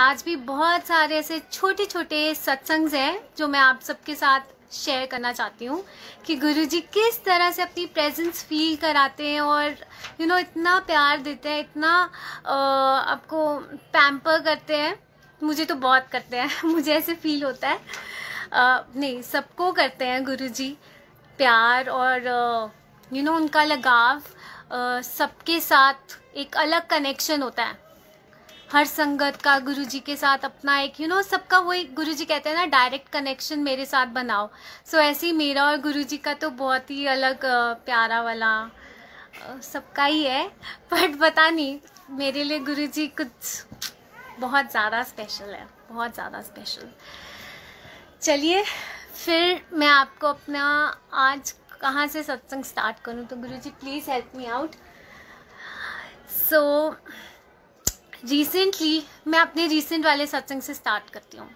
आज भी बहुत सारे ऐसे छोटे छोटे सत्संग हैं जो मैं आप सबके साथ शेयर करना चाहती हूँ कि गुरु जी किस तरह से अपनी प्रेजेंस फील कराते हैं और यू you नो know, इतना प्यार देते हैं इतना आपको पैम्पर करते हैं मुझे तो बहुत करते हैं मुझे ऐसे फील होता है आ, नहीं सबको करते हैं गुरु जी प्यार और यू नो you know, उनका लगाव सबके साथ एक अलग कनेक्शन होता है हर संगत का गुरु जी के साथ अपना एक यू you नो know, सबका वही गुरु जी कहते हैं ना डायरेक्ट कनेक्शन मेरे साथ बनाओ सो so, ऐसे ही मेरा और गुरु जी का तो बहुत ही अलग प्यारा वाला सबका ही है बट पता नहीं मेरे लिए गुरु जी कुछ बहुत ज़्यादा स्पेशल है बहुत ज़्यादा स्पेशल चलिए फिर मैं आपको अपना आज कहाँ से सत्संग स्टार्ट करूँ तो Guru ji please help me out so so, recently मैं अपने रिसेंट वाले सत्संग से स्टार्ट करती हूँ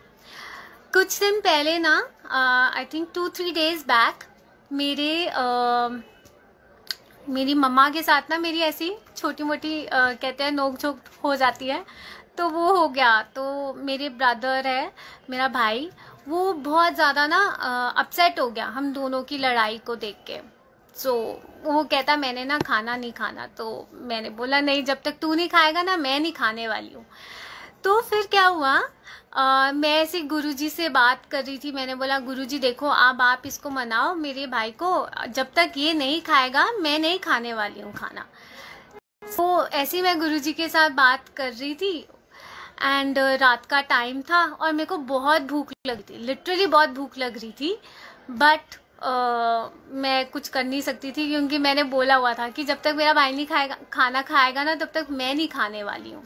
कुछ दिन पहले ना I think two three days back मेरे uh, मेरी मम्मा के साथ ना मेरी ऐसी छोटी मोटी uh, कहते हैं नोक झोंक हो जाती है तो वो हो गया तो मेरे ब्रदर है मेरा भाई वो बहुत ज़्यादा ना अपसेट uh, हो गया हम दोनों की लड़ाई को देख के सो so, वो कहता मैंने ना खाना नहीं खाना तो मैंने बोला नहीं जब तक तू नहीं खाएगा ना मैं नहीं खाने वाली हूँ तो फिर क्या हुआ आ, मैं ऐसे गुरुजी से बात कर रही थी मैंने बोला गुरुजी देखो अब आप इसको मनाओ मेरे भाई को जब तक ये नहीं खाएगा मैं नहीं खाने वाली हूँ खाना तो ऐसे मैं गुरुजी के साथ बात कर रही थी एंड uh, रात का टाइम था और मेरे को बहुत भूख लग थी लिटरली बहुत भूख लग रही थी बट आ, मैं कुछ कर नहीं सकती थी क्योंकि मैंने बोला हुआ था कि जब तक मेरा भाई नहीं खाएगा खाना खाएगा ना तब तक मैं नहीं खाने वाली हूँ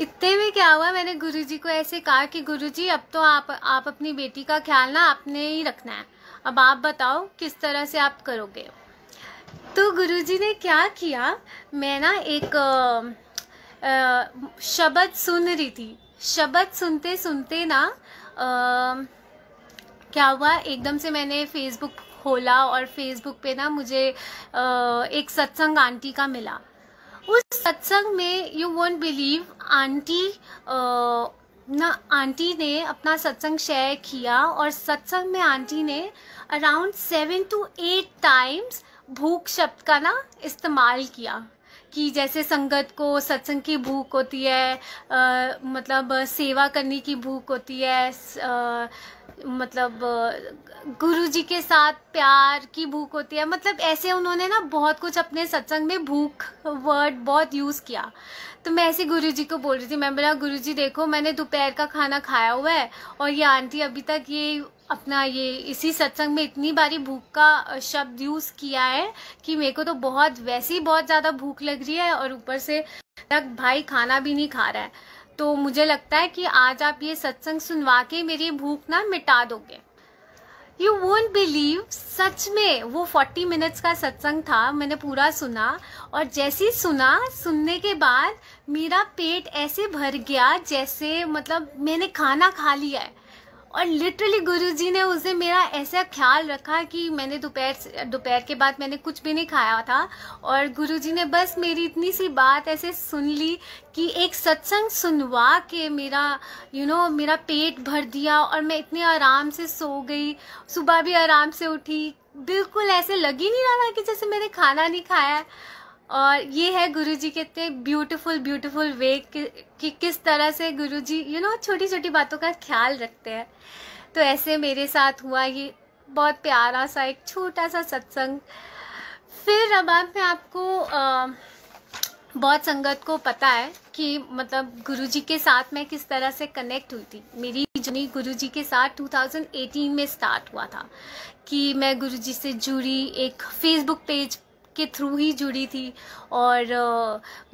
इतने में क्या हुआ मैंने गुरुजी को ऐसे कहा कि गुरुजी अब तो आप आप अपनी बेटी का ख्याल ना आपने ही रखना है अब आप बताओ किस तरह से आप करोगे तो गुरुजी ने क्या किया मैं ना एक आ, आ, शब्द सुन रही थी शब्द सुनते सुनते ना आ, क्या हुआ एकदम से मैंने फेसबुक खोला और फेसबुक पे ना मुझे एक सत्संग आंटी का मिला उस सत्संग में यू वोंट बिलीव आंटी ना आंटी ने अपना सत्संग शेयर किया और सत्संग में आंटी ने around seven to eight times भूख शब्द का ना इस्तेमाल किया कि जैसे संगत को सत्संग की भूख होती है आ, मतलब सेवा करने की भूख होती है आ, मतलब गुरु जी के साथ प्यार की भूख होती है मतलब ऐसे उन्होंने ना बहुत कुछ अपने सत्संग में भूख वर्ड बहुत यूज़ किया तो मैं ऐसे गुरु जी को बोल रही थी मैं बोला गुरु जी देखो मैंने दोपहर का खाना खाया हुआ है और ये आंटी अभी तक ये अपना ये इसी सत्संग में इतनी बारी भूख का शब्द यूज़ किया है कि मेरे को तो बहुत वैसे ही बहुत ज़्यादा भूख लग रही है और ऊपर से तक भाई खाना भी नहीं खा रहा है तो मुझे लगता है कि आज आप ये सत्संग सुनवा के मेरी भूख ना मिटा दोगे यू वोंट बिलीव सच में वो फोर्टी मिनट्स का सत्संग था मैंने पूरा सुना और जैसे ही सुना सुनने के बाद मेरा पेट ऐसे भर गया जैसे मतलब मैंने खाना खा लिया है और लिटरली गुरुजी ने उसे मेरा ऐसा ख्याल रखा कि मैंने दोपहर दोपहर के बाद मैंने कुछ भी नहीं खाया था और गुरुजी ने बस मेरी इतनी सी बात ऐसे सुन ली कि एक सत्संग सुनवा के मेरा यू you नो know, मेरा पेट भर दिया और मैं इतने आराम से सो गई सुबह भी आराम से उठी बिल्कुल ऐसे लग ही नहीं रहा था कि जैसे मैंने खाना नहीं खाया और ये है गुरुजी के इतने ब्यूटीफुल ब्यूटीफुल वे कि, कि किस तरह से गुरुजी यू नो छोटी छोटी बातों का ख्याल रखते हैं तो ऐसे मेरे साथ हुआ ये बहुत प्यारा सा एक छोटा सा सत्संग फिर अब आप मैं आपको आ, बहुत संगत को पता है कि मतलब गुरुजी के साथ मैं किस तरह से कनेक्ट हुई थी मेरी जर्नी गुरुजी के साथ 2018 में स्टार्ट हुआ था कि मैं गुरुजी से जुड़ी एक फेसबुक पेज के थ्रू ही जुड़ी थी और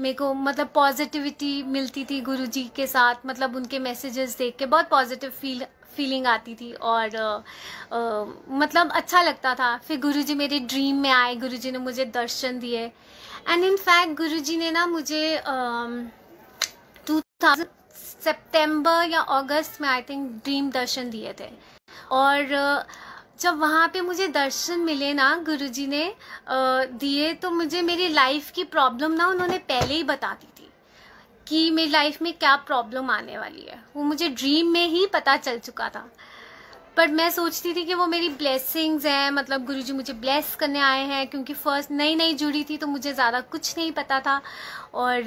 मेरे को मतलब पॉजिटिविटी मिलती थी गुरुजी के साथ मतलब उनके मैसेजेस देख के बहुत पॉजिटिव फील फीलिंग आती थी और आ, मतलब अच्छा लगता था फिर गुरुजी मेरे ड्रीम में आए गुरुजी ने मुझे दर्शन दिए एंड इन फैक्ट जी ने ना मुझे टू थाउजेंड सितंबर या अगस्त में आई थिंक ड्रीम दर्शन दिए थे और जब वहाँ पे मुझे दर्शन मिले ना गुरुजी ने दिए तो मुझे मेरी लाइफ की प्रॉब्लम ना उन्होंने पहले ही बता दी थी कि मेरी लाइफ में क्या प्रॉब्लम आने वाली है वो मुझे ड्रीम में ही पता चल चुका था पर मैं सोचती थी कि वो मेरी ब्लेसिंग्स हैं मतलब गुरुजी मुझे ब्लेस करने आए हैं क्योंकि फ़र्स्ट नई नई जुड़ी थी तो मुझे ज़्यादा कुछ नहीं पता था और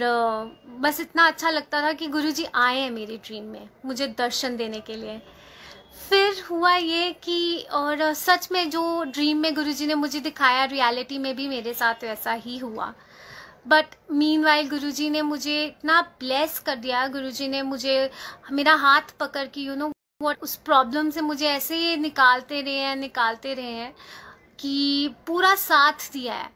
बस इतना अच्छा लगता था कि गुरुजी आए हैं मेरी ड्रीम में मुझे दर्शन देने के लिए फिर हुआ ये कि और सच में जो ड्रीम में गुरुजी ने मुझे दिखाया रियलिटी में भी मेरे साथ वैसा ही हुआ बट मीन वाइल गुरु ने मुझे इतना ब्लेस कर दिया गुरु ने मुझे मेरा हाथ पकड़ के यू नो वट उस प्रॉब्लम से मुझे ऐसे ही निकालते रहे हैं निकालते रहे हैं कि पूरा साथ दिया है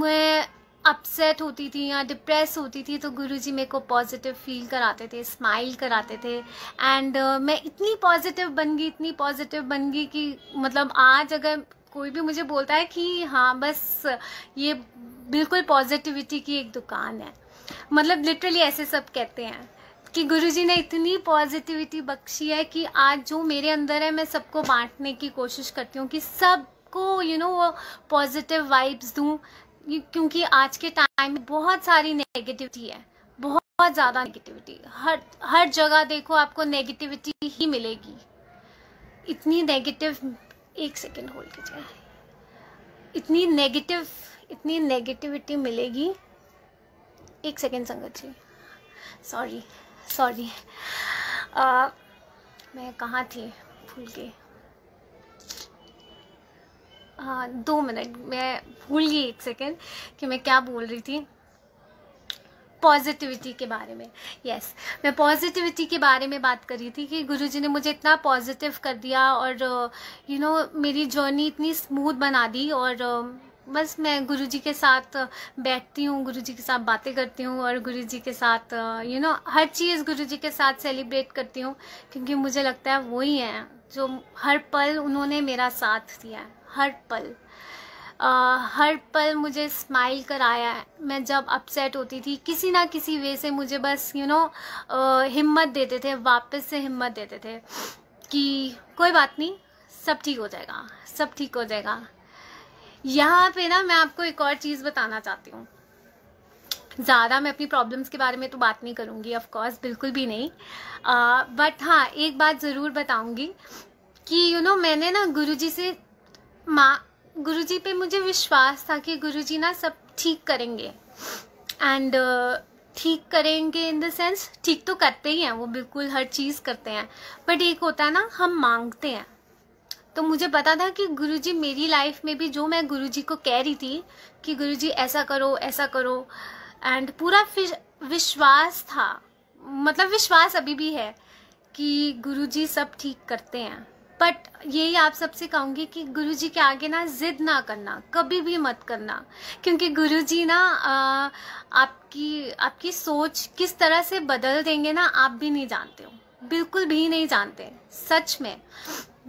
मैं अपसेट होती थी या डिप्रेस होती थी तो गुरुजी मेरे को पॉजिटिव फील कराते थे स्माइल कराते थे एंड uh, मैं इतनी पॉजिटिव बन गई इतनी पॉजिटिव बन गई कि मतलब आज अगर कोई भी मुझे बोलता है कि हाँ बस ये बिल्कुल पॉजिटिविटी की एक दुकान है मतलब लिटरली ऐसे सब कहते हैं कि गुरुजी ने इतनी पॉजिटिविटी बख्शी है कि आज जो मेरे अंदर है मैं सबको बांटने की कोशिश करती हूँ कि सबको यू नो वो पॉजिटिव वाइब्स दूँ क्योंकि आज के टाइम में बहुत सारी नेगेटिविटी है बहुत, बहुत ज़्यादा नेगेटिविटी हर हर जगह देखो आपको नेगेटिविटी ही मिलेगी इतनी नेगेटिव एक सेकेंड होल्ड कीजिए इतनी नेगेटिव इतनी नेगेटिविटी मिलेगी एक सेकेंड संगत जी सॉरी सॉरी मैं कहाँ थी भूल गई हाँ दो मिनट मैं भूल गई एक सेकेंड कि मैं क्या बोल रही थी पॉजिटिविटी के बारे में यस yes. मैं पॉजिटिविटी के बारे में बात कर रही थी कि गुरुजी ने मुझे इतना पॉजिटिव कर दिया और यू uh, नो know, मेरी जर्नी इतनी स्मूथ बना दी और बस मैं गुरुजी के साथ बैठती हूँ गुरुजी के साथ बातें करती हूँ और गुरुजी के साथ यू you नो know, हर चीज़ गुरुजी के साथ सेलिब्रेट करती हूँ क्योंकि मुझे लगता है वही है जो हर पल उन्होंने मेरा साथ दिया है हर पल आ, हर पल मुझे स्माइल कराया है मैं जब अपसेट होती थी किसी ना किसी वे से मुझे बस यू you नो know, हिम्मत देते थे वापस से हिम्मत देते थे कि कोई बात नहीं सब ठीक हो जाएगा सब ठीक हो जाएगा यहाँ पे ना मैं आपको एक और चीज़ बताना चाहती हूँ ज़्यादा मैं अपनी प्रॉब्लम्स के बारे में तो बात नहीं करूँगी ऑफकोर्स बिल्कुल भी नहीं बट हाँ एक बात ज़रूर बताऊँगी कि यू you नो know, मैंने ना गुरुजी से माँ गुरुजी पे मुझे विश्वास था कि गुरुजी ना सब ठीक करेंगे एंड uh, ठीक करेंगे इन द सेंस ठीक तो करते ही हैं वो बिल्कुल हर चीज़ करते हैं बट एक होता है ना हम मांगते हैं तो मुझे पता था कि गुरुजी मेरी लाइफ में भी जो मैं गुरुजी को कह रही थी कि गुरुजी ऐसा करो ऐसा करो एंड पूरा विश्वास था मतलब विश्वास अभी भी है कि गुरुजी सब ठीक करते हैं बट यही आप सबसे कहूंगी कि गुरु जी के आगे ना जिद ना करना कभी भी मत करना क्योंकि गुरु जी ना आपकी आपकी सोच किस तरह से बदल देंगे ना आप भी नहीं जानते हो बिल्कुल भी नहीं जानते सच में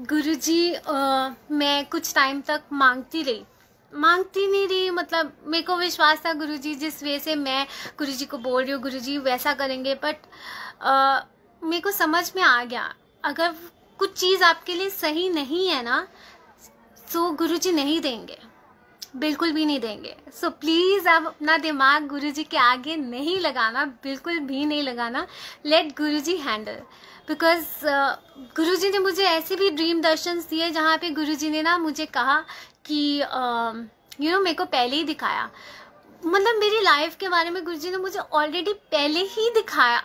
गुरु जी आ, मैं कुछ टाइम तक मांगती रही मांगती नहीं रही मतलब मेरे को विश्वास था गुरुजी जिस वे से मैं गुरुजी को बोल रही हूँ गुरुजी वैसा करेंगे बट मेरे को समझ में आ गया अगर कुछ चीज़ आपके लिए सही नहीं है ना सो गुरु जी नहीं देंगे बिल्कुल भी नहीं देंगे सो so, प्लीज़ आप अपना दिमाग गुरु जी के आगे नहीं लगाना बिल्कुल भी नहीं लगाना लेट गुरु जी हैंडल बिकॉज uh, गुरु जी ने मुझे ऐसे भी ड्रीम दर्शन दिए जहाँ पे गुरु जी ने ना मुझे कहा कि you uh, know you know, मेरे को पहले ही दिखाया मतलब मेरी लाइफ के बारे में गुरु जी ने मुझे ऑलरेडी पहले ही दिखाया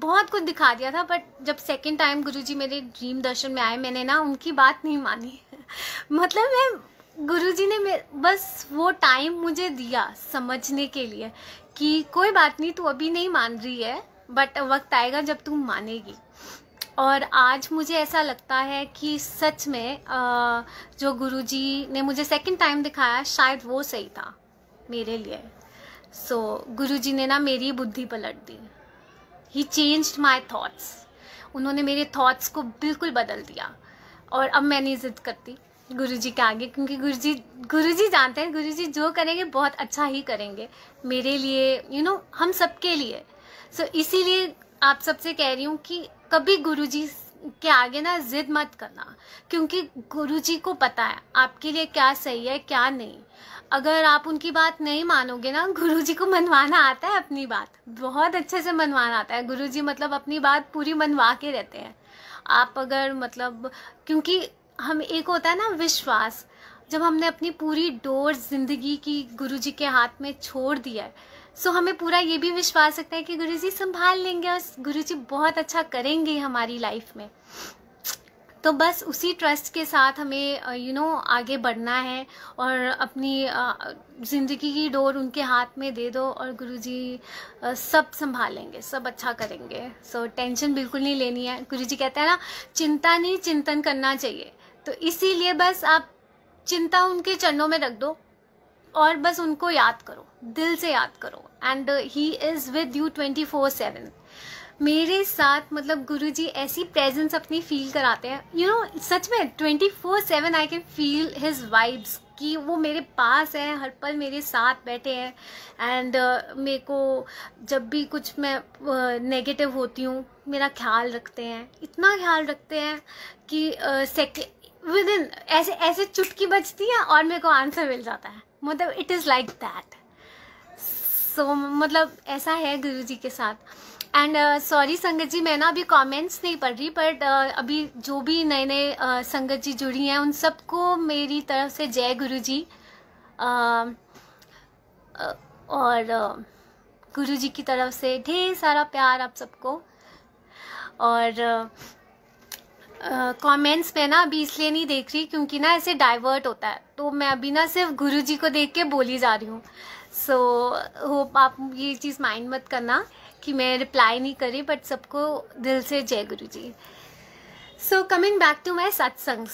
बहुत कुछ दिखा दिया था बट जब सेकेंड टाइम गुरु जी मेरे ड्रीम दर्शन में आए मैंने ना उनकी बात नहीं मानी मतलब मैं गुरु जी ने बस वो टाइम मुझे दिया समझने के लिए कि कोई बात नहीं तू अभी नहीं मान रही है बट वक्त आएगा जब तू मानेगी और आज मुझे ऐसा लगता है कि सच में जो जो गुरुजी ने मुझे सेकंड टाइम दिखाया शायद वो सही था मेरे लिए सो so, गुरुजी ने ना मेरी बुद्धि पलट दी ही चेंज माई थाट्स उन्होंने मेरे थाट्स को बिल्कुल बदल दिया और अब मैंने जिद करती गुरु जी के आगे क्योंकि गुरु जी गुरु जी जानते हैं गुरु जी जो करेंगे बहुत अच्छा ही करेंगे मेरे लिए यू you नो know, हम सबके लिए सो so, इसीलिए आप सबसे कह रही हूँ कि कभी गुरु जी के आगे ना जिद मत करना क्योंकि गुरु जी को पता है आपके लिए क्या सही है क्या नहीं अगर आप उनकी बात नहीं मानोगे ना गुरुजी को मनवाना आता है अपनी बात बहुत अच्छे से मनवाना आता है गुरुजी मतलब अपनी बात पूरी मनवा के रहते हैं आप अगर मतलब क्योंकि हम एक होता है ना विश्वास जब हमने अपनी पूरी डोर जिंदगी की गुरुजी के हाथ में छोड़ दिया है सो हमें पूरा ये भी विश्वास रखता है कि जी संभाल लेंगे और जी बहुत अच्छा करेंगे हमारी लाइफ में तो बस उसी ट्रस्ट के साथ हमें यू नो आगे बढ़ना है और अपनी ज़िंदगी की डोर उनके हाथ में दे दो और गुरुजी सब संभालेंगे सब अच्छा करेंगे सो so, टेंशन बिल्कुल नहीं लेनी है गुरुजी कहते हैं ना चिंता नहीं चिंतन करना चाहिए तो इसीलिए बस आप चिंता उनके चरणों में रख दो और बस उनको याद करो दिल से याद करो and he is with you twenty four seven मेरे साथ मतलब गुरुजी ऐसी प्रेजेंस अपनी फील कराते हैं यू नो सच में twenty four seven I can feel his vibes कि वो मेरे पास है हर पल मेरे साथ बैठे हैं एंड uh, मेरे को जब भी कुछ मैं नेगेटिव uh, होती हूँ मेरा ख्याल रखते हैं इतना ख्याल रखते हैं कि uh, विद इन ऐसे ऐसे चुटकी बजती है और मेरे को आंसर मिल जाता है मतलब it is like that so मतलब ऐसा है जी के साथ एंड सॉरी संगत जी मैं ना अभी कमेंट्स नहीं पढ़ रही बट uh, अभी जो भी नए नए uh, संगत जी जुड़ी हैं उन सबको मेरी तरफ से जय गुरु जी uh, um, uh, और uh, गुरु जी की तरफ से ढेर सारा प्यार आप सबको और कमेंट्स uh, uh में ना अभी इसलिए नहीं देख रही क्योंकि ना ऐसे डाइवर्ट होता है तो मैं अभी ना सिर्फ गुरु जी को देख के बोली जा रही हूँ सो so, होप आप ये चीज़ माइंड मत करना कि मैं रिप्लाई नहीं करी बट सबको दिल से जय Guru ji so coming back to my सत्संग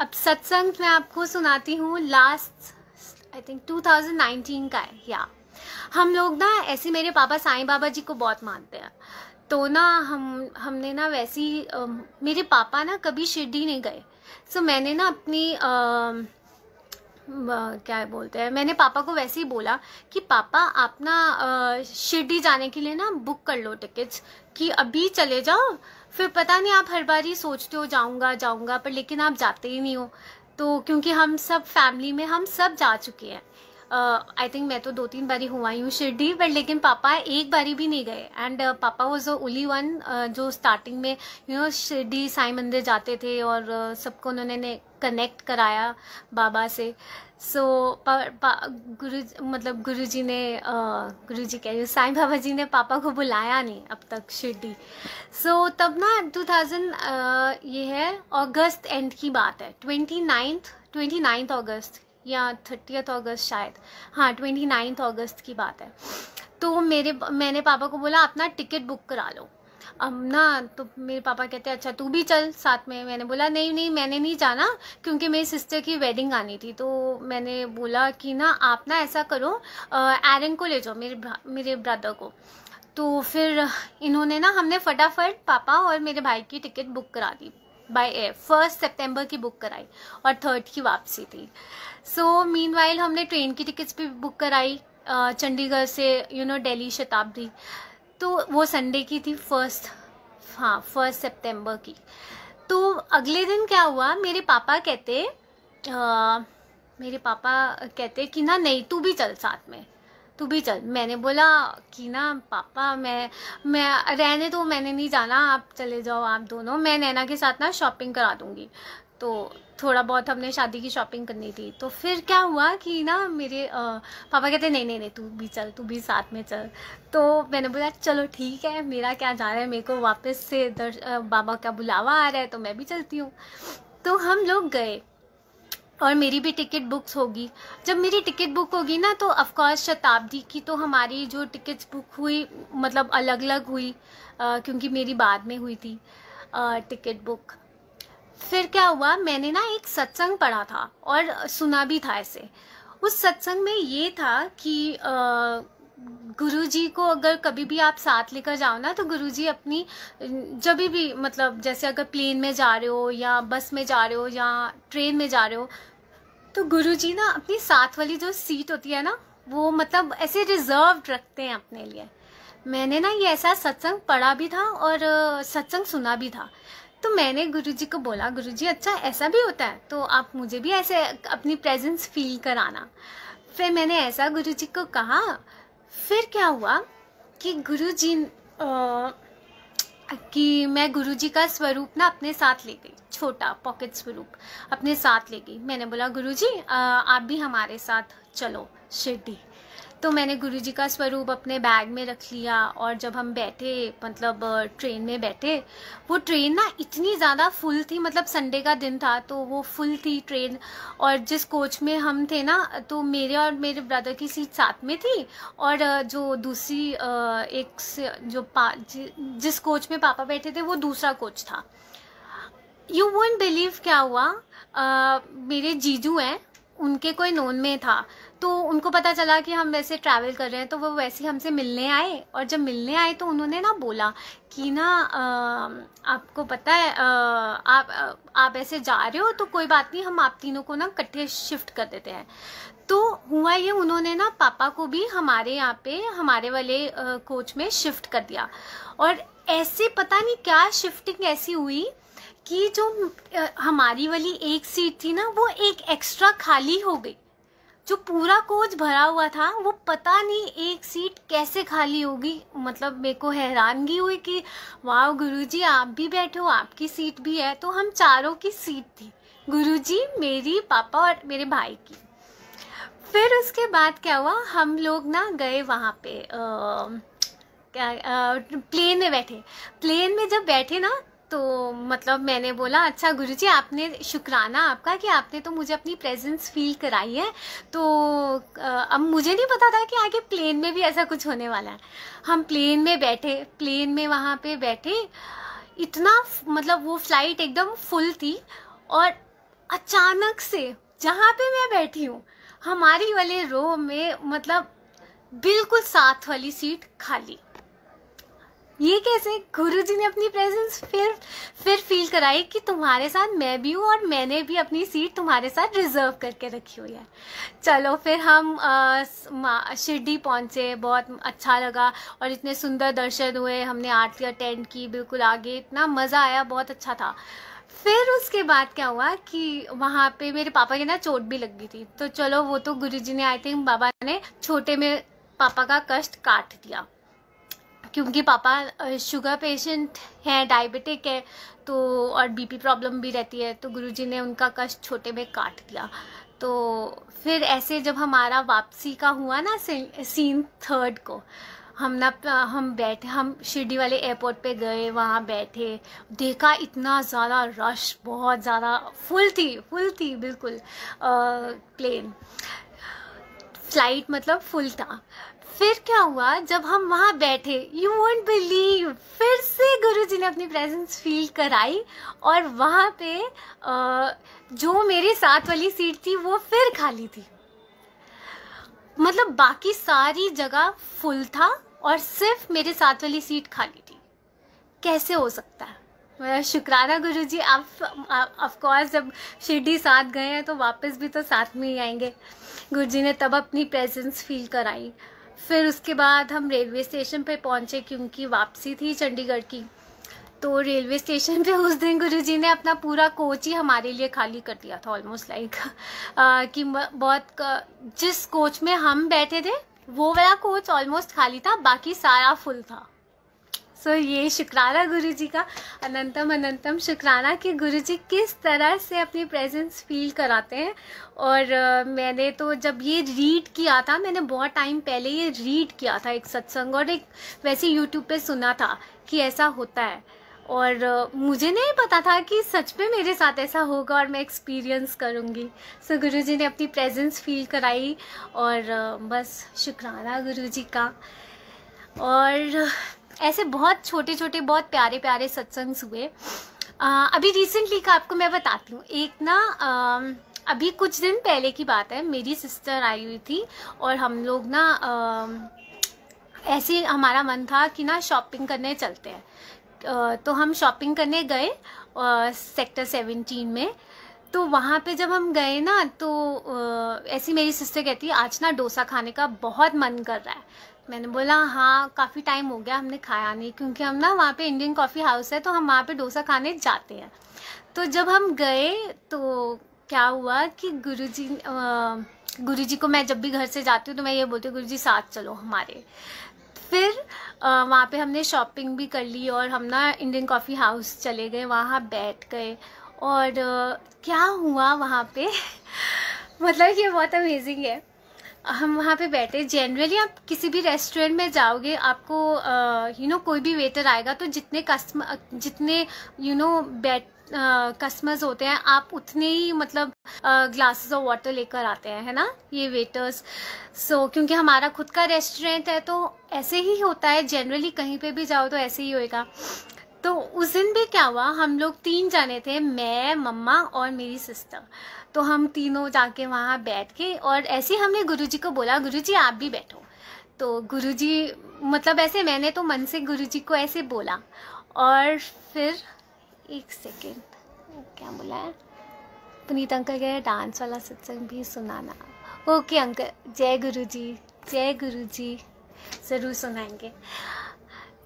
अब सत्संग मैं आपको सुनाती हूँ लास्ट आई थिंक 2019 का है या हम लोग ना ऐसे मेरे पापा साईं बाबा जी को बहुत मानते हैं तो ना हम हमने ना वैसी uh, मेरे पापा ना कभी शिरडी नहीं गए सो so, मैंने ना अपनी uh, क्या बोलते हैं मैंने पापा को वैसे ही बोला कि पापा आप ना शिरडी जाने के लिए ना बुक कर लो टिकट्स कि अभी चले जाओ फिर पता नहीं आप हर बार ही सोचते हो जाऊंगा जाऊंगा पर लेकिन आप जाते ही नहीं हो तो क्योंकि हम सब फैमिली में हम सब जा चुके हैं आई uh, थिंक मैं तो दो तीन बारी हुआ हूँ शिरडी बट लेकिन पापा एक बारी भी नहीं गए एंड uh, पापा वो जो ओली वन जो स्टार्टिंग में यू नो शिरडी साई मंदिर जाते थे और uh, सबको उन्होंने कनेक्ट कराया बाबा से सो गुरु मतलब गुरु जी ने गुरु जी कह रही साईं बाबा जी ने पापा को बुलाया नहीं अब तक शिरडी सो so, तब ना 2000 ये है अगस्त एंड की बात है ट्वेंटी नाइन्थ ट्वेंटी नाइन्थ अगस्त या थर्टियथ अगस्त शायद हाँ ट्वेंटी नाइन्थ अगस्त की बात है तो मेरे मैंने पापा को बोला अपना टिकट बुक करा लो अब ना तो मेरे पापा कहते अच्छा तू भी चल साथ में मैंने बोला नहीं नहीं मैंने नहीं जाना क्योंकि मेरी सिस्टर की वेडिंग आनी थी तो मैंने बोला कि ना आप ना ऐसा करो एरन को ले जाओ मेरे ब्रा, मेरे ब्रदर को तो फिर इन्होंने ना हमने फटाफट पापा और मेरे भाई की टिकट बुक करा दी बाय एयर फर्स्ट सितंबर की बुक कराई और थर्ड की वापसी थी सो मीन हमने ट्रेन की टिकट्स भी बुक कराई चंडीगढ़ से यू नो दिल्ली शताब्दी तो वो संडे की थी फर्स्ट हाँ फर्स्ट सितंबर की तो अगले दिन क्या हुआ मेरे पापा कहते आ, मेरे पापा कहते कि ना नहीं तू भी चल साथ में तू भी चल मैंने बोला कि ना पापा मैं मैं रहने तो मैंने नहीं जाना आप चले जाओ आप दोनों मैं नैना के साथ ना शॉपिंग करा दूँगी तो थोड़ा बहुत हमने शादी की शॉपिंग करनी थी तो फिर क्या हुआ कि ना मेरे आ, पापा कहते नहीं नहीं नहीं तू भी चल तू भी साथ में चल तो मैंने बोला चलो ठीक है मेरा क्या जा रहा है मेरे को वापस से दर्श बाबा का बुलावा आ रहा है तो मैं भी चलती हूँ तो हम लोग गए और मेरी भी टिकट बुक्स होगी जब मेरी टिकट बुक होगी ना तो अफकोर्स शताब्दी की तो हमारी जो टिकट्स बुक हुई मतलब अलग अलग हुई आ, क्योंकि मेरी बाद में हुई थी टिकट बुक फिर क्या हुआ मैंने ना एक सत्संग पढ़ा था और सुना भी था ऐसे उस सत्संग में ये था कि गुरु जी को अगर कभी भी आप साथ लेकर जाओ ना तो गुरु जी अपनी जब भी मतलब जैसे अगर प्लेन में जा रहे हो या बस में जा रहे हो या ट्रेन में जा रहे हो तो गुरु जी ना अपनी साथ वाली जो सीट होती है ना वो मतलब ऐसे रिजर्व रखते हैं अपने लिए मैंने ना ये ऐसा सत्संग पढ़ा भी था और सत्संग सुना भी था तो मैंने गुरुजी को बोला गुरुजी अच्छा ऐसा भी होता है तो आप मुझे भी ऐसे अपनी प्रेजेंस फील कराना फिर मैंने ऐसा गुरुजी को कहा फिर क्या हुआ कि गुरुजी कि मैं गुरुजी का स्वरूप ना अपने साथ ले गई छोटा पॉकेट स्वरूप अपने साथ ले गई मैंने बोला गुरुजी आप भी हमारे साथ चलो शिरडी तो मैंने गुरुजी का स्वरूप अपने बैग में रख लिया और जब हम बैठे मतलब ट्रेन में बैठे वो ट्रेन ना इतनी ज़्यादा फुल थी मतलब संडे का दिन था तो वो फुल थी ट्रेन और जिस कोच में हम थे ना तो मेरे और मेरे ब्रदर की सीट साथ में थी और जो दूसरी एक जो जिस कोच में पापा बैठे थे वो दूसरा कोच था यू वोट बिलीव क्या हुआ आ, मेरे जीजू हैं उनके कोई नोन में था तो उनको पता चला कि हम वैसे ट्रैवल कर रहे हैं तो वो वैसे हमसे मिलने आए और जब मिलने आए तो उन्होंने ना बोला कि ना आ, आपको पता है आ, आप आ, आप ऐसे जा रहे हो तो कोई बात नहीं हम आप तीनों को ना इकट्ठे शिफ्ट कर देते हैं तो हुआ ये उन्होंने ना पापा को भी हमारे यहाँ पे हमारे वाले आ, कोच में शिफ्ट कर दिया और ऐसे पता नहीं क्या शिफ्टिंग ऐसी हुई कि जो हमारी वाली एक सीट थी ना वो एक एक्स्ट्रा खाली हो गई जो पूरा कोच भरा हुआ था वो पता नहीं एक सीट कैसे खाली होगी मतलब मेरे को हैरानगी हुई कि वाह गुरुजी आप भी बैठे हो आपकी सीट भी है तो हम चारों की सीट थी गुरुजी मेरी पापा और मेरे भाई की फिर उसके बाद क्या हुआ हम लोग ना गए वहाँ पे आ, क्या आ, प्लेन में बैठे प्लेन में जब बैठे ना तो मतलब मैंने बोला अच्छा गुरु जी आपने शुक्राना आपका कि आपने तो मुझे अपनी प्रेजेंस फील कराई है तो अब मुझे नहीं पता था कि आगे प्लेन में भी ऐसा कुछ होने वाला है हम प्लेन में बैठे प्लेन में वहाँ पे बैठे इतना मतलब वो फ्लाइट एकदम फुल थी और अचानक से जहाँ पे मैं बैठी हूँ हमारी वाले रो में मतलब बिल्कुल साथ वाली सीट खाली ये कैसे गुरुजी ने अपनी प्रेजेंस फिर फिर फील कराई कि तुम्हारे साथ मैं भी हूँ और मैंने भी अपनी सीट तुम्हारे साथ रिजर्व करके रखी हुई है चलो फिर हम शिरडी पहुँचे बहुत अच्छा लगा और इतने सुंदर दर्शन हुए हमने आरती अटेंड की बिल्कुल आगे इतना मज़ा आया बहुत अच्छा था फिर उसके बाद क्या हुआ कि वहाँ पे मेरे पापा के ना चोट भी लग गई थी तो चलो वो तो गुरुजी ने आई थिंक बाबा ने छोटे में पापा का कष्ट काट दिया क्योंकि पापा शुगर पेशेंट हैं डायबिटिक है तो और बीपी प्रॉब्लम भी रहती है तो गुरुजी ने उनका कष्ट छोटे में काट दिया तो फिर ऐसे जब हमारा वापसी का हुआ ना सीन थर्ड को हम ना हम बैठे हम शिरडी वाले एयरपोर्ट पे गए वहाँ बैठे देखा इतना ज़्यादा रश बहुत ज़्यादा फुल थी फुल थी बिल्कुल आ, प्लेन फ्लाइट मतलब फुल था फिर क्या हुआ जब हम वहाँ बैठे यू वोंट बिलीव फिर से गुरु जी ने अपनी प्रेजेंस फील कराई और वहाँ पे जो मेरे साथ वाली सीट थी वो फिर खाली थी मतलब बाकी सारी जगह फुल था और सिर्फ मेरे साथ वाली सीट खाली थी कैसे हो सकता है शुक्राना गुरु जी आप ऑफकोर्स जब शिरडी साथ गए हैं तो वापस भी तो साथ में ही आएंगे गुरु जी ने तब अपनी प्रेजेंस फील कराई फिर उसके बाद हम रेलवे स्टेशन पे पहुँचे क्योंकि वापसी थी चंडीगढ़ की तो रेलवे स्टेशन पे उस दिन गुरुजी ने अपना पूरा कोच ही हमारे लिए खाली कर दिया था ऑलमोस्ट लाइक कि बहुत जिस कोच में हम बैठे थे वो वाला कोच ऑलमोस्ट खाली था बाकी सारा फुल था सो so, ये शुक्राना गुरु जी का अनंतम अनंतम शुक्राना कि गुरु जी किस तरह से अपनी प्रेजेंस फील कराते हैं और मैंने तो जब ये रीड किया था मैंने बहुत टाइम पहले ये रीड किया था एक सत्संग और एक वैसे यूट्यूब पे सुना था कि ऐसा होता है और मुझे नहीं पता था कि सच में मेरे साथ ऐसा होगा और मैं एक्सपीरियंस करूँगी सो so, गुरु जी ने अपनी प्रेजेंस फील कराई और बस शुक्राना गुरु जी का और ऐसे बहुत छोटे छोटे बहुत प्यारे प्यारे सत्संग हुए आ, अभी रिसेंटली का आपको मैं बताती हूँ एक ना आ, अभी कुछ दिन पहले की बात है मेरी सिस्टर आई हुई थी और हम लोग ना आ, ऐसे हमारा मन था कि ना शॉपिंग करने चलते हैं तो हम शॉपिंग करने गए सेक्टर सेवनटीन में तो वहाँ पे जब हम गए ना तो ऐसी मेरी सिस्टर कहती है आज ना डोसा खाने का बहुत मन कर रहा है मैंने बोला हाँ काफ़ी टाइम हो गया हमने खाया नहीं क्योंकि हम ना वहाँ पे इंडियन कॉफ़ी हाउस है तो हम वहाँ पे डोसा खाने जाते हैं तो जब हम गए तो क्या हुआ कि गुरुजी गुरुजी को मैं जब भी घर से जाती हूँ तो मैं ये बोलती हूँ गुरुजी साथ चलो हमारे फिर वहाँ पे हमने शॉपिंग भी कर ली और हम ना इंडियन कॉफ़ी हाउस चले गए वहाँ बैठ गए और क्या हुआ वहाँ पे मतलब ये बहुत अमेजिंग है हम वहाँ पे बैठे जनरली आप किसी भी रेस्टोरेंट में जाओगे आपको यू नो कोई भी वेटर आएगा तो जितने कस्टमर जितने यू नो बैठ कस्टमर्स होते हैं आप उतने ही मतलब ग्लासेस ऑफ वाटर लेकर आते हैं है ना ये वेटर्स सो so, क्योंकि हमारा खुद का रेस्टोरेंट है तो ऐसे ही होता है जनरली कहीं पे भी जाओ तो ऐसे ही होएगा तो उस दिन भी क्या हुआ हम लोग तीन जाने थे मैं मम्मा और मेरी सिस्टर तो हम तीनों जाके वहाँ बैठ के और ऐसे हमने जी को बोला जी आप भी बैठो तो जी मतलब ऐसे मैंने तो मन से जी को ऐसे बोला और फिर एक सेकेंड क्या बोला है पुनीत अंकल कह रहे डांस वाला सत्संग भी सुनाना ओके अंकल जय गुरु जी जय गुरु जी ज़रूर सुनाएंगे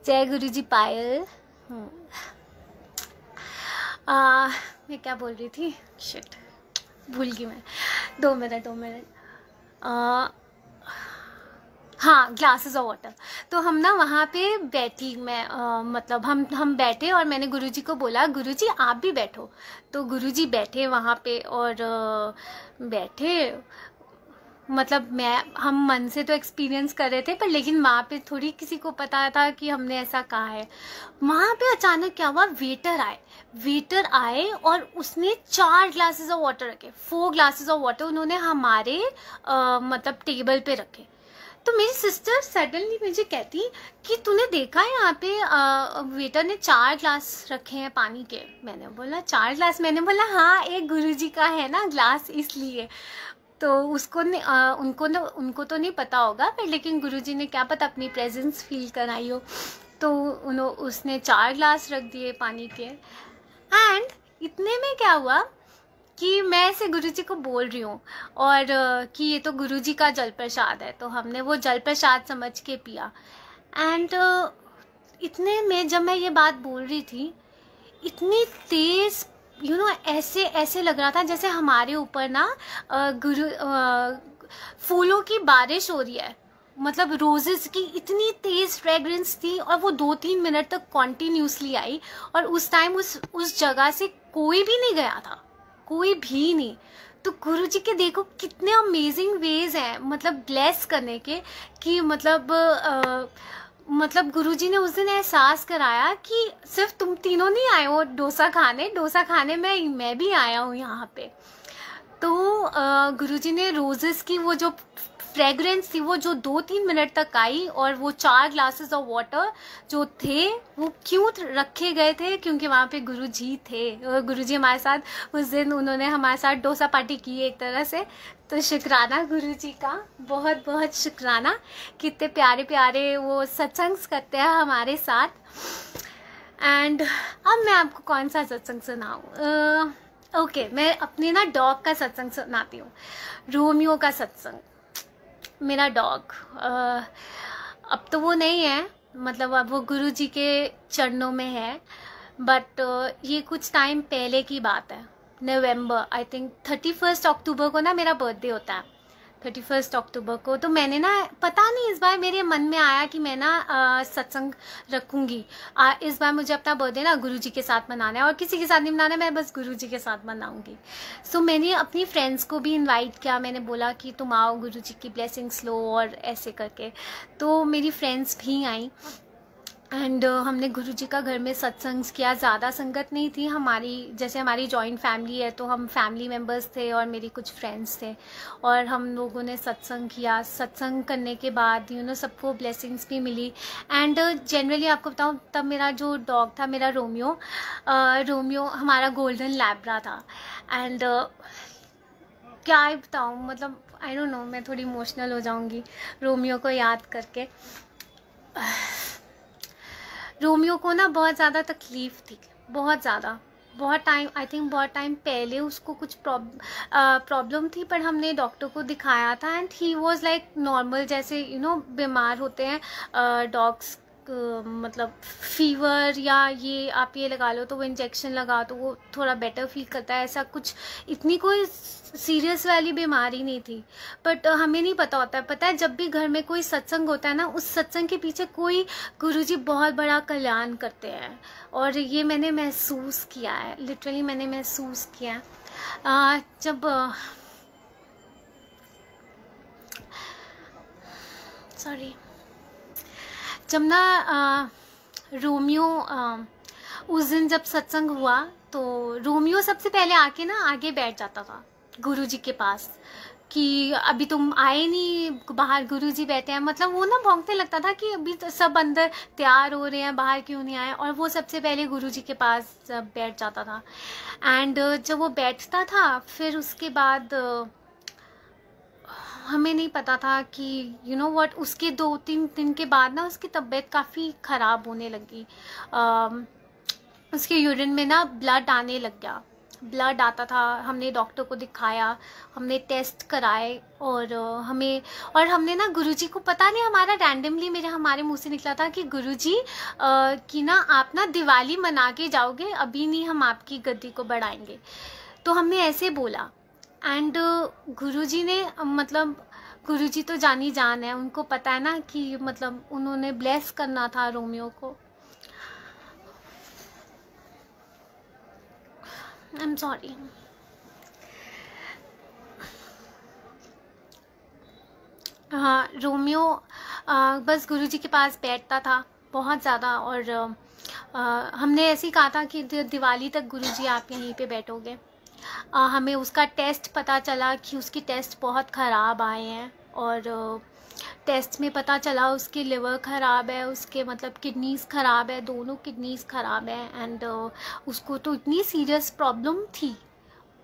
जय गुरु जी पायल हम्म। आ, मैं क्या बोल रही थी शिट भूल गई मैं दो मिनट दो मिनट हाँ ग्लासेस ऑफ वाटर तो हम ना वहाँ पे बैठी मैं आ, मतलब हम हम बैठे और मैंने गुरुजी को बोला गुरुजी आप भी बैठो तो गुरुजी बैठे वहाँ पे और आ, बैठे मतलब मैं हम मन से तो एक्सपीरियंस कर रहे थे पर लेकिन वहाँ पे थोड़ी किसी को पता था कि हमने ऐसा कहा है वहाँ पे अचानक क्या हुआ वेटर आए वेटर आए और उसने चार ग्लासेस ऑफ वाटर रखे फोर ग्लासेस ऑफ वाटर उन्होंने हमारे आ, मतलब टेबल पे रखे तो मेरी सिस्टर सडनली मुझे कहती कि तूने देखा है यहाँ पे आ, वेटर ने चार ग्लास रखे हैं पानी के मैंने बोला चार ग्लास मैंने बोला हाँ एक गुरुजी का है ना ग्लास इसलिए तो उसको न, आ, उनको न, उनको तो नहीं पता होगा पर लेकिन गुरुजी ने क्या पता अपनी प्रेजेंस फील कराई हो तो उन्हों उसने चार ग्लास रख दिए पानी के एंड इतने में क्या हुआ कि मैं ऐसे गुरुजी को बोल रही हूँ और कि ये तो गुरुजी का जल प्रसाद है तो हमने वो जल प्रसाद समझ के पिया एंड इतने में जब मैं ये बात बोल रही थी इतनी तेज़ यू you नो know, ऐसे ऐसे लग रहा था जैसे हमारे ऊपर ना गुरु फूलों की बारिश हो रही है मतलब रोजेज की इतनी तेज फ्रेग्रेंस थी और वो दो तीन मिनट तक कॉन्टिन्यूसली आई और उस टाइम उस उस जगह से कोई भी नहीं गया था कोई भी नहीं तो गुरु जी के देखो कितने अमेजिंग वेज हैं मतलब ब्लेस करने के कि मतलब आ, मतलब गुरुजी ने उस दिन एहसास कराया कि सिर्फ तुम तीनों नहीं आए हो डोसा खाने डोसा खाने में मैं भी आया हूँ यहाँ पे तो गुरुजी ने रोजेस की वो जो फ्रेगरेंस थी वो जो दो तीन मिनट तक आई और वो चार ग्लासेस ऑफ वाटर जो थे वो क्यों रखे गए थे क्योंकि वहाँ पे गुरु जी थे गुरु जी हमारे साथ उस दिन उन्होंने हमारे साथ डोसा पार्टी की एक तरह से तो शुक्राना गुरु जी का बहुत बहुत शुक्राना कितने प्यारे प्यारे वो सत्संग करते हैं हमारे साथ एंड अब मैं आपको कौन सा सत्संग सुनाऊँ ओके मैं अपने ना डॉग का सत्संग सुनाती हूँ रोमियो का सत्संग मेरा डॉग अब तो वो नहीं है मतलब अब वो गुरु जी के चरणों में है बट ये कुछ टाइम पहले की बात है नवंबर आई थिंक थर्टी फर्स्ट अक्टूबर को ना मेरा बर्थडे होता है थर्टी फर्स्ट अक्टूबर को तो मैंने ना पता नहीं इस बार मेरे मन में आया कि मैं ना सत्संग आ, इस बार मुझे अपना बर्थडे ना गुरु जी के साथ मनाना है और किसी के साथ नहीं मनाना मैं बस गुरु जी के साथ मनाऊंगी सो so, मैंने अपनी फ्रेंड्स को भी इन्वाइट किया मैंने बोला कि तुम आओ गुरु जी की ब्लेसिंग्स लो और ऐसे करके तो मेरी फ्रेंड्स भी आई एंड uh, हमने गुरुजी का घर में सत्संग किया ज़्यादा संगत नहीं थी हमारी जैसे हमारी जॉइंट फैमिली है तो हम फैमिली मेम्बर्स थे और मेरी कुछ फ्रेंड्स थे और हम लोगों ने सत्संग किया सत्संग करने के बाद यू नो सबको ब्लेसिंग्स भी मिली एंड जनरली uh, आपको बताऊँ तब मेरा जो डॉग था मेरा रोमियो uh, हमारा गोल्डन लैब्रा था एंड uh, क्या ही बताऊँ मतलब आई डोंट नो मैं थोड़ी इमोशनल हो जाऊँगी रोमियो को याद करके रोमियो को ना बहुत ज़्यादा तकलीफ थी बहुत ज़्यादा बहुत टाइम आई थिंक बहुत टाइम पहले उसको कुछ प्रॉब्लम थी पर हमने डॉक्टर को दिखाया था and he was like normal जैसे यू you नो know, बीमार होते हैं डॉग्स लाइक मतलब फीवर या ये आप ये लगा लो तो वो इंजेक्शन लगा तो वो थोड़ा बेटर फील करता है ऐसा कुछ इतनी कोई सीरियस वाली बीमारी नहीं थी बट हमें नहीं पता होता है पता है जब भी घर में कोई सत्संग होता है ना उस सत्संग के पीछे कोई गुरुजी बहुत बड़ा कल्याण करते हैं और ये मैंने महसूस किया है लिटरली मैंने महसूस किया है आ, जब सॉरी जब ना रोमियो उस दिन जब सत्संग हुआ तो रोमियो सबसे पहले आके ना आगे बैठ जाता था गुरु जी के पास कि अभी तुम आए नहीं बाहर गुरु जी बैठे हैं मतलब वो ना भोंगते लगता था कि अभी तो सब अंदर तैयार हो रहे हैं बाहर क्यों नहीं आए और वो सबसे पहले गुरु जी के पास बैठ जाता था एंड जब वो बैठता था फिर उसके बाद हमें नहीं पता था कि यू नो व्हाट उसके दो तीन दिन के बाद ना उसकी तबीयत काफ़ी ख़राब होने लगी उसके यूरिन में ना ब्लड आने लग गया ब्लड आता था हमने डॉक्टर को दिखाया हमने टेस्ट कराए और हमें और हमने ना गुरुजी को पता नहीं हमारा रैंडमली मेरे हमारे मुंह से निकला था कि गुरुजी कि ना आप ना दिवाली मना के जाओगे अभी नहीं हम आपकी गद्दी को बढ़ाएंगे तो हमने ऐसे बोला एंड uh, गुरुजी ने मतलब गुरुजी तो जानी जान है उनको पता है ना कि मतलब उन्होंने ब्लेस करना था रोमियो को आई एम सॉरी हाँ रोमियो बस बस गुरुजी के पास बैठता था बहुत ज़्यादा और आ, हमने ऐसे ही कहा था कि दिवाली तक गुरुजी आप यहीं पे बैठोगे हमें उसका टेस्ट पता चला कि उसकी टेस्ट बहुत ख़राब आए हैं और टेस्ट में पता चला उसकी लिवर ख़राब है उसके मतलब किडनीज़ ख़राब है दोनों किडनीज़ ख़राब है एंड उसको तो इतनी सीरियस प्रॉब्लम थी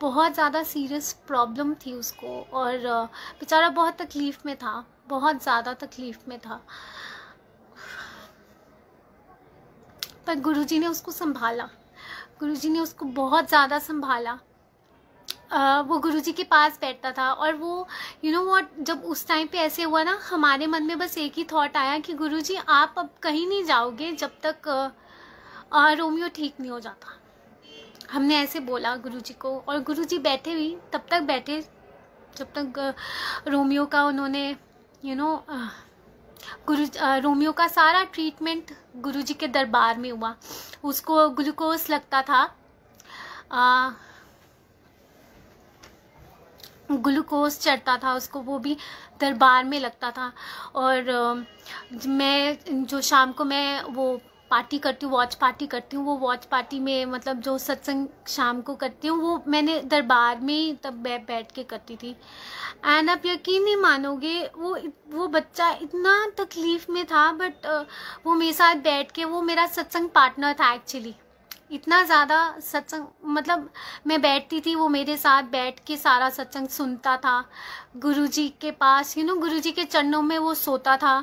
बहुत ज़्यादा सीरियस प्रॉब्लम थी उसको और बेचारा बहुत तकलीफ़ में था बहुत ज़्यादा तकलीफ़ में था पर गुरुजी ने उसको संभाला गुरुजी ने उसको बहुत ज़्यादा संभाला वो गुरुजी के पास बैठता था और वो यू नो वॉट जब उस टाइम पे ऐसे हुआ ना हमारे मन में बस एक ही थॉट आया कि गुरुजी आप अब कहीं नहीं जाओगे जब तक रोमियो ठीक नहीं हो जाता हमने ऐसे बोला गुरुजी को और गुरुजी बैठे भी तब तक बैठे जब तक रोमियो का उन्होंने यू नो गुरु रोमियो का सारा ट्रीटमेंट गुरुजी के दरबार में हुआ उसको ग्लूकोज लगता था आ, ग्लूकोज चढ़ता था उसको वो भी दरबार में लगता था और मैं जो शाम को मैं वो पार्टी करती हूँ वॉच पार्टी करती हूँ वो वॉच पार्टी में मतलब जो सत्संग शाम को करती हूँ वो मैंने दरबार में ही तब बैठ बैठ के करती थी एंड आप यकीन नहीं मानोगे वो वो बच्चा इतना तकलीफ़ में था बट वो मेरे साथ बैठ के वो मेरा सत्संग पार्टनर था एक्चुअली इतना ज़्यादा सत्संग मतलब मैं बैठती थी वो मेरे साथ बैठ के सारा सत्संग सुनता था गुरुजी के पास यू नो गुरुजी के चरणों में वो सोता था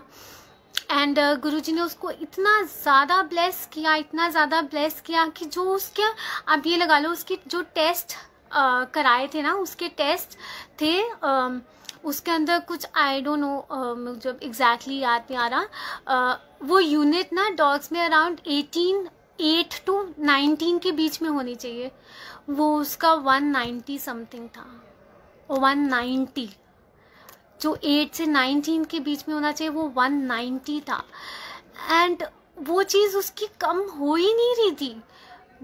एंड uh, गुरुजी ने उसको इतना ज़्यादा ब्लेस किया इतना ज़्यादा ब्लेस किया कि जो उसके आप ये लगा लो उसके जो टेस्ट uh, कराए थे ना उसके टेस्ट थे uh, उसके अंदर कुछ आई डोंट नो जब एग्जैक्टली याद नहीं आ रहा uh, वो यूनिट ना डॉग्स में around eighteen eight to nineteen के बीच में होनी चाहिए वो उसका वन नाइन्टी समथिंग था वन नाइन्टी जो एट से नाइनटीन के बीच में होना चाहिए वो वन नाइन्टी था एंड वो चीज़ उसकी कम हो ही नहीं रही थी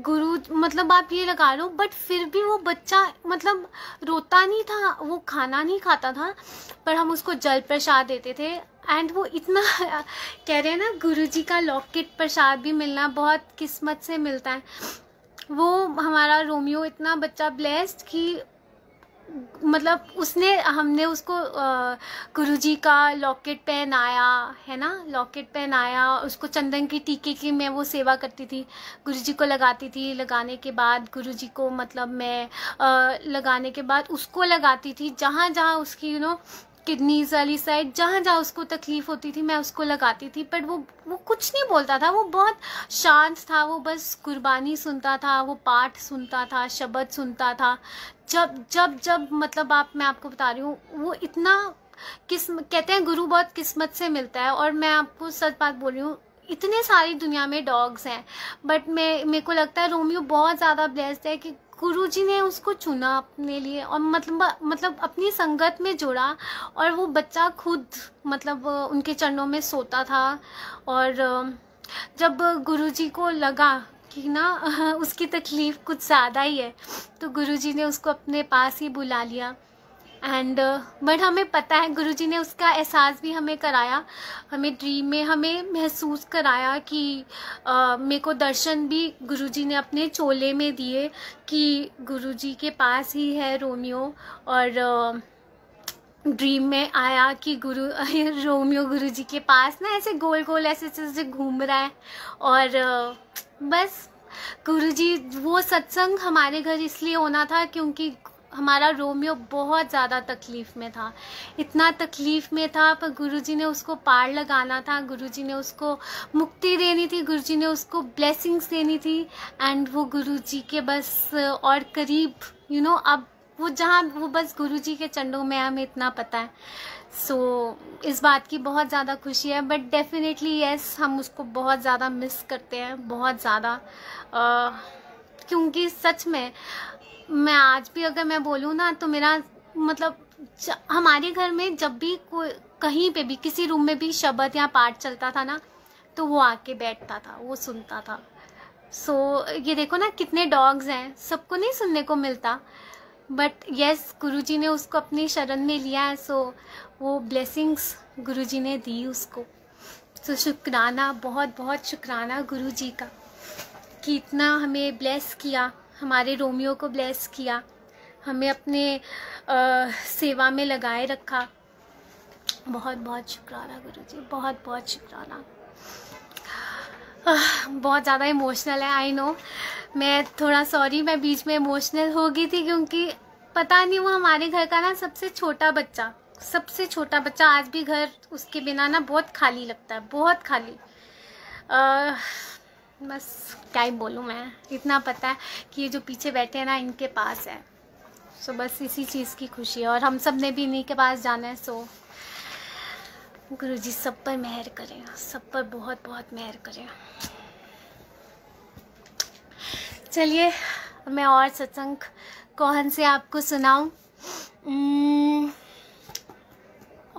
गुरु मतलब आप ये लगा लो बट फिर भी वो बच्चा मतलब रोता नहीं था वो खाना नहीं खाता था पर हम उसको जल प्रसाद देते थे एंड वो इतना कह रहे हैं ना गुरुजी का लॉकेट प्रसाद भी मिलना बहुत किस्मत से मिलता है वो हमारा रोमियो इतना बच्चा ब्लेस्ड कि मतलब उसने हमने उसको गुरुजी का लॉकेट पहनाया है ना लॉकेट पहनाया उसको चंदन की टीके की मैं वो सेवा करती थी गुरुजी को लगाती थी लगाने के बाद गुरुजी को मतलब मैं आ, लगाने के बाद उसको लगाती थी जहाँ जहाँ उसकी you you know know, kidneys वाली साइड जहाँ जहाँ उसको तकलीफ होती थी मैं उसको लगाती थी बट वो वो कुछ नहीं बोलता था वो बहुत शांत था वो बस कुर्बानी सुनता था वो पाठ सुनता था शब्द सुनता था जब जब जब मतलब आप मैं आपको बता रही हूँ वो इतना किस्म कहते हैं गुरु बहुत किस्मत से मिलता है और मैं आपको सच बात बोल रही हूँ इतने सारी दुनिया में डॉग्स हैं बट मैं मेरे को लगता है रोमियो बहुत ज़्यादा ब्लेस्ड है कि गुरुजी ने उसको चुना अपने लिए और मतलब मतलब अपनी संगत में जुड़ा और वो बच्चा खुद मतलब उनके चरणों में सोता था और जब गुरुजी को लगा कि ना उसकी तकलीफ़ कुछ ज़्यादा ही है तो गुरुजी ने उसको अपने पास ही बुला लिया एंड बट uh, हमें पता है गुरुजी ने उसका एहसास भी हमें कराया हमें ड्रीम में हमें महसूस कराया कि uh, मेरे को दर्शन भी गुरुजी ने अपने चोले में दिए कि गुरुजी के पास ही है रोमियो और uh, ड्रीम में आया कि गुरु रोमियो गुरु जी के पास ना ऐसे गोल गोल ऐसे ऐसे घूम रहा है और uh, बस गुरु जी वो सत्संग हमारे घर इसलिए होना था क्योंकि हमारा रोमियो बहुत ज़्यादा तकलीफ़ में था इतना तकलीफ़ में था पर गुरुजी ने उसको पार लगाना था गुरुजी ने उसको मुक्ति देनी थी गुरुजी ने उसको ब्लेसिंग्स देनी थी एंड वो गुरुजी के बस और करीब यू you नो know, अब वो जहाँ वो बस गुरुजी के चंडों में हमें इतना पता है सो so, इस बात की बहुत ज़्यादा खुशी है बट डेफिनेटली येस हम उसको बहुत ज़्यादा मिस करते हैं बहुत ज़्यादा क्योंकि सच में मैं आज भी अगर मैं बोलूँ ना तो मेरा मतलब हमारे घर में जब भी कोई कहीं पे भी किसी रूम में भी शब्द या पाठ चलता था ना तो वो आके बैठता था वो सुनता था सो so, ये देखो ना कितने डॉग्स हैं सबको नहीं सुनने को मिलता बट यस yes, गुरुजी ने उसको अपनी शरण में लिया है सो so, वो ब्लेसिंग्स गुरुजी ने दी उसको सो so, शुक्राना बहुत बहुत शुक्राना गुरुजी का कि इतना हमें ब्लेस किया हमारे रोमियो को ब्लेस किया हमें अपने आ, सेवा में लगाए रखा बहुत बहुत शुक्राना गुरु जी बहुत बहुत शुक्राना बहुत ज़्यादा इमोशनल है आई नो मैं थोड़ा सॉरी मैं बीच में इमोशनल हो गई थी क्योंकि पता नहीं वो हमारे घर का ना सबसे छोटा बच्चा सबसे छोटा बच्चा आज भी घर उसके बिना ना बहुत खाली लगता है बहुत खाली आ, बस क्या बोलूँ मैं इतना पता है कि ये जो पीछे बैठे हैं ना इनके पास है सो so, बस इसी चीज़ की खुशी है और हम सब ने भी इन्हीं के पास जाना है सो so, गुरु जी सब पर मेहर करें सब पर बहुत बहुत मेहर करें चलिए मैं और सत्संग कौन से आपको सुनाऊं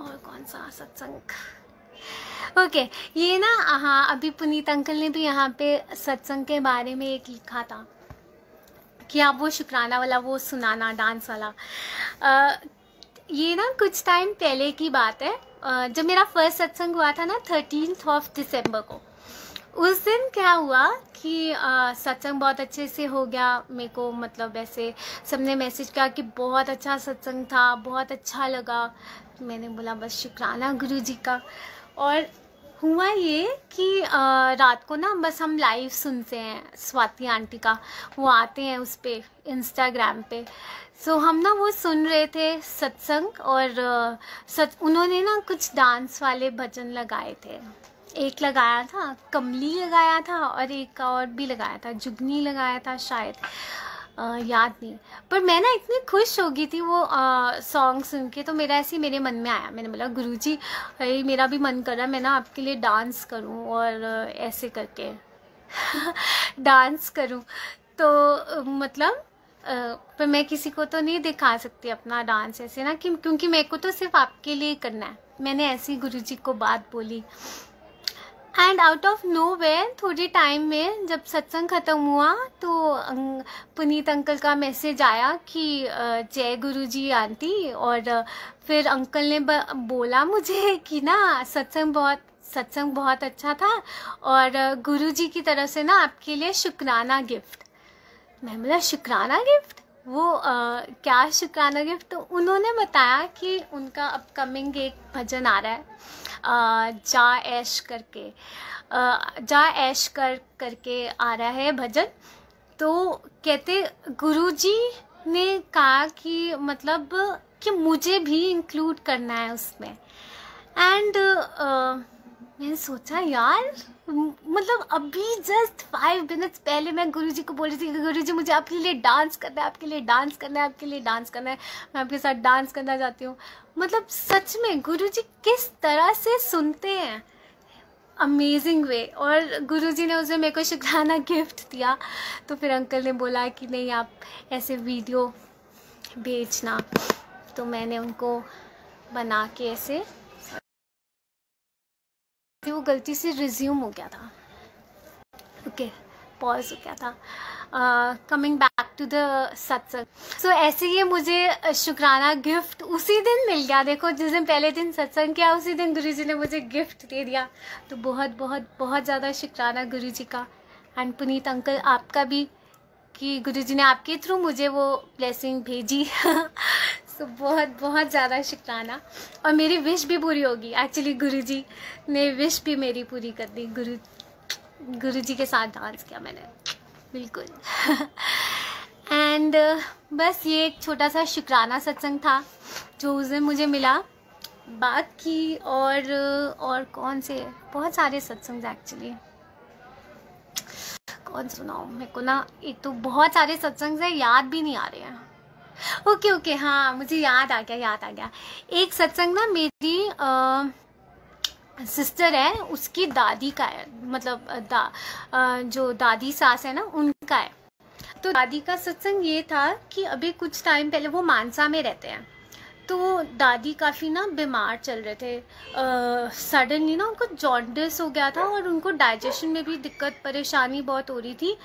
और कौन सा सत्संग ओके okay, ये ना हाँ अभी पुनीत अंकल ने भी यहाँ पे सत्संग के बारे में एक लिखा था कि आप वो शुक्राना वाला वो सुनाना डांस वाला आ, ये ना कुछ टाइम पहले की बात है आ, जब मेरा फर्स्ट सत्संग हुआ था ना थर्टीन ऑफ दिसंबर को उस दिन क्या हुआ कि सत्संग बहुत अच्छे से हो गया मेरे को मतलब ऐसे सबने मैसेज किया कि बहुत अच्छा सत्संग था बहुत अच्छा लगा मैंने बोला बस शुक्राना गुरु जी का और हुआ ये कि रात को ना बस हम लाइव सुनते हैं स्वाति आंटी का वो आते हैं उस पर इंस्टाग्राम पे सो so, हम ना वो सुन रहे थे सत्संग और सच उन्होंने ना कुछ डांस वाले भजन लगाए थे एक लगाया था कमली लगाया था और एक का और भी लगाया था जुगनी लगाया था शायद आ, याद नहीं पर मैं ना इतनी खुश हो गई थी वो सॉन्ग सुन के तो मेरा ऐसे ही मेरे मन में आया मैंने बोला गुरु जी मेरा भी मन कर रहा है मैं ना आपके लिए डांस करूँ और ऐसे करके डांस करूँ तो मतलब पर मैं किसी को तो नहीं दिखा सकती अपना डांस ऐसे ना कि क्योंकि मेरे को तो सिर्फ आपके लिए करना है मैंने ऐसी जी को बात बोली and out of no way थोड़े टाइम में जब सत्संग ख़त्म हुआ तो अं, पुनीत अंकल का मैसेज आया कि जय गुरु जी आंटी और फिर अंकल ने बोला मुझे कि ना सत्संग बहुत सत्संग बहुत अच्छा था और गुरु जी की तरफ से ना आपके लिए शुक्राना गिफ्ट मैं बोला शुक्राना गिफ्ट वो आ, क्या शुक्राना गिफ्ट तो उन्होंने बताया कि उनका अपकमिंग एक भजन आ रहा है जा ऐश करके जा ऐश कर करके आ रहा है भजन तो कहते गुरुजी ने कहा कि मतलब कि मुझे भी इंक्लूड करना है उसमें एंड uh, मैंने सोचा यार मतलब अभी जस्ट फाइव मिनट्स पहले मैं गुरुजी को बोल रही थी कि गुरुजी मुझे आपके लिए डांस करना है आपके लिए डांस करना है आपके लिए डांस करना है मैं आपके साथ डांस करना चाहती हूँ मतलब सच में गुरुजी किस तरह से सुनते हैं अमेजिंग वे और गुरुजी ने उसे मेरे को शुक्राना गिफ्ट दिया तो फिर अंकल ने बोला कि नहीं आप ऐसे वीडियो भेजना तो मैंने उनको बना के ऐसे कि वो गलती से रिज्यूम हो गया था ओके पॉज हो गया था कमिंग बैक टू द सत्संग सो ऐसे ही मुझे uh, शुक्राना गिफ्ट उसी दिन मिल गया देखो जिस दिन पहले दिन सत्संग किया उसी दिन गुरु जी ने मुझे गिफ्ट दे दिया तो बहुत बहुत बहुत ज़्यादा शुक्राना गुरु जी का एंड पुनीत अंकल आपका भी कि गुरु जी ने आपके थ्रू मुझे वो ब्लेसिंग भेजी सो बहुत बहुत ज़्यादा शुक्राना और मेरी विश भी पूरी होगी एक्चुअली गुरु जी ने विश भी मेरी पूरी कर दी गुरु गुरु जी के साथ डांस किया मैंने बिल्कुल एंड uh, बस ये एक छोटा सा शुक्राना सत्संग था जो उस दिन मुझे मिला बाकी और और कौन से बहुत सारे सत्संग एक्चुअली कौन सुनाऊँ मेरे को ना एक तो बहुत सारे सत्संग याद भी नहीं आ रहे हैं ओके ओके हाँ मुझे याद आ गया याद आ गया एक सत्संग ना मेरी सिस्टर है उसकी दादी का है मतलब दा, आ, जो दादी सास है ना उनका है तो दादी का सत्संग ये था कि अभी कुछ टाइम पहले वो मानसा में रहते हैं तो दादी काफ़ी ना बीमार चल रहे थे सडनली ना उनको जॉन्डिस हो गया था और उनको डाइजेशन में भी दिक्कत परेशानी बहुत हो रही थी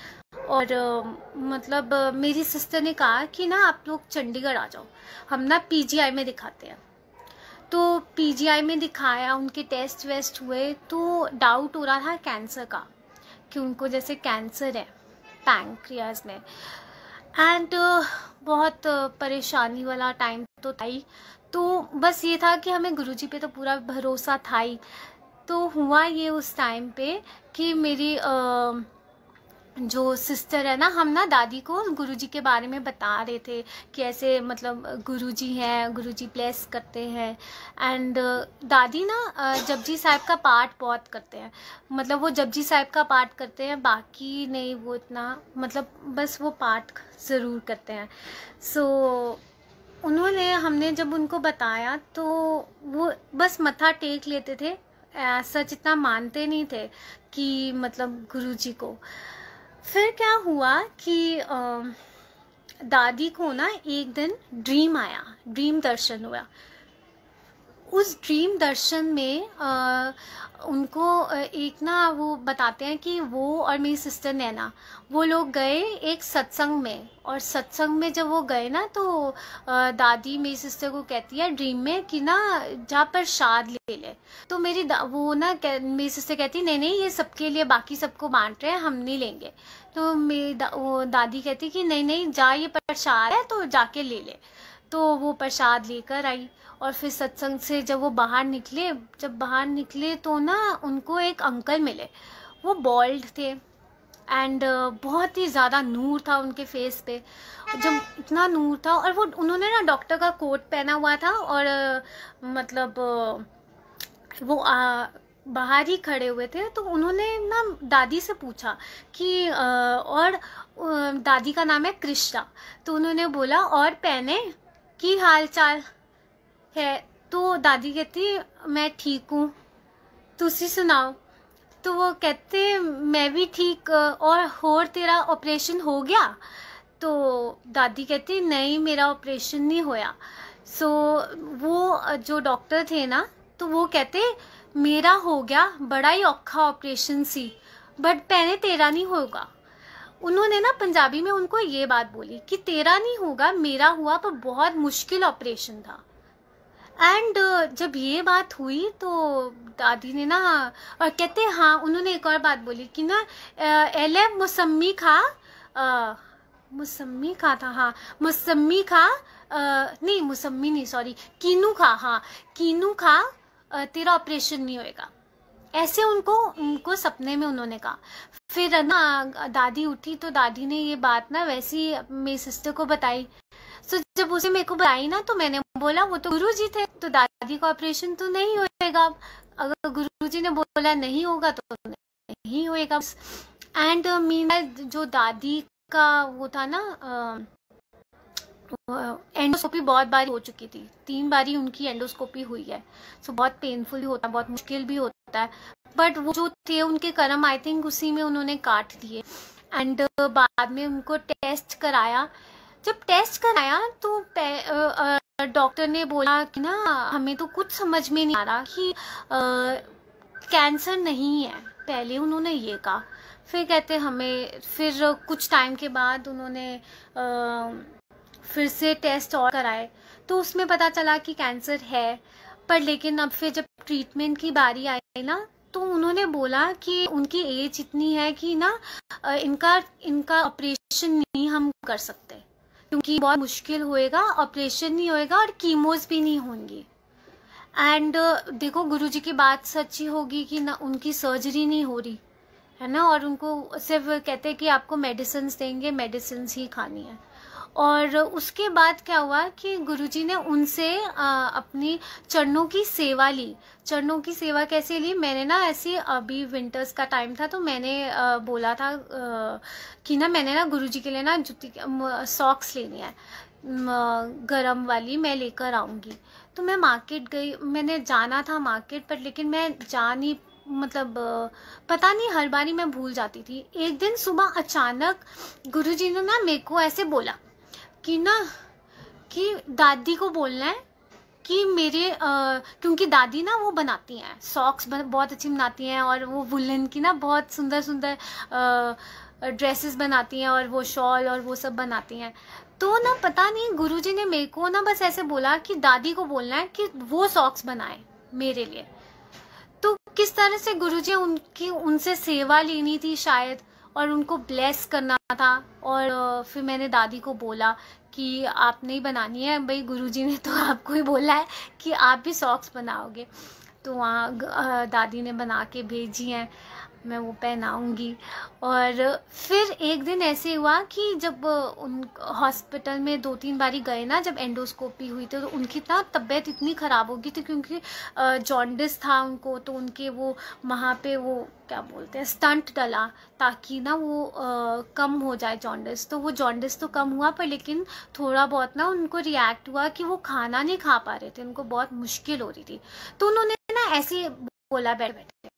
और uh, मतलब uh, मेरी सिस्टर ने कहा कि ना आप लोग चंडीगढ़ आ जाओ हम ना पीजीआई में दिखाते हैं तो पीजीआई में दिखाया उनके टेस्ट वेस्ट हुए तो डाउट हो रहा था कैंसर का कि उनको जैसे कैंसर है पैंक्रियाज में एंड uh, बहुत परेशानी वाला टाइम तो था ही तो बस ये था कि हमें गुरुजी पे तो पूरा भरोसा था ही तो हुआ ये उस टाइम पे कि मेरी आ, जो सिस्टर है ना हम ना दादी को गुरुजी के बारे में बता रहे थे कि ऐसे मतलब गुरुजी हैं गुरुजी प्लेस करते हैं एंड uh, दादी ना uh, जपजी साहब का पाठ बहुत करते हैं मतलब वो जपजी साहब का पाठ करते हैं बाकी नहीं वो इतना मतलब बस वो पाठ ज़रूर करते हैं सो so, उन्होंने हमने जब उनको बताया तो वो बस मथा टेक लेते थे सच इतना मानते नहीं थे कि मतलब गुरुजी को फिर क्या हुआ कि दादी को ना एक दिन ड्रीम आया ड्रीम दर्शन हुआ उस ड्रीम दर्शन में उनको एक ना वो बताते हैं कि वो और मेरी सिस्टर नैना वो लोग गए एक सत्संग में और सत्संग में जब वो गए ना तो दादी मेरी सिस्टर को कहती है ड्रीम में कि ना जा प्रसाद ले ले तो मेरी वो ना मेरी सिस्टर कहती नहीं नहीं ये सबके लिए बाकी सबको बांट रहे हैं हम नहीं लेंगे तो मेरी दा, वो दादी कहती कि नहीं नहीं जा ये प्रसाद है तो जाके ले ले तो वो प्रसाद लेकर आई और फिर सत्संग से जब वो बाहर निकले जब बाहर निकले तो ना उनको एक अंकल मिले वो बॉल्ड थे एंड बहुत ही ज़्यादा नूर था उनके फेस पे जब इतना नूर था और वो उन्होंने ना डॉक्टर का कोट पहना हुआ था और मतलब वो आ, बाहर ही खड़े हुए थे तो उन्होंने ना दादी से पूछा कि और दादी का नाम है कृष्णा तो उन्होंने बोला और पहने की हाल चाल है तो दादी कहती मैं ठीक हूँ तुसी सुनाओ तो वो कहते मैं भी ठीक और होर तेरा ऑपरेशन हो गया तो दादी कहती नहीं मेरा ऑपरेशन नहीं होया सो so, वो जो डॉक्टर थे ना तो वो कहते मेरा हो गया बड़ा ही औखा ऑपरेशन सी बट पहले तेरा नहीं होगा उन्होंने ना पंजाबी में उनको ये बात बोली कि तेरा नहीं होगा मेरा हुआ पर बहुत मुश्किल ऑपरेशन था एंड uh, जब ये बात हुई तो दादी ने ना और कहते हाँ उन्होंने एक और बात बोली कि ना एल एम मौसमी खा मौसमी खा था हाँ मौसमी खा नहीं मौसमी नहीं सॉरी कीनू खा हाँ कीनू खा तेरा ऑपरेशन नहीं होएगा ऐसे उनको उनको सपने में उन्होंने कहा फिर ना दादी उठी तो दादी ने ये बात ना वैसी मेरी सिस्टर को बताई सो तो so, जब उसे मेरे को बताई ना तो मैंने बोला वो तो गुरु जी थे तो दादी का ऑपरेशन तो नहीं होएगा अगर गुरु जी ने बोला नहीं होगा तो नहीं होएगा एंड मीन uh, जो दादी का वो था ना एंडोस्कोपी uh, uh, बहुत बार हो चुकी थी तीन बारी उनकी एंडोस्कोपी हुई है सो so, बहुत पेनफुल भी होता है बहुत मुश्किल भी होता है बट वो जो थे उनके कर्म आई थिंक उसी में उन्होंने काट दिए एंड uh, बाद में उनको टेस्ट कराया जब टेस्ट कराया तो डॉक्टर ने बोला कि ना हमें तो कुछ समझ में नहीं आ रहा कि कैंसर नहीं है पहले उन्होंने ये कहा फिर कहते हमें फिर कुछ टाइम के बाद उन्होंने आ, फिर से टेस्ट और कराए तो उसमें पता चला कि कैंसर है पर लेकिन अब फिर जब ट्रीटमेंट की बारी आई ना तो उन्होंने बोला कि उनकी एज इतनी है कि ना इनका इनका ऑपरेशन नहीं हम कर सकते क्योंकि बहुत मुश्किल होएगा ऑपरेशन नहीं होएगा और कीमोज भी नहीं होंगी एंड uh, देखो गुरुजी की बात सच्ची होगी कि ना उनकी सर्जरी नहीं हो रही है ना और उनको सिर्फ कहते हैं कि आपको मेडिसिन देंगे मेडिसिन ही खानी है और उसके बाद क्या हुआ कि गुरुजी ने उनसे अपनी चरणों की सेवा ली चरणों की सेवा कैसे ली मैंने ना ऐसे अभी विंटर्स का टाइम था तो मैंने बोला था कि ना मैंने ना गुरुजी के लिए ना जूती सॉक्स लेनी है गरम वाली मैं लेकर आऊँगी तो मैं मार्केट गई मैंने जाना था मार्केट पर लेकिन मैं जा नहीं मतलब पता नहीं हर बारी मैं भूल जाती थी एक दिन सुबह अचानक गुरुजी ने ना मेरे को ऐसे बोला कि ना कि दादी को बोलना है कि मेरे क्योंकि दादी ना वो बनाती हैं सॉक्स बहुत अच्छी बनाती हैं और वो वुलन की ना बहुत सुंदर सुंदर ड्रेसेस बनाती हैं और वो शॉल और वो सब बनाती हैं तो ना पता नहीं गुरुजी ने मेरे को ना बस ऐसे बोला कि दादी को बोलना है कि वो सॉक्स बनाए मेरे लिए तो किस तरह से गुरुजी उनकी उनसे सेवा लेनी थी शायद और उनको ब्लेस करना था और फिर मैंने दादी को बोला कि आपने ही बनानी है भाई गुरुजी ने तो आपको ही बोला है कि आप भी सॉक्स बनाओगे तो वहाँ दादी ने बना के भेजी हैं मैं वो पहनाऊँगी और फिर एक दिन ऐसे हुआ कि जब उन हॉस्पिटल में दो तीन बारी गए ना जब एंडोस्कोपी हुई थी तो उनकी ना तबीयत इतनी ख़राब हो गई थी क्योंकि जॉन्डिस था उनको तो उनके वो वहाँ पे वो क्या बोलते हैं स्टंट डला ताकि ना वो आ, कम हो जाए जॉन्डिस तो वो जॉन्डिस तो कम हुआ पर लेकिन थोड़ा बहुत ना उनको रिएक्ट हुआ कि वो खाना नहीं खा पा रहे थे उनको बहुत मुश्किल हो रही थी तो उन्होंने ना ऐसे बोला बैठ बैठे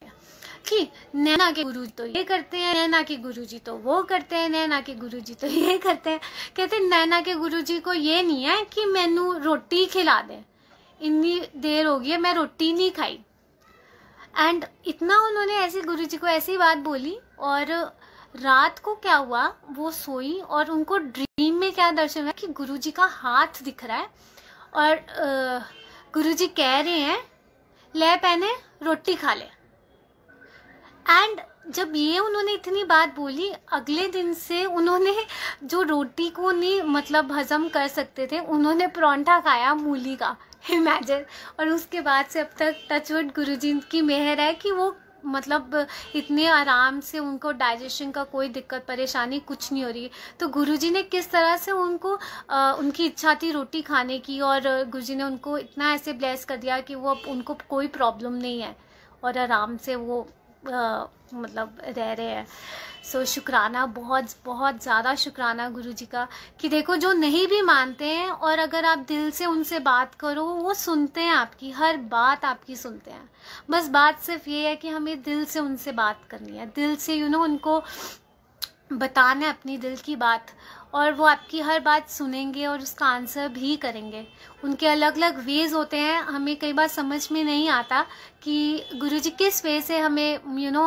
कि नैना के गुरु तो ये करते हैं नैना के जी तो वो करते हैं नैना के जी तो ये करते हैं कहते नैना के जी को ये नहीं है कि मैनू रोटी खिला दें इतनी देर हो गई है मैं रोटी नहीं खाई एंड इतना उन्होंने ऐसे जी को ऐसी बात बोली और रात को क्या हुआ वो सोई और उनको ड्रीम में क्या दर्शन हुआ कि जी का हाथ दिख रहा है और जी कह रहे हैं ले पहने रोटी खा ले एंड जब ये उन्होंने इतनी बात बोली अगले दिन से उन्होंने जो रोटी को नहीं मतलब हजम कर सकते थे उन्होंने परौंठा खाया मूली का इमेजिन और उसके बाद से अब तक टचवुड जी की मेहर है कि वो मतलब इतने आराम से उनको डाइजेशन का कोई दिक्कत परेशानी कुछ नहीं हो रही तो गुरुजी ने किस तरह से उनको आ, उनकी इच्छा थी रोटी खाने की और गुरुजी ने उनको इतना ऐसे ब्लेस कर दिया कि वो अब उनको कोई प्रॉब्लम नहीं है और आराम से वो आ, मतलब रह रहे हैं सो so, शुक्राना बहुत बहुत ज़्यादा शुक्राना गुरु जी का कि देखो जो नहीं भी मानते हैं और अगर आप दिल से उनसे बात करो वो सुनते हैं आपकी हर बात आपकी सुनते हैं बस बात सिर्फ ये है कि हमें दिल से उनसे बात करनी है दिल से यू you नो know, उनको बताना है अपनी दिल की बात और वो आपकी हर बात सुनेंगे और उसका आंसर भी करेंगे उनके अलग अलग वेज होते हैं हमें कई बार समझ में नहीं आता कि गुरु जी किस वे से हमें यू नो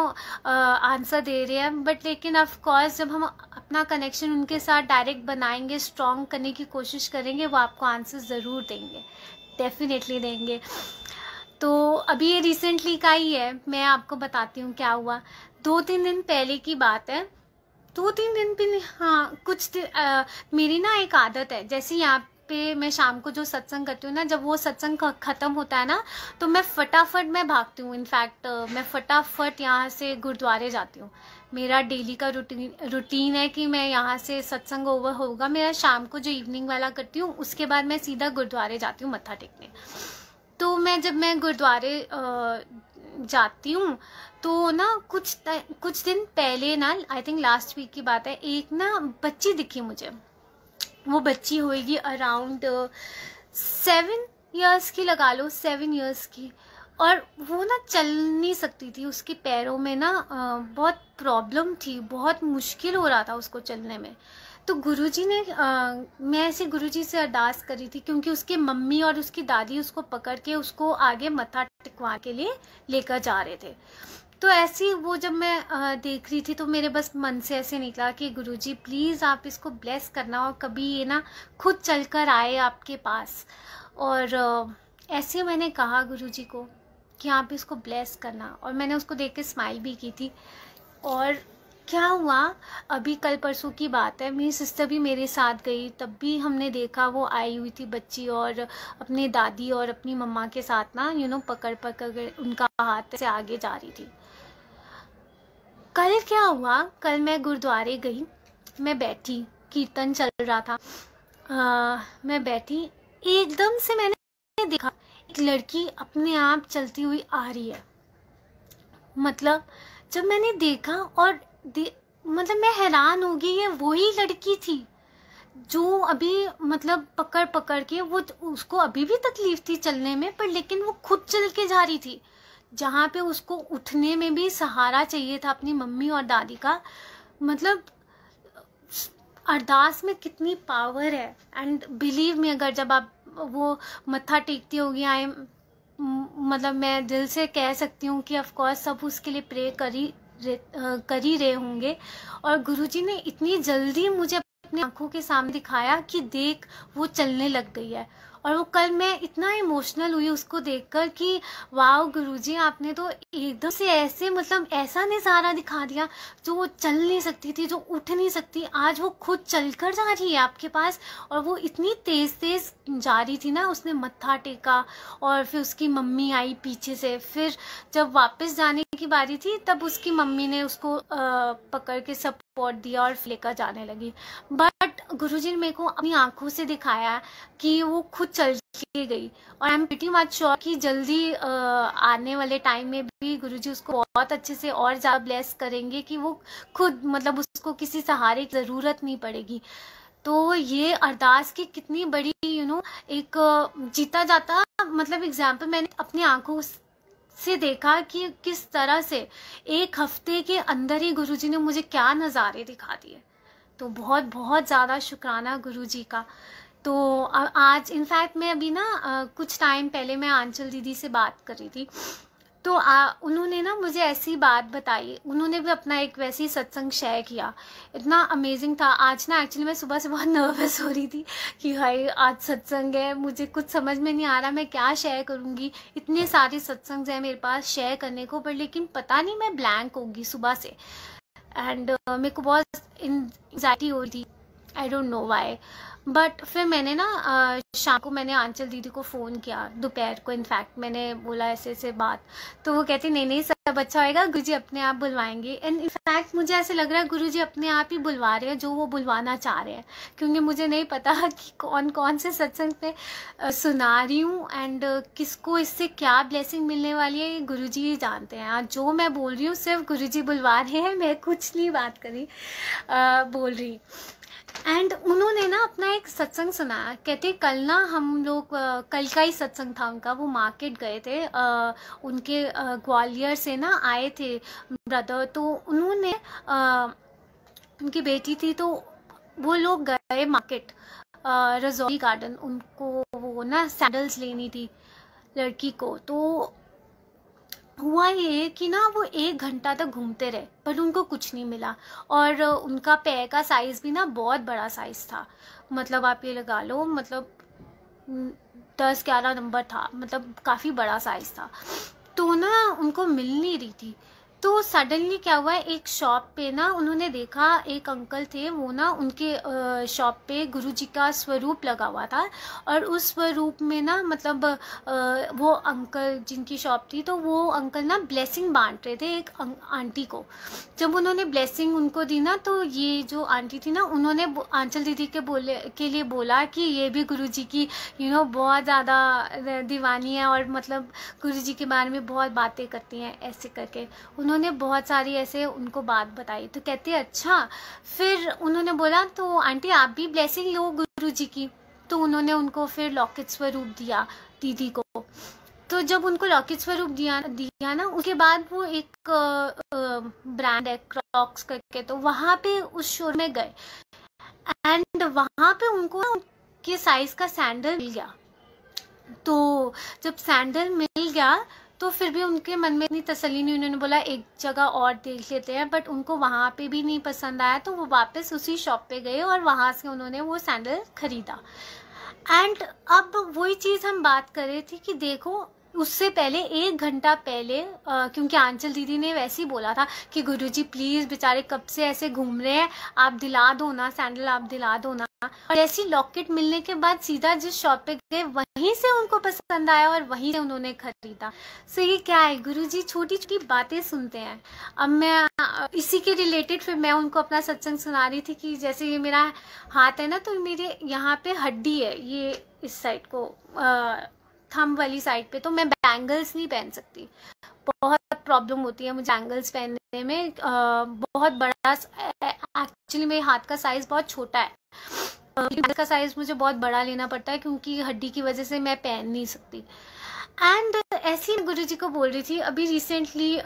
आंसर दे रहे हैं बट लेकिन कोर्स जब हम अपना कनेक्शन उनके साथ डायरेक्ट बनाएंगे स्ट्रॉन्ग करने की कोशिश करेंगे वो आपको आंसर ज़रूर देंगे डेफिनेटली देंगे तो अभी ये रिसेंटली का ही है मैं आपको बताती हूँ क्या हुआ दो तीन दिन पहले की बात है दो तीन दिन नहीं हाँ कुछ आ, मेरी ना एक आदत है जैसे यहाँ पे मैं शाम को जो सत्संग करती हूँ ना जब वो सत्संग ख़त्म होता है ना तो मैं फटाफट मैं भागती हूँ इनफैक्ट मैं फटाफट यहाँ से गुरुद्वारे जाती हूँ मेरा डेली का रूटीन रूटीन है कि मैं यहाँ से सत्संग ओवर होगा मेरा शाम को जो इवनिंग वाला करती हूँ उसके बाद मैं सीधा गुरुद्वारे जाती हूँ मत्था टेकने तो मैं जब मैं गुरुद्वारे जाती हूँ तो ना कुछ कुछ दिन पहले ना आई थिंक लास्ट वीक की बात है एक ना बच्ची दिखी मुझे वो बच्ची होएगी अराउंड सेवन ईयर्स की लगा लो सेवन ईयर्स की और वो ना चल नहीं सकती थी उसके पैरों में ना uh, बहुत प्रॉब्लम थी बहुत मुश्किल हो रहा था उसको चलने में तो गुरुजी ने आ, मैं ऐसे गुरुजी से अरदास करी थी क्योंकि उसके मम्मी और उसकी दादी उसको पकड़ के उसको आगे मत्था टिकवा के लिए लेकर जा रहे थे तो ऐसी वो जब मैं आ, देख रही थी तो मेरे बस मन से ऐसे निकला कि गुरुजी प्लीज़ आप इसको ब्लेस करना और कभी ये ना खुद चल कर आए आपके पास और आ, ऐसे मैंने कहा गुरुजी को कि आप इसको ब्लेस करना और मैंने उसको देख के स्माइल भी की थी और क्या हुआ अभी कल परसों की बात है मेरी सिस्टर भी मेरे साथ गई तब भी हमने देखा वो आई हुई थी बच्ची और अपने दादी और अपनी मम्मा के साथ ना यू नो पकड़ पकड़ उनका हाथ से आगे जा रही थी कल क्या हुआ कल मैं गुरुद्वारे गई मैं बैठी कीर्तन चल रहा था आ, मैं बैठी एकदम से मैंने देखा एक लड़की अपने आप चलती हुई आ रही है मतलब जब मैंने देखा और मतलब मैं हैरान हो गई ये वही लड़की थी जो अभी मतलब पकड़ पकड़ के वो उसको अभी भी तकलीफ थी चलने में पर लेकिन वो खुद चल के जा रही थी जहाँ पे उसको उठने में भी सहारा चाहिए था अपनी मम्मी और दादी का मतलब अरदास में कितनी पावर है एंड बिलीव में अगर जब आप वो मत्था टेकती होगी आई मतलब मैं दिल से कह सकती हूँ कि ऑफ़ कोर्स सब उसके लिए प्रे करी कर ही रहे होंगे और गुरुजी ने इतनी जल्दी मुझे अपनी आंखों के सामने दिखाया कि देख वो चलने लग गई है और वो कल मैं इतना इमोशनल हुई उसको देखकर कि वाह गुरुजी आपने तो एकदम से ऐसे मतलब ऐसा नज़ारा दिखा दिया जो वो चल नहीं सकती थी जो उठ नहीं सकती आज वो खुद चलकर जा रही है आपके पास और वो इतनी तेज़ तेज़ जा रही थी ना उसने मत्था टेका और फिर उसकी मम्मी आई पीछे से फिर जब वापस जाने की बारी थी तब उसकी मम्मी ने उसको पकड़ के सपोर्ट दिया और लेकर जाने लगी बट गुरुजी ने मेरे को अपनी आंखों से दिखाया कि वो खुद चल के गई और I am pretty much sure कि जल्दी आने वाले टाइम में भी गुरुजी उसको बहुत अच्छे से और ज़्यादा ब्लेस करेंगे कि वो खुद मतलब उसको किसी सहारे की ज़रूरत नहीं पड़ेगी तो ये अरदास की कितनी बड़ी यू you नो know, एक जीता जाता मतलब एग्जाम्पल मैंने अपनी आंखों से देखा कि किस तरह से एक हफ्ते के अंदर ही गुरुजी ने मुझे क्या नज़ारे दिखा दिए तो बहुत बहुत ज़्यादा शुक्राना गुरुजी का तो आज इनफैक्ट मैं अभी ना कुछ टाइम पहले मैं आंचल दीदी से बात कर रही थी तो आ, उन्होंने ना मुझे ऐसी बात बताई उन्होंने भी अपना एक वैसे सत्संग शेयर किया इतना अमेजिंग था आज ना एक्चुअली मैं सुबह से बहुत नर्वस हो रही थी कि भाई आज सत्संग है मुझे कुछ समझ में नहीं आ रहा मैं क्या शेयर करूँगी इतने सारे सत्संग हैं मेरे पास शेयर करने को पर लेकिन पता नहीं मैं ब्लैंक होगी सुबह से एंड uh, मेरे को बहुत एंगजाइटी हो रही थी I don't know why but फिर मैंने ना शाम को मैंने आंचल दीदी को फ़ोन किया दोपहर को इनफैक्ट मैंने बोला ऐसे ऐसे बात तो वो कहती नहीं नहीं सब अच्छा होएगा गुरु जी अपने आप बुलवाएंगे एंड इनफैक्ट मुझे ऐसे लग रहा है गुरु जी अपने आप ही बुलवा रहे हैं जो वो बुलवाना चाह रहे हैं क्योंकि मुझे नहीं पता कि कौन कौन से सत्संग पे सुना रही हूँ एंड किसको इससे क्या ब्लेसिंग मिलने वाली है ये गुरु जी ही जानते हैं जो मैं बोल रही हूँ सिर्फ गुरु जी बुलवा रहे हैं मैं कुछ नहीं बात करी बोल रही एंड उन्होंने ना अपना एक सत्संग सुनाया कहते कल ना हम लोग कल का ही सत्संग था उनका वो मार्केट गए थे आ, उनके ग्वालियर से ना आए थे ब्रदर तो उन्होंने आ, उनकी बेटी थी तो वो लोग गए मार्केट रजौरी गार्डन उनको वो ना सैंडल्स लेनी थी लड़की को तो हुआ ये कि ना वो एक घंटा तक घूमते रहे पर उनको कुछ नहीं मिला और उनका पैर का साइज़ भी ना बहुत बड़ा साइज़ था मतलब आप ये लगा लो मतलब दस ग्यारह नंबर था मतलब काफ़ी बड़ा साइज़ था तो ना उनको मिल नहीं रही थी तो सडनली क्या हुआ एक शॉप पे ना उन्होंने देखा एक अंकल थे वो ना उनके शॉप पे गुरु जी का स्वरूप लगा हुआ था और उस स्वरूप में ना मतलब वो अंकल जिनकी शॉप थी तो वो अंकल ना ब्लेसिंग बांट रहे थे एक आंटी अं, को जब उन्होंने ब्लेसिंग उनको दी ना तो ये जो आंटी थी ना उन्होंने आंचल दीदी के बोले के लिए बोला कि ये भी गुरु जी की यू नो बहुत ज़्यादा दीवानी है और मतलब गुरु जी के बारे में बहुत बातें करती हैं ऐसे करके उन्होंने बहुत सारी ऐसे उनको बात बताई तो कहते अच्छा फिर उन्होंने बोला तो आंटी आप भी ब्लेसिंग लो गुरु जी की तो उन्होंने उनको फिर लॉकेट स्वरूप दिया दीदी को तो जब उनको लॉकेट स्वरूप दिया दिया ना उसके बाद वो एक ब्रांड है क्रॉक्स करके तो वहां पे उस शोर में गए एंड वहां पे उनको उनके साइज का सैंडल मिल गया तो जब सैंडल मिल गया तो फिर भी उनके मन में इतनी तसली नहीं उन्होंने बोला एक जगह और देख लेते हैं बट उनको वहाँ पे भी नहीं पसंद आया तो वो वापस उसी शॉप पे गए और वहाँ से उन्होंने वो सैंडल खरीदा एंड अब वही चीज़ हम बात कर रहे थे कि देखो उससे पहले एक घंटा पहले आ, क्योंकि आंचल दीदी ने वैसे ही बोला था कि गुरुजी प्लीज़ बेचारे कब से ऐसे घूम रहे हैं आप दिला दो ना सैंडल आप दिला दो ना और ऐसी लॉकेट मिलने के बाद सीधा जिस शॉप पे गए वहीं से उनको पसंद आया और वहीं से उन्होंने खरीदा सो ये क्या है गुरुजी छोटी छोटी बातें सुनते हैं अब मैं इसी के रिलेटेड फिर मैं उनको अपना सत्संग सुना रही थी कि जैसे ये मेरा हाथ है ना तो मेरे यहाँ पे हड्डी है ये इस साइड को आ, थम वाली साइड पे तो मैं बैंगल्स नहीं पहन सकती बहुत प्रॉब्लम होती है मुझे एंगल्स पहनने में आ, बहुत बड़ा एक्चुअली मेरे हाथ का साइज बहुत छोटा है हाथ का साइज मुझे बहुत बड़ा लेना पड़ता है क्योंकि हड्डी की वजह से मैं पहन नहीं सकती एंड ऐसी गुरु जी को बोल रही थी अभी रिसेंटली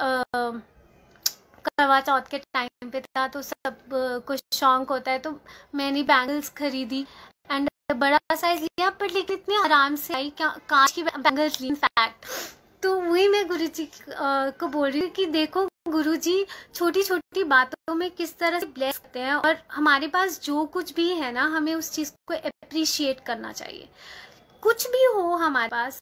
करवा चौथ के टाइम पे था तो सब कुछ शौक होता है तो मैंने बैंगल्स खरीदी तो बड़ा साइज लिया पर लेकिन इतनी आराम से आई कांच की बैंगल्स ली इनफैक्ट तो वही मैं गुरु जी को बोल रही हूँ कि देखो गुरु जी छोटी छोटी बातों में किस तरह से ब्लेस करते हैं और हमारे पास जो कुछ भी है ना हमें उस चीज़ को अप्रिशिएट करना चाहिए कुछ भी हो हमारे पास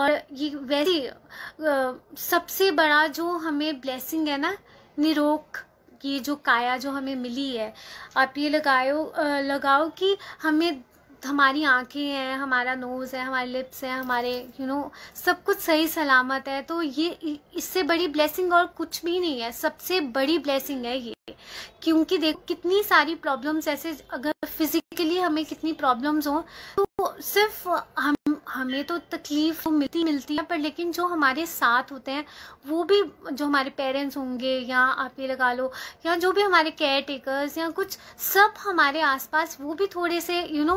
और ये वैसे सबसे बड़ा जो हमें ब्लेसिंग है ना निरोग की जो काया जो हमें मिली है आप ये लगाओ लगाओ कि हमें हमारी आंखें हैं हमारा नोज़ है हमारे लिप्स हैं हमारे यू you नो know, सब कुछ सही सलामत है तो ये इससे बड़ी ब्लेसिंग और कुछ भी नहीं है सबसे बड़ी ब्लेसिंग है ये क्योंकि देख कितनी सारी प्रॉब्लम्स ऐसे अगर फिजिकली हमें कितनी प्रॉब्लम्स हो तो सिर्फ हम हमें तो तकलीफ तो मिलती मिलती है पर लेकिन जो हमारे साथ होते हैं वो भी जो हमारे पेरेंट्स होंगे या आप ये लगा लो या जो भी हमारे केयर टेकर्स या कुछ सब हमारे आसपास वो भी थोड़े से यू नो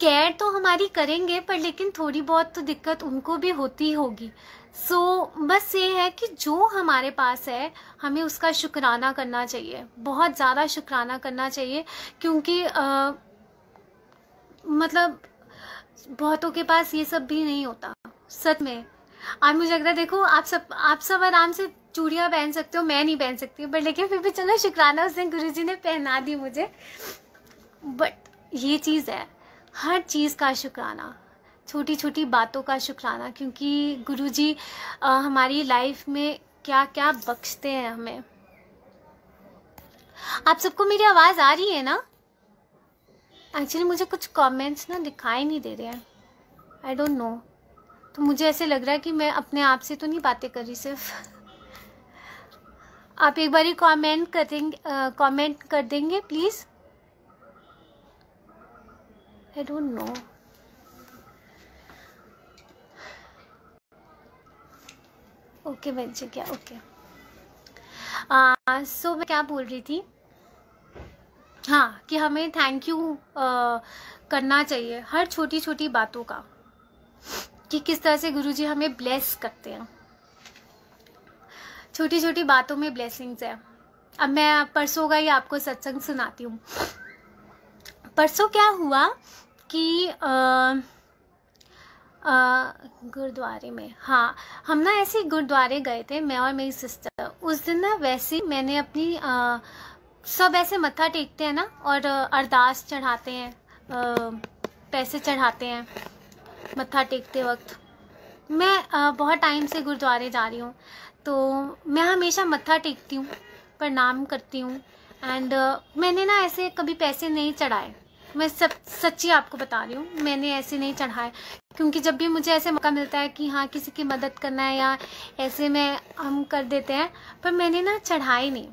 केयर तो हमारी करेंगे पर लेकिन थोड़ी बहुत तो दिक्कत उनको भी होती होगी सो so, बस ये है कि जो हमारे पास है हमें उसका शुक्राना करना चाहिए बहुत ज़्यादा शुक्राना करना चाहिए क्योंकि आ, मतलब बहुतों के पास ये सब भी नहीं होता सच में आज मुझे लगता है देखो आप सब आप सब आराम से चूड़ियाँ पहन सकते हो मैं नहीं पहन सकती हूँ बट लेकिन फिर भी चलो शुक्राना उस दिन गुरु जी ने पहना दी मुझे बट ये चीज़ है हर चीज़ का शुक्राना छोटी छोटी बातों का शुक्राना क्योंकि गुरु जी आ, हमारी लाइफ में क्या क्या बख्शते हैं हमें आप सबको मेरी आवाज़ आ रही है ना एक्चुअली मुझे कुछ कमेंट्स ना दिखाई नहीं दे रहे हैं आई डोंट नो तो मुझे ऐसे लग रहा है कि मैं अपने आप से तो नहीं बातें कर रही सिर्फ आप एक बार ही कॉमेंट कर देंगे कॉमेंट कर देंगे please I don't know okay बन क्या ओके सो uh, मैं क्या बोल रही थी हाँ कि हमें थैंक यू करना चाहिए हर छोटी छोटी बातों का कि किस तरह से गुरुजी हमें ब्लेस करते हैं छोटी छोटी बातों में ब्लेसिंग्स है अब मैं परसों का ही आपको सत्संग सुनाती हूँ परसों क्या हुआ कि गुरुद्वारे में हाँ हम ना ऐसे गुरुद्वारे गए थे मैं और मेरी सिस्टर उस दिन ना वैसे मैंने अपनी आ, सब ऐसे मत्था टेकते हैं ना और अरदास चढ़ाते हैं पैसे चढ़ाते हैं मत्था टेकते वक्त मैं बहुत टाइम से गुरुद्वारे जा रही हूँ तो मैं हमेशा मत्था टेकती हूँ प्रणाम करती हूँ एंड मैंने ना ऐसे कभी पैसे नहीं चढ़ाए मैं सब सच्ची आपको बता रही हूँ मैंने ऐसे नहीं चढ़ाए क्योंकि जब भी मुझे ऐसे मौका मिलता है कि हाँ किसी की मदद करना है या ऐसे में हम कर देते हैं पर मैंने ना चढ़ाए नहीं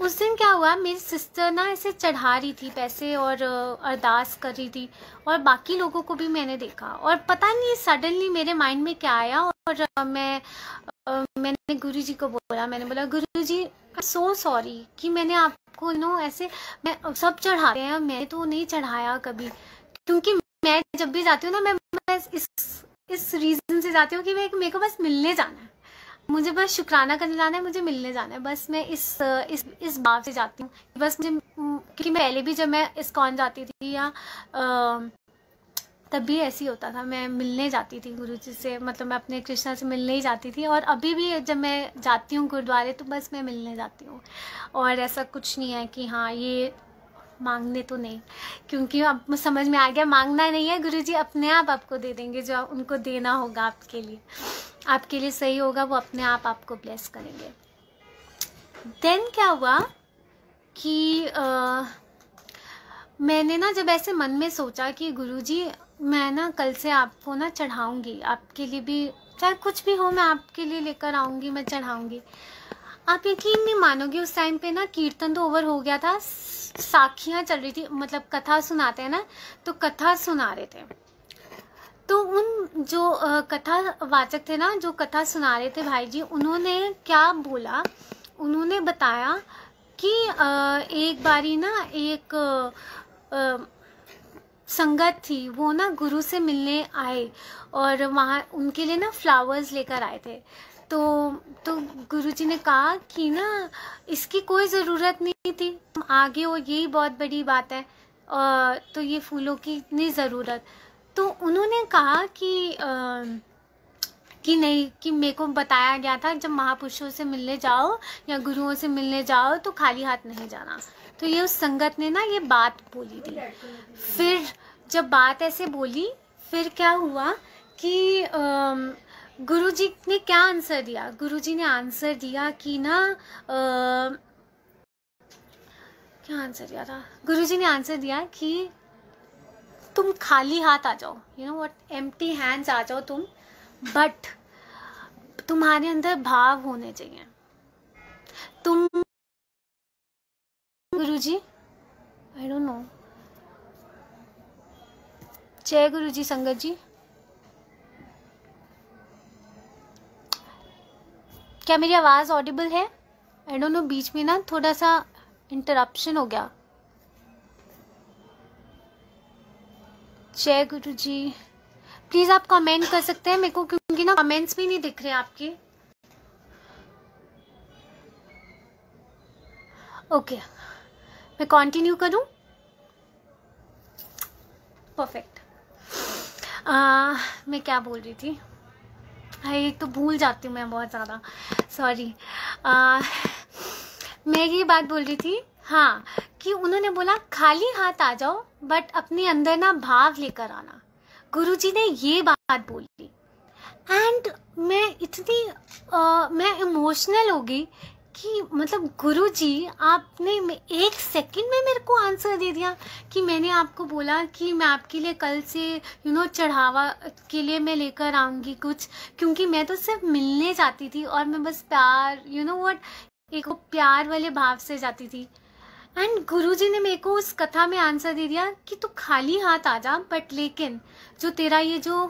उस दिन क्या हुआ मेरी सिस्टर ना ऐसे चढ़ा रही थी पैसे और अरदास कर रही थी और बाकी लोगों को भी मैंने देखा और पता नहीं सडनली मेरे माइंड में क्या आया और मैं मैंने गुरु जी को बोला मैंने बोला गुरु जी सो सॉरी कि मैंने आपको नो ऐसे मैं सब चढ़ाते हैं मैंने तो नहीं चढ़ाया कभी क्योंकि मैं जब भी जाती हूँ ना मैं बस इस इस रीज़न से जाती हूँ कि मेरे को बस मिलने जाना है मुझे बस शुक्राना करने जाना है मुझे मिलने जाना है बस मैं इस इस इस भाव से जाती हूँ बस मुझे क्योंकि मैं पहले भी जब मैं इस्कॉन जाती थी या तब भी ऐसे ही होता था मैं मिलने जाती थी गुरु जी से मतलब मैं अपने कृष्णा से मिलने ही जाती थी और अभी भी जब मैं जाती हूँ गुरुद्वारे तो बस मैं मिलने जाती हूँ और ऐसा कुछ नहीं है कि हाँ ये मांगने तो नहीं क्योंकि अब समझ में आ गया मांगना नहीं है गुरु जी अपने आप आपको दे देंगे जो उनको देना होगा आपके लिए आपके लिए सही होगा वो अपने आप आपको ब्लेस करेंगे देन क्या हुआ कि आ, मैंने ना जब ऐसे मन में सोचा कि गुरुजी मैं ना कल से आपको ना चढ़ाऊंगी आपके लिए भी चाहे कुछ भी हो मैं आपके लिए लेकर आऊंगी मैं चढ़ाऊंगी आप यकीन नहीं मानोगे उस टाइम पे ना कीर्तन तो ओवर हो गया था साखियां चल रही थी मतलब कथा सुनाते हैं ना तो कथा सुना रहे थे तो उन जो कथा वाचक थे ना जो कथा सुना रहे थे भाई जी उन्होंने क्या बोला उन्होंने बताया कि एक बारी ना एक संगत थी वो ना गुरु से मिलने आए और वहाँ उनके लिए ना फ्लावर्स लेकर आए थे तो तो गुरुजी ने कहा कि ना इसकी कोई ज़रूरत नहीं थी आगे हो यही बहुत बड़ी बात है तो ये फूलों की इतनी ज़रूरत तो उन्होंने कहा कि आ, कि नहीं कि मेरे को बताया गया था जब महापुरुषों से मिलने जाओ या गुरुओं से मिलने जाओ तो खाली हाथ नहीं जाना तो ये उस संगत ने ना ये बात बोली थी फिर जब बात ऐसे बोली फिर क्या हुआ कि गुरुजी गुरु जी ने क्या आंसर दिया गुरु जी ने आंसर दिया कि ना आ, क्या आंसर दिया था गुरु जी ने आंसर दिया कि तुम खाली हाथ आ जाओ यू नो वट टी हैंड्स आ जाओ तुम बट तुम्हारे अंदर भाव होने चाहिए तुम गुरु जी आई डोंट नो जय गुरु जी संगत जी क्या मेरी आवाज़ ऑडिबल है आई डोंट नो बीच में ना थोड़ा सा इंटरप्शन हो गया जय गुरु जी प्लीज़ आप कमेंट कर सकते हैं मेरे को क्योंकि ना कमेंट्स भी नहीं दिख रहे आपके ओके मैं कंटिन्यू करूं परफेक्ट मैं क्या बोल रही थी अरे तो भूल जाती हूँ मैं बहुत ज़्यादा सॉरी मैं ये बात बोल रही थी हाँ कि उन्होंने बोला खाली हाथ आ जाओ बट अपने अंदर ना भाव लेकर आना गुरुजी ने ये बात बोली एंड मैं इतनी आ, मैं इमोशनल हो गई कि मतलब गुरु जी आपने एक सेकंड में मेरे को आंसर दे दिया कि मैंने आपको बोला कि मैं आपके लिए कल से यू नो चढ़ावा के लिए मैं लेकर आऊँगी कुछ क्योंकि मैं तो सिर्फ मिलने जाती थी और मैं बस प्यार यू नो वट एक प्यार वाले भाव से जाती थी एंड गुरुजी ने मेरे को उस कथा में आंसर दे दिया कि तू खाली हाथ आ जा बट लेकिन जो तेरा ये जो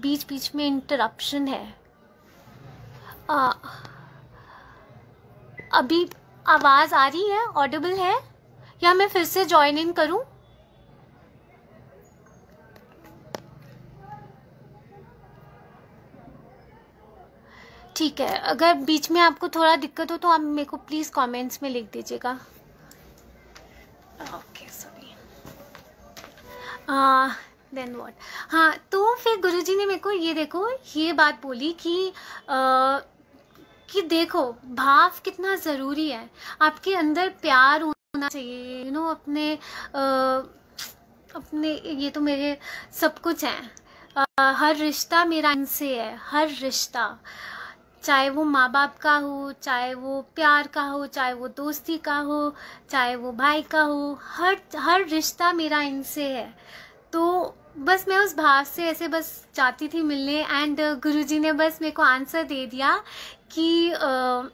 बीच बीच में इंटरप्शन है आ, अभी आवाज़ आ रही है ऑडिबल है या मैं फिर से ज्वाइन इन करूं ठीक है अगर बीच में आपको थोड़ा दिक्कत हो तो आप मेरे को प्लीज़ कमेंट्स में लिख दीजिएगा ओके सॉरी देन वॉट हाँ तो फिर गुरुजी ने मेरे को ये देखो ये बात बोली कि कि देखो भाव कितना ज़रूरी है आपके अंदर प्यार होना चाहिए यू नो अपने आ, अपने ये तो मेरे सब कुछ हैं हर रिश्ता मेरा इनसे है हर रिश्ता चाहे वो माँ बाप का हो चाहे वो प्यार का हो चाहे वो दोस्ती का हो चाहे वो भाई का हो हर हर रिश्ता मेरा इनसे है तो बस मैं उस भाव से ऐसे बस जाती थी मिलने एंड uh, गुरुजी ने बस मेरे को आंसर दे दिया कि uh,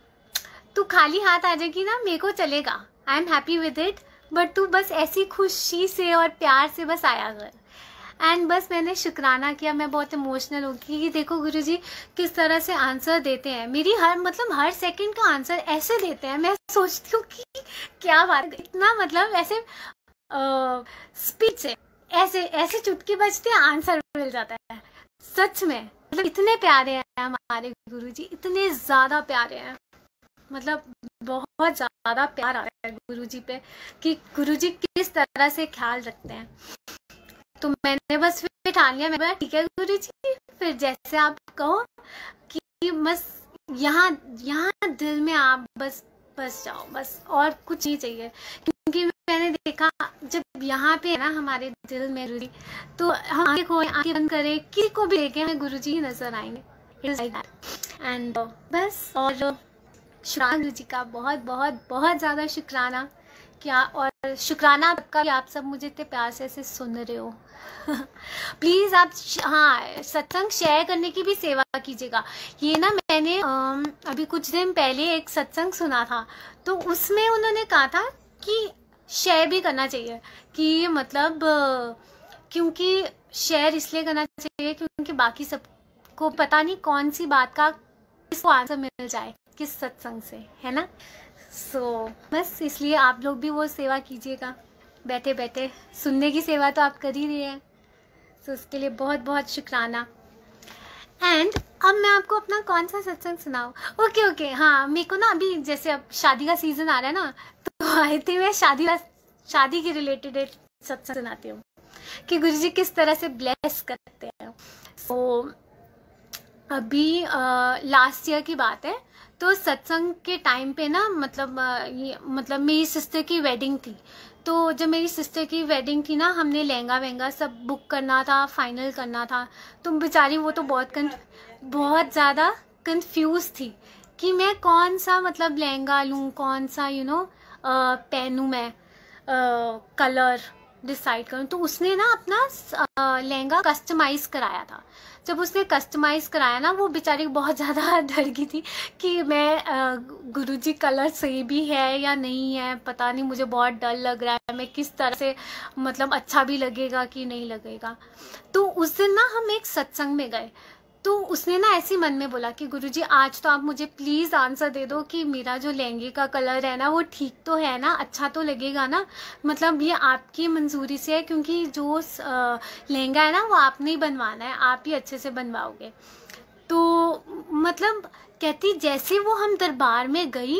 तू खाली हाथ आ जाएगी ना मेरे को चलेगा I am happy with it but तू बस ऐसी खुशी से और प्यार से बस आया कर एंड बस मैंने शुक्राना किया मैं बहुत इमोशनल हूँ कि देखो गुरु जी किस तरह से आंसर देते हैं मेरी हर मतलब हर सेकेंड का आंसर ऐसे देते हैं मैं सोचती हूँ कि क्या बात इतना मतलब ऐसे स्पीच है ऐसे ऐसे चुटकी बजते हैं आंसर मिल जाता है सच में मतलब इतने प्यारे हैं हमारे गुरु जी इतने ज़्यादा प्यारे हैं मतलब बहुत ज़्यादा प्यार आ रहा है गुरु जी पे कि गुरु जी किस तरह से ख्याल रखते हैं तो मैंने बस फिर ठान लिया मैं ठीक है गुरु जी फिर जैसे आप कहो कि बस यहाँ यहाँ दिल में आप बस बस जाओ बस और कुछ नहीं चाहिए क्योंकि मैंने देखा जब यहाँ पे है ना हमारे दिल में गुरु तो हम आगे खोए आगे बंद करें किसी को भी देखे हमें गुरु जी नजर आएंगे एंड बस और शुक्राना गुरु जी का बहुत बहुत बहुत ज़्यादा शुक्राना क्या और शुक्राना आपका आप सब मुझे इतने प्यार से ऐसे सुन रहे हो प्लीज़ आप हाँ सत्संग शेयर करने की भी सेवा कीजिएगा ये ना मैंने अभी कुछ दिन पहले एक सत्संग सुना था तो उसमें उन्होंने कहा था कि शेयर भी करना चाहिए कि मतलब क्योंकि शेयर इसलिए करना चाहिए क्योंकि बाकी सबको पता नहीं कौन सी बात का किसको आंसर मिल जाए किस सत्संग से है ना सो so, बस इसलिए आप लोग भी वो सेवा कीजिएगा बैठे बैठे सुनने की सेवा तो आप कर ही रहे हैं सो so, उसके लिए बहुत बहुत शुक्राना एंड अब मैं आपको अपना कौन सा सत्संग सुनाऊँ ओके ओके हाँ मेरे को ना अभी जैसे अब शादी का सीजन आ रहा है ना तो आई थिंक मैं शादी का शादी के रिलेटेड एक सत्संग सुनाती हूँ कि गुरु जी किस तरह से ब्लेस करते हैं सो so, अभी लास्ट ईयर की बात है तो सत्संग के टाइम पे ना मतलब ये मतलब मेरी सिस्टर की वेडिंग थी तो जब मेरी सिस्टर की वेडिंग थी ना हमने लहंगा वहंगा सब बुक करना था फाइनल करना था तो बेचारी वो तो बहुत कन बहुत ज़्यादा कंफ्यूज थी कि मैं कौन सा मतलब लहंगा लूँ कौन सा यू नो पहनूँ मैं कलर डिसाइड करूँ तो उसने ना अपना लहंगा कस्टमाइज कराया था जब उसने कस्टमाइज कराया ना वो बेचारी बहुत ज़्यादा डर गई थी कि मैं गुरुजी कलर सही भी है या नहीं है पता नहीं मुझे बहुत डर लग रहा है मैं किस तरह से मतलब अच्छा भी लगेगा कि नहीं लगेगा तो उस दिन ना हम एक सत्संग में गए तो उसने ना ऐसे मन में बोला कि गुरुजी आज तो आप मुझे प्लीज़ आंसर दे दो कि मेरा जो लहंगे का कलर है ना वो ठीक तो है ना अच्छा तो लगेगा ना मतलब ये आपकी मंजूरी से है क्योंकि जो लहंगा है ना वो आपने ही बनवाना है आप ही अच्छे से बनवाओगे तो मतलब कहती जैसे वो हम दरबार में गई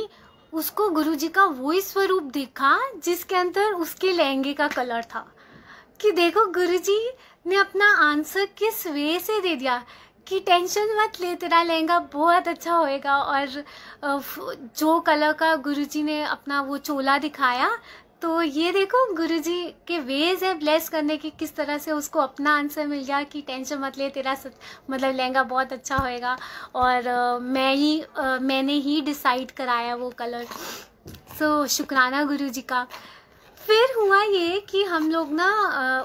उसको गुरुजी का वही स्वरूप देखा जिसके अंदर उसके लहंगे का कलर था कि देखो गुरुजी ने अपना आंसर किस वे से दे दिया कि टेंशन मत ले तेरा लहंगा बहुत अच्छा होएगा और जो कलर का गुरुजी ने अपना वो चोला दिखाया तो ये देखो गुरुजी के वेज है ब्लेस करने के किस तरह से उसको अपना आंसर मिल गया कि टेंशन मत ले तेरा सत, मतलब लहंगा बहुत अच्छा होएगा और मैं ही मैंने ही डिसाइड कराया वो कलर सो so, शुक्राना गुरु जी का फिर हुआ ये कि हम लोग ना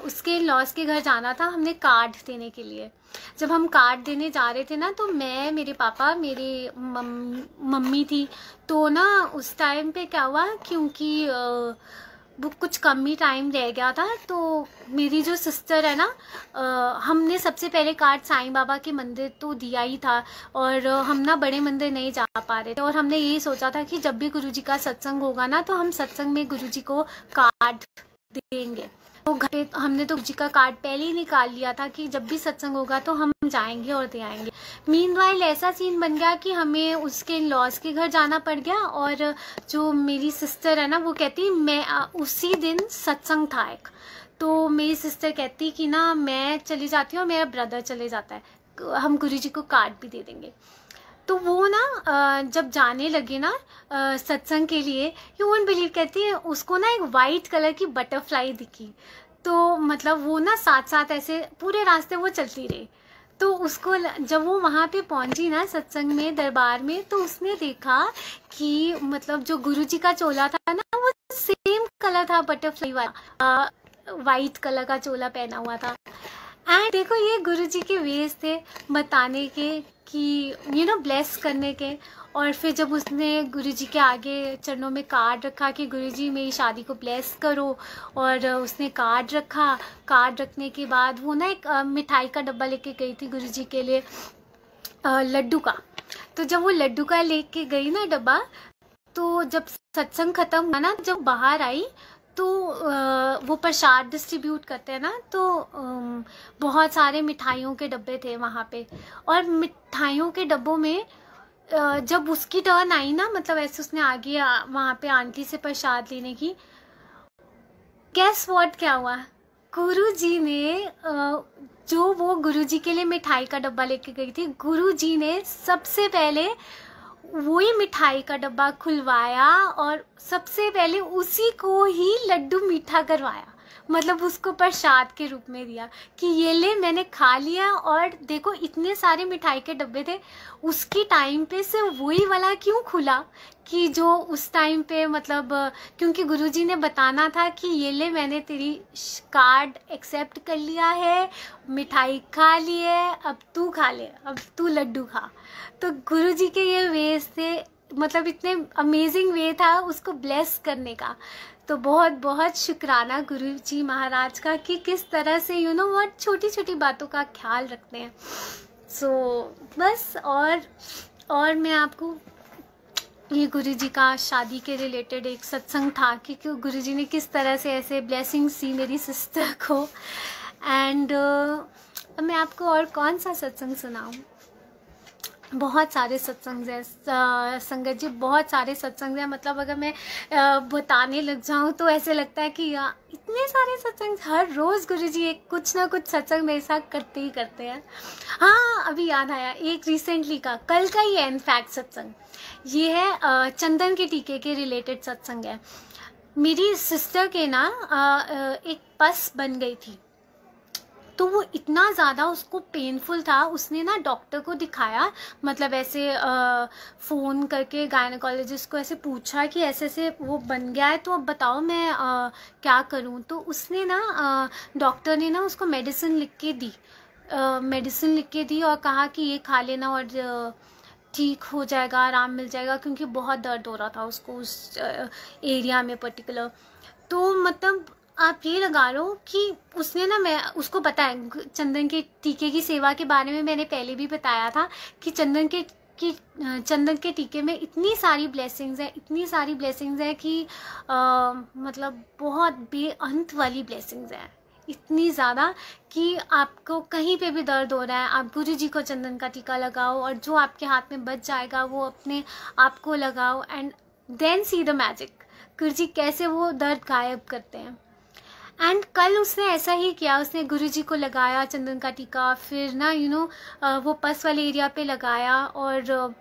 उसके लॉस के घर जाना था हमने कार्ड देने के लिए जब हम कार्ड देने जा रहे थे ना तो मैं मेरे पापा मेरे मम्मी थी तो ना उस टाइम पे क्या हुआ क्योंकि वो कुछ कम ही टाइम रह गया था तो मेरी जो सिस्टर है ना आ, हमने सबसे पहले कार्ड साईं बाबा के मंदिर तो दिया ही था और हम ना बड़े मंदिर नहीं जा पा रहे थे और हमने यही सोचा था कि जब भी गुरुजी का सत्संग होगा ना तो हम सत्संग में गुरुजी को कार्ड देंगे तो घर पे हमने तो जी का कार्ड पहले ही निकाल लिया था कि जब भी सत्संग होगा तो हम जाएंगे और दे आएंगे मीन वाइल ऐसा सीन बन गया कि हमें उसके लॉस के घर जाना पड़ गया और जो मेरी सिस्टर है ना वो कहती मैं उसी दिन सत्संग था एक तो मेरी सिस्टर कहती कि ना मैं चली जाती हूँ और मेरा ब्रदर चले जाता है हम गुरु जी को कार्ड भी दे देंगे तो वो ना जब जाने लगे ना सत्संग के लिए यू बिलीव कहती है उसको ना एक वाइट कलर की बटरफ्लाई दिखी तो मतलब वो ना साथ साथ ऐसे पूरे रास्ते वो चलती रही तो उसको जब वो वहाँ पे पहुँची ना सत्संग में दरबार में तो उसने देखा कि मतलब जो गुरुजी का चोला था ना वो सेम कलर था बटरफ्लाई वाला वाइट कलर का चोला पहना हुआ था एंड देखो ये गुरुजी के वेज थे बताने के कि यू नो ब्लेस करने के और फिर जब उसने गुरुजी के आगे चरणों में कार्ड रखा कि गुरुजी मेरी शादी को ब्लेस करो और उसने कार्ड रखा कार्ड रखने के बाद वो ना एक मिठाई का डब्बा लेके गई थी गुरुजी के लिए लड्डू का तो जब वो लड्डू का लेके गई ना डब्बा तो जब सत्संग खत्म हुआ ना जब बाहर आई तो वो प्रसाद डिस्ट्रीब्यूट करते हैं ना तो बहुत सारे मिठाइयों के डब्बे थे वहाँ पे और मिठाइयों के डब्बों में जब उसकी टर्न आई ना मतलब ऐसे उसने आगे वहाँ पे आंटी से प्रसाद लेने की गैस वॉट क्या हुआ गुरु जी ने जो वो गुरु जी के लिए मिठाई का डब्बा लेके गई थी गुरु जी ने सबसे पहले वो ही मिठाई का डब्बा खुलवाया और सबसे पहले उसी को ही लड्डू मीठा करवाया मतलब उसको प्रसाद के रूप में दिया कि ये ले मैंने खा लिया और देखो इतने सारे मिठाई के डब्बे थे उसके टाइम पे सिर्फ वही वाला क्यों खुला कि जो उस टाइम पे मतलब क्योंकि गुरुजी ने बताना था कि ये ले मैंने तेरी कार्ड एक्सेप्ट कर लिया है मिठाई खा ली है अब तू खा ले अब तू लड्डू खा तो गुरु जी के ये वेज थे मतलब इतने अमेजिंग वे था उसको ब्लेस करने का तो बहुत बहुत शुक्राना गुरु जी महाराज का कि किस तरह से यू नो वो छोटी छोटी बातों का ख्याल रखते हैं सो so, बस और और मैं आपको ये गुरु जी का शादी के रिलेटेड एक सत्संग था कि गुरु जी ने किस तरह से ऐसे ब्लेसिंग्स सी मेरी सिस्टर को एंड uh, मैं आपको और कौन सा सत्संग सुनाऊँ बहुत सारे सत्संग हैं संगत जी बहुत सारे सत्संग हैं मतलब अगर मैं बताने लग जाऊँ तो ऐसे लगता है कि इतने सारे सत्संग हर रोज़ गुरु जी एक कुछ ना कुछ सत्संग मेरे साथ करते ही करते हैं हाँ अभी याद आया एक रिसेंटली का कल का ही है इनफैक्ट सत्संग ये है चंदन के टीके के रिलेटेड सत्संग है मेरी सिस्टर के ना एक पस बन गई थी तो वो इतना ज़्यादा उसको पेनफुल था उसने ना डॉक्टर को दिखाया मतलब ऐसे फ़ोन करके गायनकोलॉजिस्ट को ऐसे पूछा कि ऐसे ऐसे वो बन गया है तो अब बताओ मैं आ, क्या करूँ तो उसने ना डॉक्टर ने ना उसको मेडिसिन लिख के दी मेडिसिन लिख के दी और कहा कि ये खा लेना और ठीक हो जाएगा आराम मिल जाएगा क्योंकि बहुत दर्द हो रहा था उसको उस एरिया में पर्टिकुलर तो मतलब आप ये लगा लो कि उसने ना मैं उसको पता है चंदन के टीके की सेवा के बारे में मैंने पहले भी बताया था कि चंदन के कि चंदन के टीके में इतनी सारी ब्लेसिंग्स हैं इतनी सारी ब्लेसिंग्स हैं कि आ, मतलब बहुत बेअंत वाली ब्लेसिंग्स हैं इतनी ज़्यादा कि आपको कहीं पे भी दर्द हो रहा है आप गुरु जी को चंदन का टीका लगाओ और जो आपके हाथ में बच जाएगा वो अपने आप को लगाओ and then see the magic Guru ji कैसे वो दर्द गायब करते हैं एंड कल उसने ऐसा ही किया उसने गुरुजी को लगाया चंदन का टीका फिर ना यू you नो know, वो पस वाले एरिया पे लगाया और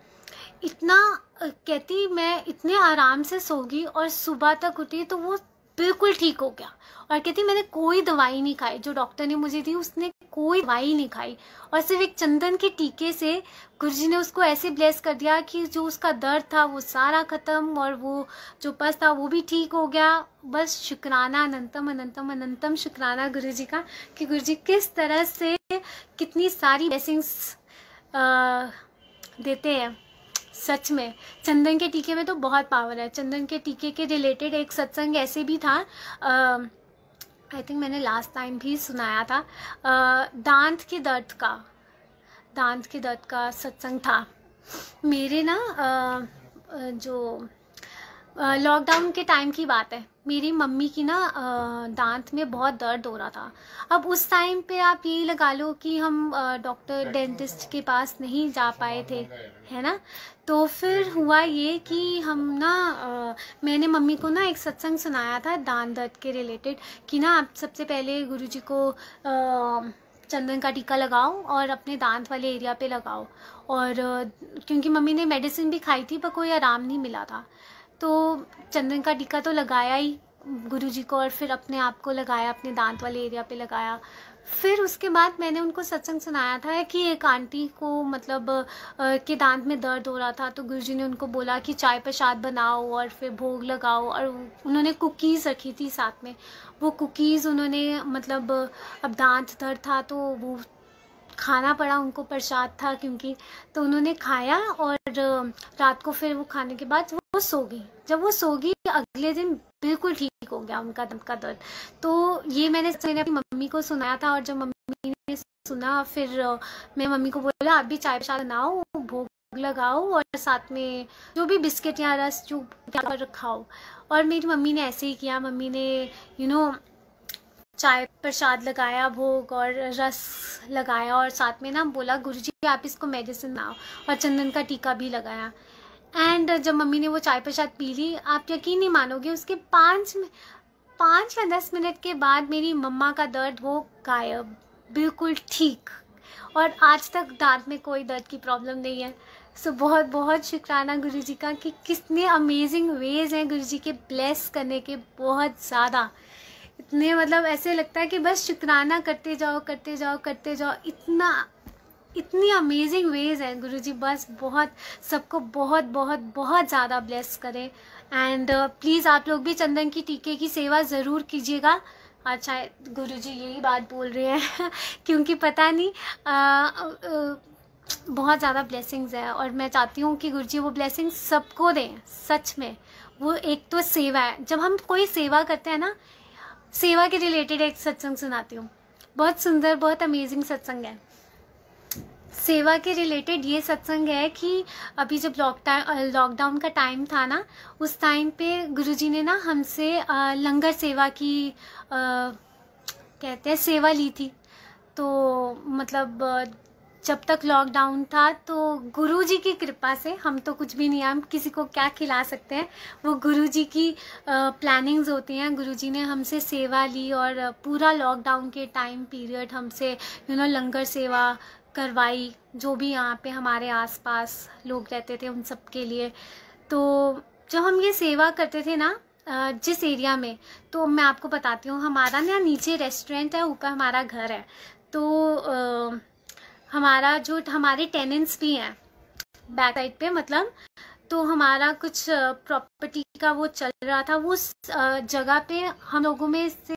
इतना कहती मैं इतने आराम से सोगी और सुबह तक उठी तो वो बिल्कुल ठीक हो गया और कहती मैंने कोई दवाई नहीं खाई जो डॉक्टर ने मुझे दी उसने कोई दवाई नहीं खाई और सिर्फ एक चंदन के टीके से जी ने उसको ऐसे ब्लेस कर दिया कि जो उसका दर्द था वो सारा ख़त्म और वो जो पस था वो भी ठीक हो गया बस शुक्राना अनंतम अनंतम अनंतम शुक्राना गुरु जी का कि गुरु जी किस तरह से कितनी सारी ब्लेसिंग्स देते हैं सच में चंदन के टीके में तो बहुत पावर है चंदन के टीके के रिलेटेड एक सत्संग ऐसे भी था आई थिंक मैंने लास्ट टाइम भी सुनाया था दांत के दर्द का दांत के दर्द का सत्संग था मेरे ना जो लॉकडाउन के टाइम की बात है मेरी मम्मी की ना दांत में बहुत दर्द हो रहा था अब उस टाइम पे आप यही लगा लो कि हम डॉक्टर डेंटिस्ट के पास नहीं जा पाए थे है ना तो फिर हुआ ये कि हम ना आ, मैंने मम्मी को ना एक सत्संग सुनाया था दांत दर्द के रिलेटेड कि ना आप सबसे पहले गुरु जी को आ, चंदन का टीका लगाओ और अपने दांत वाले एरिया पे लगाओ और क्योंकि मम्मी ने मेडिसिन भी खाई थी पर कोई आराम नहीं मिला था तो चंदन का टीका तो लगाया ही गुरु जी को और फिर अपने आप को लगाया अपने दांत वाले एरिया पे लगाया फिर उसके बाद मैंने उनको सत्संग सुनाया था कि एक आंटी को मतलब के दांत में दर्द हो रहा था तो गुरु जी ने उनको बोला कि चाय प्रसाद बनाओ और फिर भोग लगाओ और उन्होंने कुकीज़ रखी थी साथ में वो कुकीज़ उन्होंने मतलब अब दांत दर्द था तो वो खाना पड़ा उनको प्रसाद था क्योंकि तो उन्होंने खाया और रात को फिर वो खाने के बाद वो वो सो गई जब वो सो गई अगले दिन बिल्कुल ठीक हो गया उनका दम का दर्द तो ये मैंने मैंने अपनी मम्मी को सुनाया था और जब मम्मी ने सुना फिर मैं मम्मी को बोला आप भी चाय शाय बनाओ भोग लगाओ और साथ में जो भी बिस्किट या रस जो क्या रखाओ और मेरी मम्मी ने ऐसे ही किया मम्मी ने यू नो चाय प्रसाद लगाया भोग और रस लगाया और साथ में ना बोला जी आप इसको मेडिसिन बनाओ और चंदन का टीका भी लगाया एंड uh, जब मम्मी ने वो चाय प्रसाद पी ली आप यकीन नहीं मानोगे उसके पाँच पाँच या दस मिनट के बाद मेरी मम्मा का दर्द वो गायब बिल्कुल ठीक और आज तक दांत में कोई दर्द की प्रॉब्लम नहीं है सो so, बहुत बहुत शुक्राना गुरु जी का कि कितने अमेजिंग वेज हैं गुरु जी के ब्लेस करने के बहुत ज़्यादा इतने मतलब ऐसे लगता है कि बस शुक्राना करते जाओ करते जाओ करते जाओ इतना इतनी अमेजिंग वेज हैं गुरु जी बस बहुत सबको बहुत बहुत बहुत ज़्यादा ब्लेस करें एंड प्लीज़ uh, आप लोग भी चंदन की टीके की सेवा ज़रूर कीजिएगा अच्छा गुरु जी यही बात बोल रहे हैं क्योंकि पता नहीं आ, uh, आ, uh, बहुत ज़्यादा ब्लेसिंग्स है और मैं चाहती हूँ कि गुरु जी वो ब्लेसिंग सबको दें सच में वो एक तो सेवा है जब हम कोई सेवा करते हैं ना सेवा के रिलेटेड एक सत्संग सुनाती हूँ बहुत सुंदर बहुत अमेजिंग सत्संग है सेवा के रिलेटेड ये सत्संग है कि अभी जब लॉकडाउन लॉकडाउन का टाइम था ना उस टाइम पे गुरुजी ने ना हमसे लंगर सेवा की आ, कहते हैं सेवा ली थी तो मतलब जब तक लॉकडाउन था तो गुरु जी की कृपा से हम तो कुछ भी नहीं हम किसी को क्या खिला सकते हैं वो गुरु जी की प्लानिंग्स होती हैं गुरु जी ने हमसे सेवा ली और पूरा लॉकडाउन के टाइम पीरियड हमसे यू नो लंगर सेवा करवाई जो भी यहाँ पे हमारे आसपास लोग रहते थे उन सब के लिए तो जब हम ये सेवा करते थे ना जिस एरिया में तो मैं आपको बताती हूँ हमारा ना नीचे रेस्टोरेंट है ऊपर हमारा घर है तो आ, हमारा जो हमारे टेनेंट्स भी हैं बैक साइड पे मतलब तो हमारा कुछ प्रॉपर्टी का वो चल रहा था उस जगह पे हम लोगों में से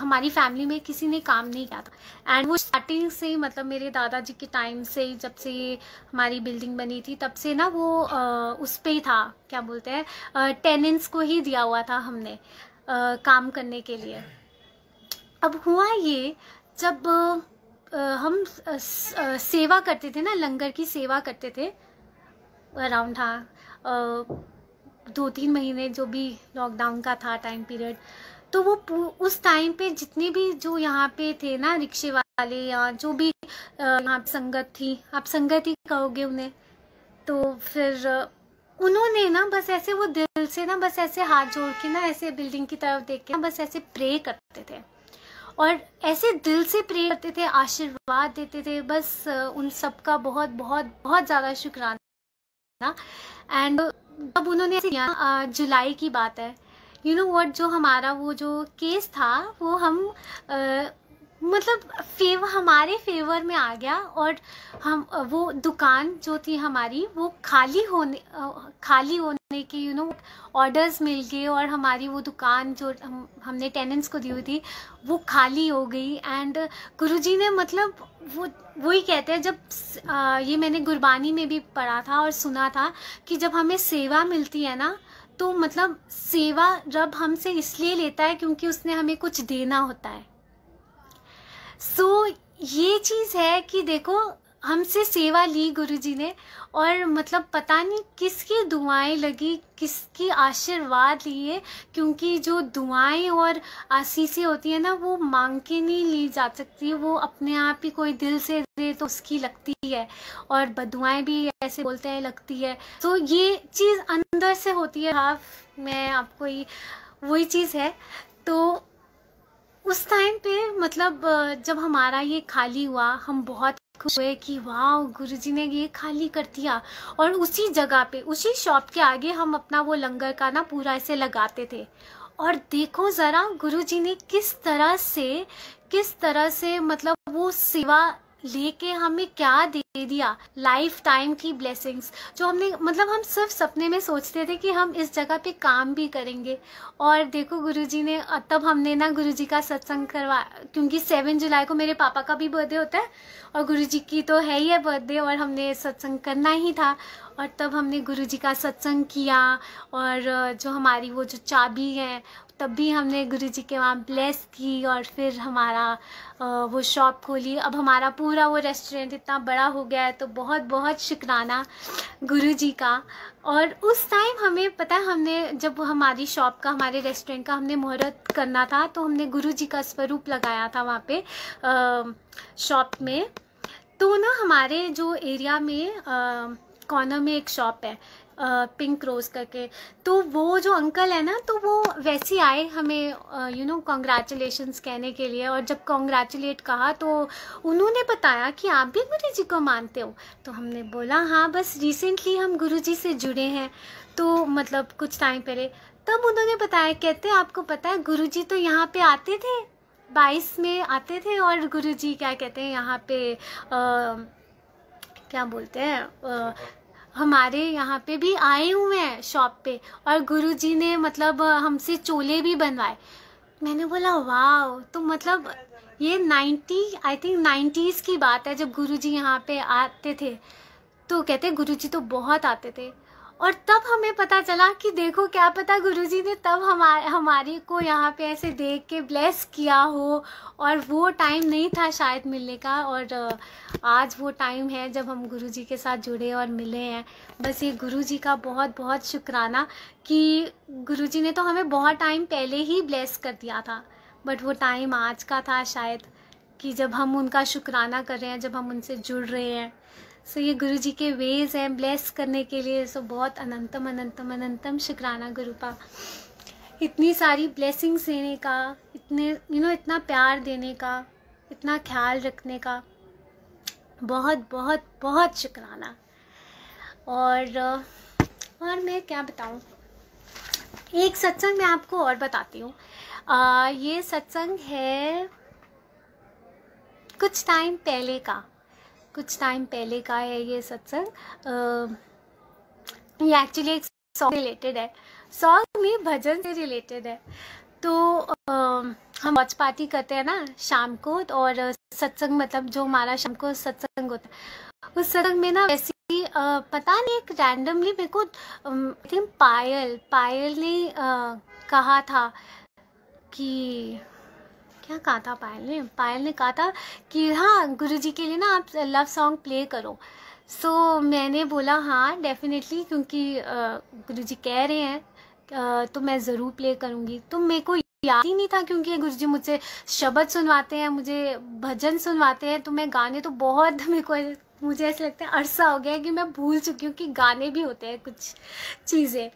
हमारी फैमिली में किसी ने काम नहीं किया था एंड वो स्टार्टिंग से मतलब मेरे दादाजी के टाइम से जब से हमारी बिल्डिंग बनी थी तब से ना वो उस पर ही था क्या बोलते हैं टेनेंट्स को ही दिया हुआ था हमने काम करने के लिए अब हुआ ये जब हम सेवा करते थे ना लंगर की सेवा करते थे अराउंड हाँ दो तीन महीने जो भी लॉकडाउन का था टाइम पीरियड तो वो उस टाइम पे जितने भी जो यहाँ पे थे ना रिक्शे वाले या जो भी यहाँ संगत थी आप संगत ही कहोगे उन्हें तो फिर उन्होंने ना बस ऐसे वो दिल से ना बस ऐसे हाथ जोड़ के ना ऐसे बिल्डिंग की तरफ देख के ना बस ऐसे प्रे करते थे और ऐसे दिल से प्रे करते थे आशीर्वाद देते थे बस उन सबका बहुत बहुत बहुत ज़्यादा शुक्राना ना एंड अब उन्होंने जुलाई की बात है यू नो वट जो हमारा वो जो केस था वो हम आ, मतलब फेव हमारे फेवर में आ गया और हम वो दुकान जो थी हमारी वो खाली होने खाली होने के यू नो ऑर्डर्स मिल गए और हमारी वो दुकान जो हम हमने टेनेंट्स को दी हुई थी वो खाली हो गई एंड गुरुजी ने मतलब वो वही कहते हैं जब ये मैंने गुरबानी में भी पढ़ा था और सुना था कि जब हमें सेवा मिलती है ना तो मतलब सेवा रब हमसे इसलिए लेता है क्योंकि उसने हमें कुछ देना होता है सो so, ये चीज़ है कि देखो हमसे सेवा ली गुरुजी ने और मतलब पता नहीं किसकी दुआएं लगी किसकी आशीर्वाद लिए क्योंकि जो दुआएं और आशीषें होती है ना वो मांग के नहीं ली जा सकती वो अपने आप ही कोई दिल से दे तो उसकी लगती है और बदुआएं भी ऐसे बोलते हैं लगती है तो ये चीज़ अंदर से होती है हाफ मैं आपको ये वही चीज़ है तो उस टाइम पे मतलब जब हमारा ये खाली हुआ हम बहुत हुए कि वाह गुरुजी ने ये खाली कर दिया और उसी जगह पे उसी शॉप के आगे हम अपना वो लंगर का ना पूरा ऐसे लगाते थे और देखो ज़रा गुरुजी ने किस तरह से किस तरह से मतलब वो सेवा लेके हमें क्या दे दिया लाइफ टाइम की ब्लेसिंग्स जो हमने मतलब हम सिर्फ सपने में सोचते थे कि हम इस जगह पे काम भी करेंगे और देखो गुरुजी ने तब हमने ना गुरुजी का सत्संग करवा क्योंकि सेवन जुलाई को मेरे पापा का भी बर्थडे होता है और गुरुजी की तो है ही है बर्थडे और हमने सत्संग करना ही था और तब हमने गुरुजी का सत्संग किया और जो हमारी वो जो चाबी है तब भी हमने गुरु जी के वहाँ ब्लेस की और फिर हमारा वो शॉप खोली अब हमारा पूरा वो रेस्टोरेंट इतना बड़ा हो गया है तो बहुत बहुत शुक्राना गुरु जी का और उस टाइम हमें पता है हमने जब हमारी शॉप का हमारे रेस्टोरेंट का हमने मुहूर्त करना था तो हमने गुरु जी का स्वरूप लगाया था वहाँ पे शॉप में तो ना हमारे जो एरिया में कॉर्नर में एक शॉप है पिंक रोज़ करके तो वो जो अंकल है ना तो वो वैसे आए हमें यू नो कॉन्ग्रेचुलेशन कहने के लिए और जब कॉन्ग्रेचुलेट कहा तो उन्होंने बताया कि आप भी गुरु जी को मानते हो तो हमने बोला हाँ बस रिसेंटली हम गुरु जी से जुड़े हैं तो मतलब कुछ टाइम पहले तब उन्होंने बताया कहते आपको पता है गुरु जी तो यहाँ पे आते थे बाईस में आते थे और गुरु जी क्या कहते हैं यहाँ पे आ, क्या बोलते हैं हमारे यहाँ पे भी आए हुए हैं शॉप पे और गुरुजी ने मतलब हमसे चोले भी बनवाए मैंने बोला वाह तो मतलब ये नाइन्टी आई थिंक नाइन्टीज़ की बात है जब गुरुजी यहाँ पे आते थे तो कहते गुरुजी तो बहुत आते थे और तब हमें पता चला कि देखो क्या पता गुरुजी ने तब हमारे हमारी को यहाँ पे ऐसे देख के ब्लेस किया हो और वो टाइम नहीं था शायद मिलने का और आज वो टाइम है जब हम गुरुजी के साथ जुड़े और मिले हैं बस ये गुरुजी का बहुत बहुत शुक्राना कि गुरुजी ने तो हमें बहुत टाइम पहले ही ब्लेस कर दिया था बट वो टाइम आज का था शायद कि जब हम उनका शुक्राना कर रहे हैं जब हम उनसे जुड़ रहे हैं सो so, ये गुरु जी के वेज हैं ब्लेस करने के लिए सो so, बहुत अनंतम अनंतम अनंतम शुक्राना गुरु का इतनी सारी ब्लेसिंग्स देने का इतने यू you नो know, इतना प्यार देने का इतना ख्याल रखने का बहुत बहुत बहुत शुक्राना और और मैं क्या बताऊँ एक सत्संग मैं आपको और बताती हूँ ये सत्संग है कुछ टाइम पहले का कुछ टाइम पहले का है ये सत्संग ये एक्चुअली एक सॉन्ग रिलेटेड है सॉन्ग में भजन से रिलेटेड है तो uh, हम वॉच पार्टी करते हैं ना शाम को और सत्संग मतलब जो हमारा शाम को सत्संग होता है उस सत्संग में ना वैसे ही uh, पता नहीं एक रैंडमली मेरे को आई थिंक पायल पायल ने uh, कहा था कि क्या कहा था पायल ने पायल ने कहा था कि हाँ गुरु जी के लिए ना आप लव सॉन्ग प्ले करो सो so, मैंने बोला हाँ डेफिनेटली क्योंकि गुरु जी कह रहे हैं तो मैं ज़रूर प्ले करूँगी तो मेरे को याद ही नहीं था क्योंकि गुरु जी मुझसे शब्द सुनवाते हैं मुझे भजन सुनवाते हैं तो मैं गाने तो बहुत मेरे को मुझे ऐसा लगता है अरसा हो गया कि मैं भूल चुकी हूँ कि गाने भी होते हैं कुछ चीज़ें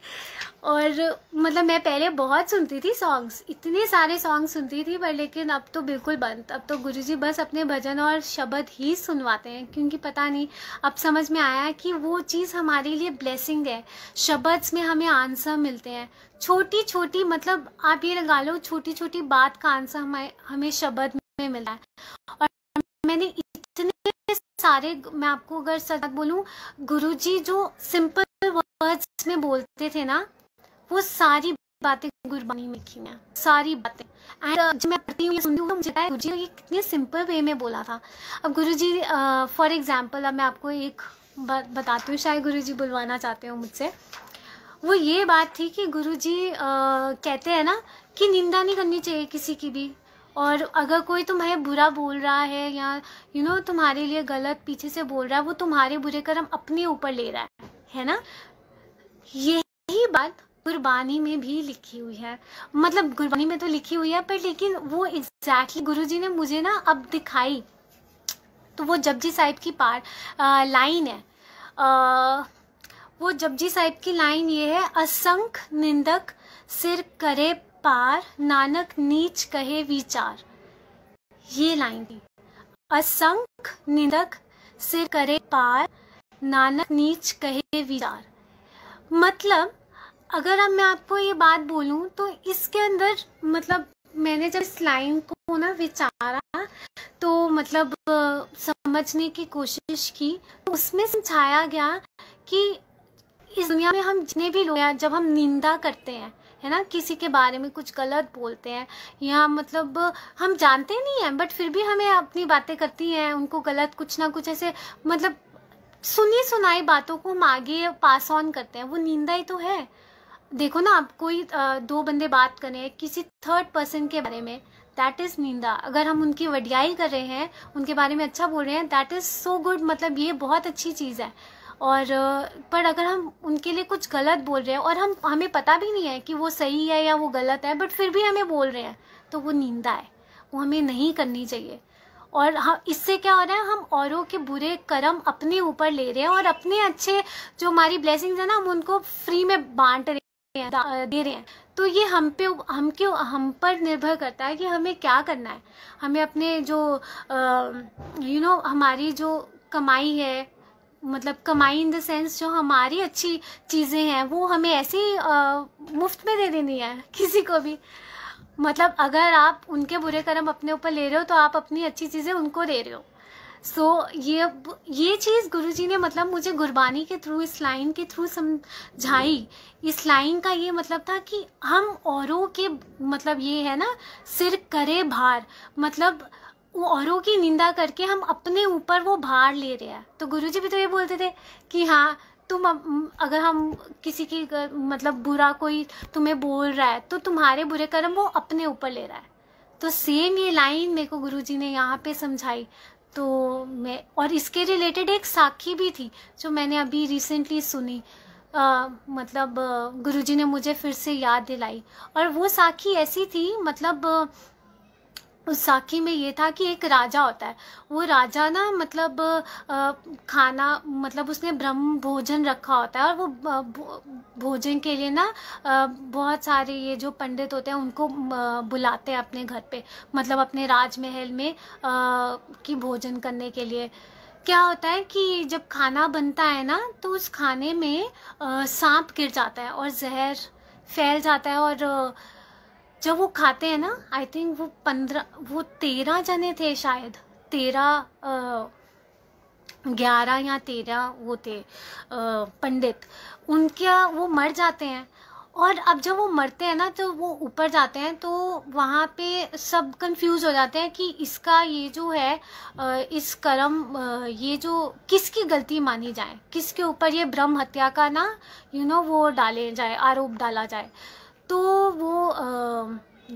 और मतलब मैं पहले बहुत सुनती थी सॉन्ग्स इतने सारे सॉन्ग सुनती थी पर लेकिन अब तो बिल्कुल बंद अब तो गुरुजी बस अपने भजन और शब्द ही सुनवाते हैं क्योंकि पता नहीं अब समझ में आया कि वो चीज़ हमारे लिए ब्लेसिंग है शब्द में हमें आंसर मिलते हैं छोटी छोटी मतलब आप ये लगा लो छोटी छोटी बात का आंसर हमें हमें शब्द में मिला है और मैंने इतने सारे मैं आपको अगर सच बोलूं गुरुजी जो सिंपल वर्ड्स में बोलते थे ना वो सारी बातें गुरबानी में की हैं सारी बातें एंड uh, जब मैं पढ़ती हूँ सुनती हूँ तो मुझे गुरु जी ये कितने सिंपल वे में बोला था अब गुरु जी फॉर एग्जाम्पल अब मैं आपको एक बात बताती हूँ शायद गुरु जी बुलवाना चाहते हो मुझसे वो ये बात थी कि गुरु जी आ, uh, कहते हैं ना कि निंदा नहीं करनी चाहिए किसी की भी और अगर कोई तुम्हें बुरा बोल रहा है या यू you नो know, तुम्हारे लिए गलत पीछे से बोल रहा है वो तुम्हारे बुरे कर्म अपने ऊपर ले रहा है है ना यही बात गुरबानी में भी लिखी हुई है मतलब गुरबानी में तो लिखी हुई है पर लेकिन वो एग्जैक्टली गुरु जी ने मुझे ना अब दिखाई तो वो जपजी साहिब की पार लाइन है आ, वो जपजी साहिब की लाइन ये है असंख निंदक सिर करे पार नानक नीच कहे विचार ये लाइन थी असंख निंदक से करे पार नानक नीच कहे विचार मतलब अगर अब मैं आपको ये बात बोलूं तो इसके अंदर मतलब मैंने जब इस लाइन को ना विचारा तो मतलब समझने की कोशिश की तो उसमें समझाया गया कि इस दुनिया में हम जितने भी लोग हैं जब हम निंदा करते हैं है ना किसी के बारे में कुछ गलत बोलते हैं या मतलब हम जानते नहीं हैं बट फिर भी हमें अपनी बातें करती हैं उनको गलत कुछ ना कुछ ऐसे मतलब सुनी सुनाई बातों को हम आगे पास ऑन करते हैं वो निंदा ही तो है देखो ना आप कोई दो बंदे बात करें किसी थर्ड पर्सन के बारे में दैट इज़ निंदा अगर हम उनकी वडियाई कर रहे हैं उनके बारे में अच्छा बोल रहे हैं दैट इज़ सो गुड मतलब ये बहुत अच्छी चीज़ है और पर अगर हम उनके लिए कुछ गलत बोल रहे हैं और हम हमें पता भी नहीं है कि वो सही है या वो गलत है बट फिर भी हमें बोल रहे हैं तो वो निंदा है वो हमें नहीं करनी चाहिए और हम इससे क्या हो रहा है हम औरों के बुरे कर्म अपने ऊपर ले रहे हैं और अपने अच्छे जो हमारी ब्लेसिंग्स है ना हम उनको फ्री में बांट रहे हैं दे रहे हैं तो ये हम पे हम क्यों हम पर निर्भर करता है कि हमें क्या करना है हमें अपने जो यू नो you know, हमारी जो कमाई है मतलब कमाई इन द सेंस जो हमारी अच्छी चीज़ें हैं वो हमें ऐसे ही मुफ्त में दे देनी है किसी को भी मतलब अगर आप उनके बुरे कर्म अपने ऊपर ले रहे हो तो आप अपनी अच्छी चीज़ें उनको दे रहे हो सो so, ये ये चीज़ गुरुजी ने मतलब मुझे गुरबानी के थ्रू इस लाइन के थ्रू समझाई इस लाइन का ये मतलब था कि हम औरों के मतलब ये है ना सिर करे भार मतलब औरों की निंदा करके हम अपने ऊपर वो भार ले रहे हैं तो गुरुजी भी तो ये बोलते थे कि हाँ तुम अगर हम किसी की मतलब बुरा कोई तुम्हें बोल रहा है तो तुम्हारे बुरे कर्म वो अपने ऊपर ले रहा है तो सेम ये लाइन मेरे को गुरु ने यहाँ पे समझाई तो मैं और इसके रिलेटेड एक साखी भी थी जो मैंने अभी रिसेंटली सुनी आ, मतलब गुरुजी ने मुझे फिर से याद दिलाई और वो साखी ऐसी थी मतलब उस साखी में ये था कि एक राजा होता है वो राजा ना मतलब खाना मतलब उसने ब्रह्म भोजन रखा होता है और वो भोजन के लिए ना बहुत सारे ये जो पंडित होते हैं उनको बुलाते हैं अपने घर पे मतलब अपने राजमहल में की भोजन करने के लिए क्या होता है कि जब खाना बनता है ना तो उस खाने में सांप गिर जाता है और जहर फैल जाता है और जब वो खाते हैं ना आई थिंक वो पंद्रह वो तेरह जने थे शायद तेरह ग्यारह या तेरह वो थे पंडित उनके वो मर जाते हैं और अब जब वो मरते हैं ना तो वो ऊपर जाते हैं तो वहाँ पे सब कंफ्यूज हो जाते हैं कि इसका ये जो है इस कर्म ये जो किसकी गलती मानी जाए किसके ऊपर ये ब्रह्म हत्या का ना यू you नो know, वो डाले जाए आरोप डाला जाए तो वो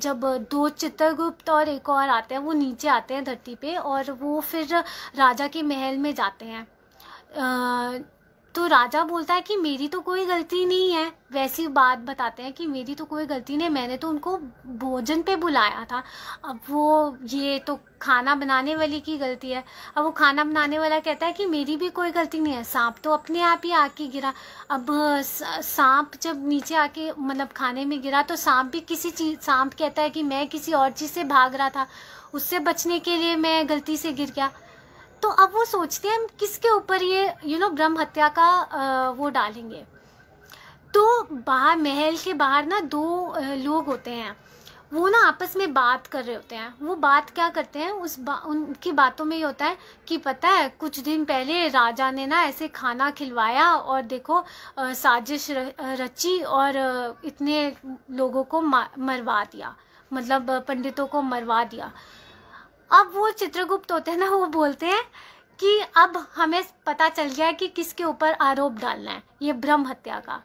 जब दो चित्रगुप्त और एक और आते हैं वो नीचे आते हैं धरती पे और वो फिर राजा के महल में जाते हैं तो राजा बोलता है कि मेरी तो कोई गलती नहीं है वैसी बात बताते हैं कि मेरी तो कोई गलती नहीं मैंने तो उनको भोजन पे बुलाया था अब वो ये तो खाना बनाने वाली की गलती है अब वो खाना बनाने वाला कहता है कि मेरी भी कोई गलती नहीं है सांप तो अपने आप ही आके गिरा अब सांप जब नीचे आके मतलब खाने में गिरा तो सांप भी किसी चीज सांप कहता है कि मैं किसी और चीज़ से भाग रहा था उससे बचने के लिए मैं गलती से गिर गया तो अब वो सोचते हैं हम किसके ऊपर ये यू नो ब्रह्म हत्या का वो डालेंगे तो बाहर महल के बाहर ना दो लोग होते हैं वो ना आपस में बात कर रहे होते हैं वो बात क्या करते हैं उस बा, उनकी बातों में ये होता है कि पता है कुछ दिन पहले राजा ने ना ऐसे खाना खिलवाया और देखो आ, साजिश र, रची और इतने लोगों को मरवा दिया मतलब पंडितों को मरवा दिया अब वो चित्रगुप्त होते हैं ना वो बोलते हैं कि अब हमें पता चल गया कि किसके ऊपर आरोप डालना है ये ब्रह्म हत्या का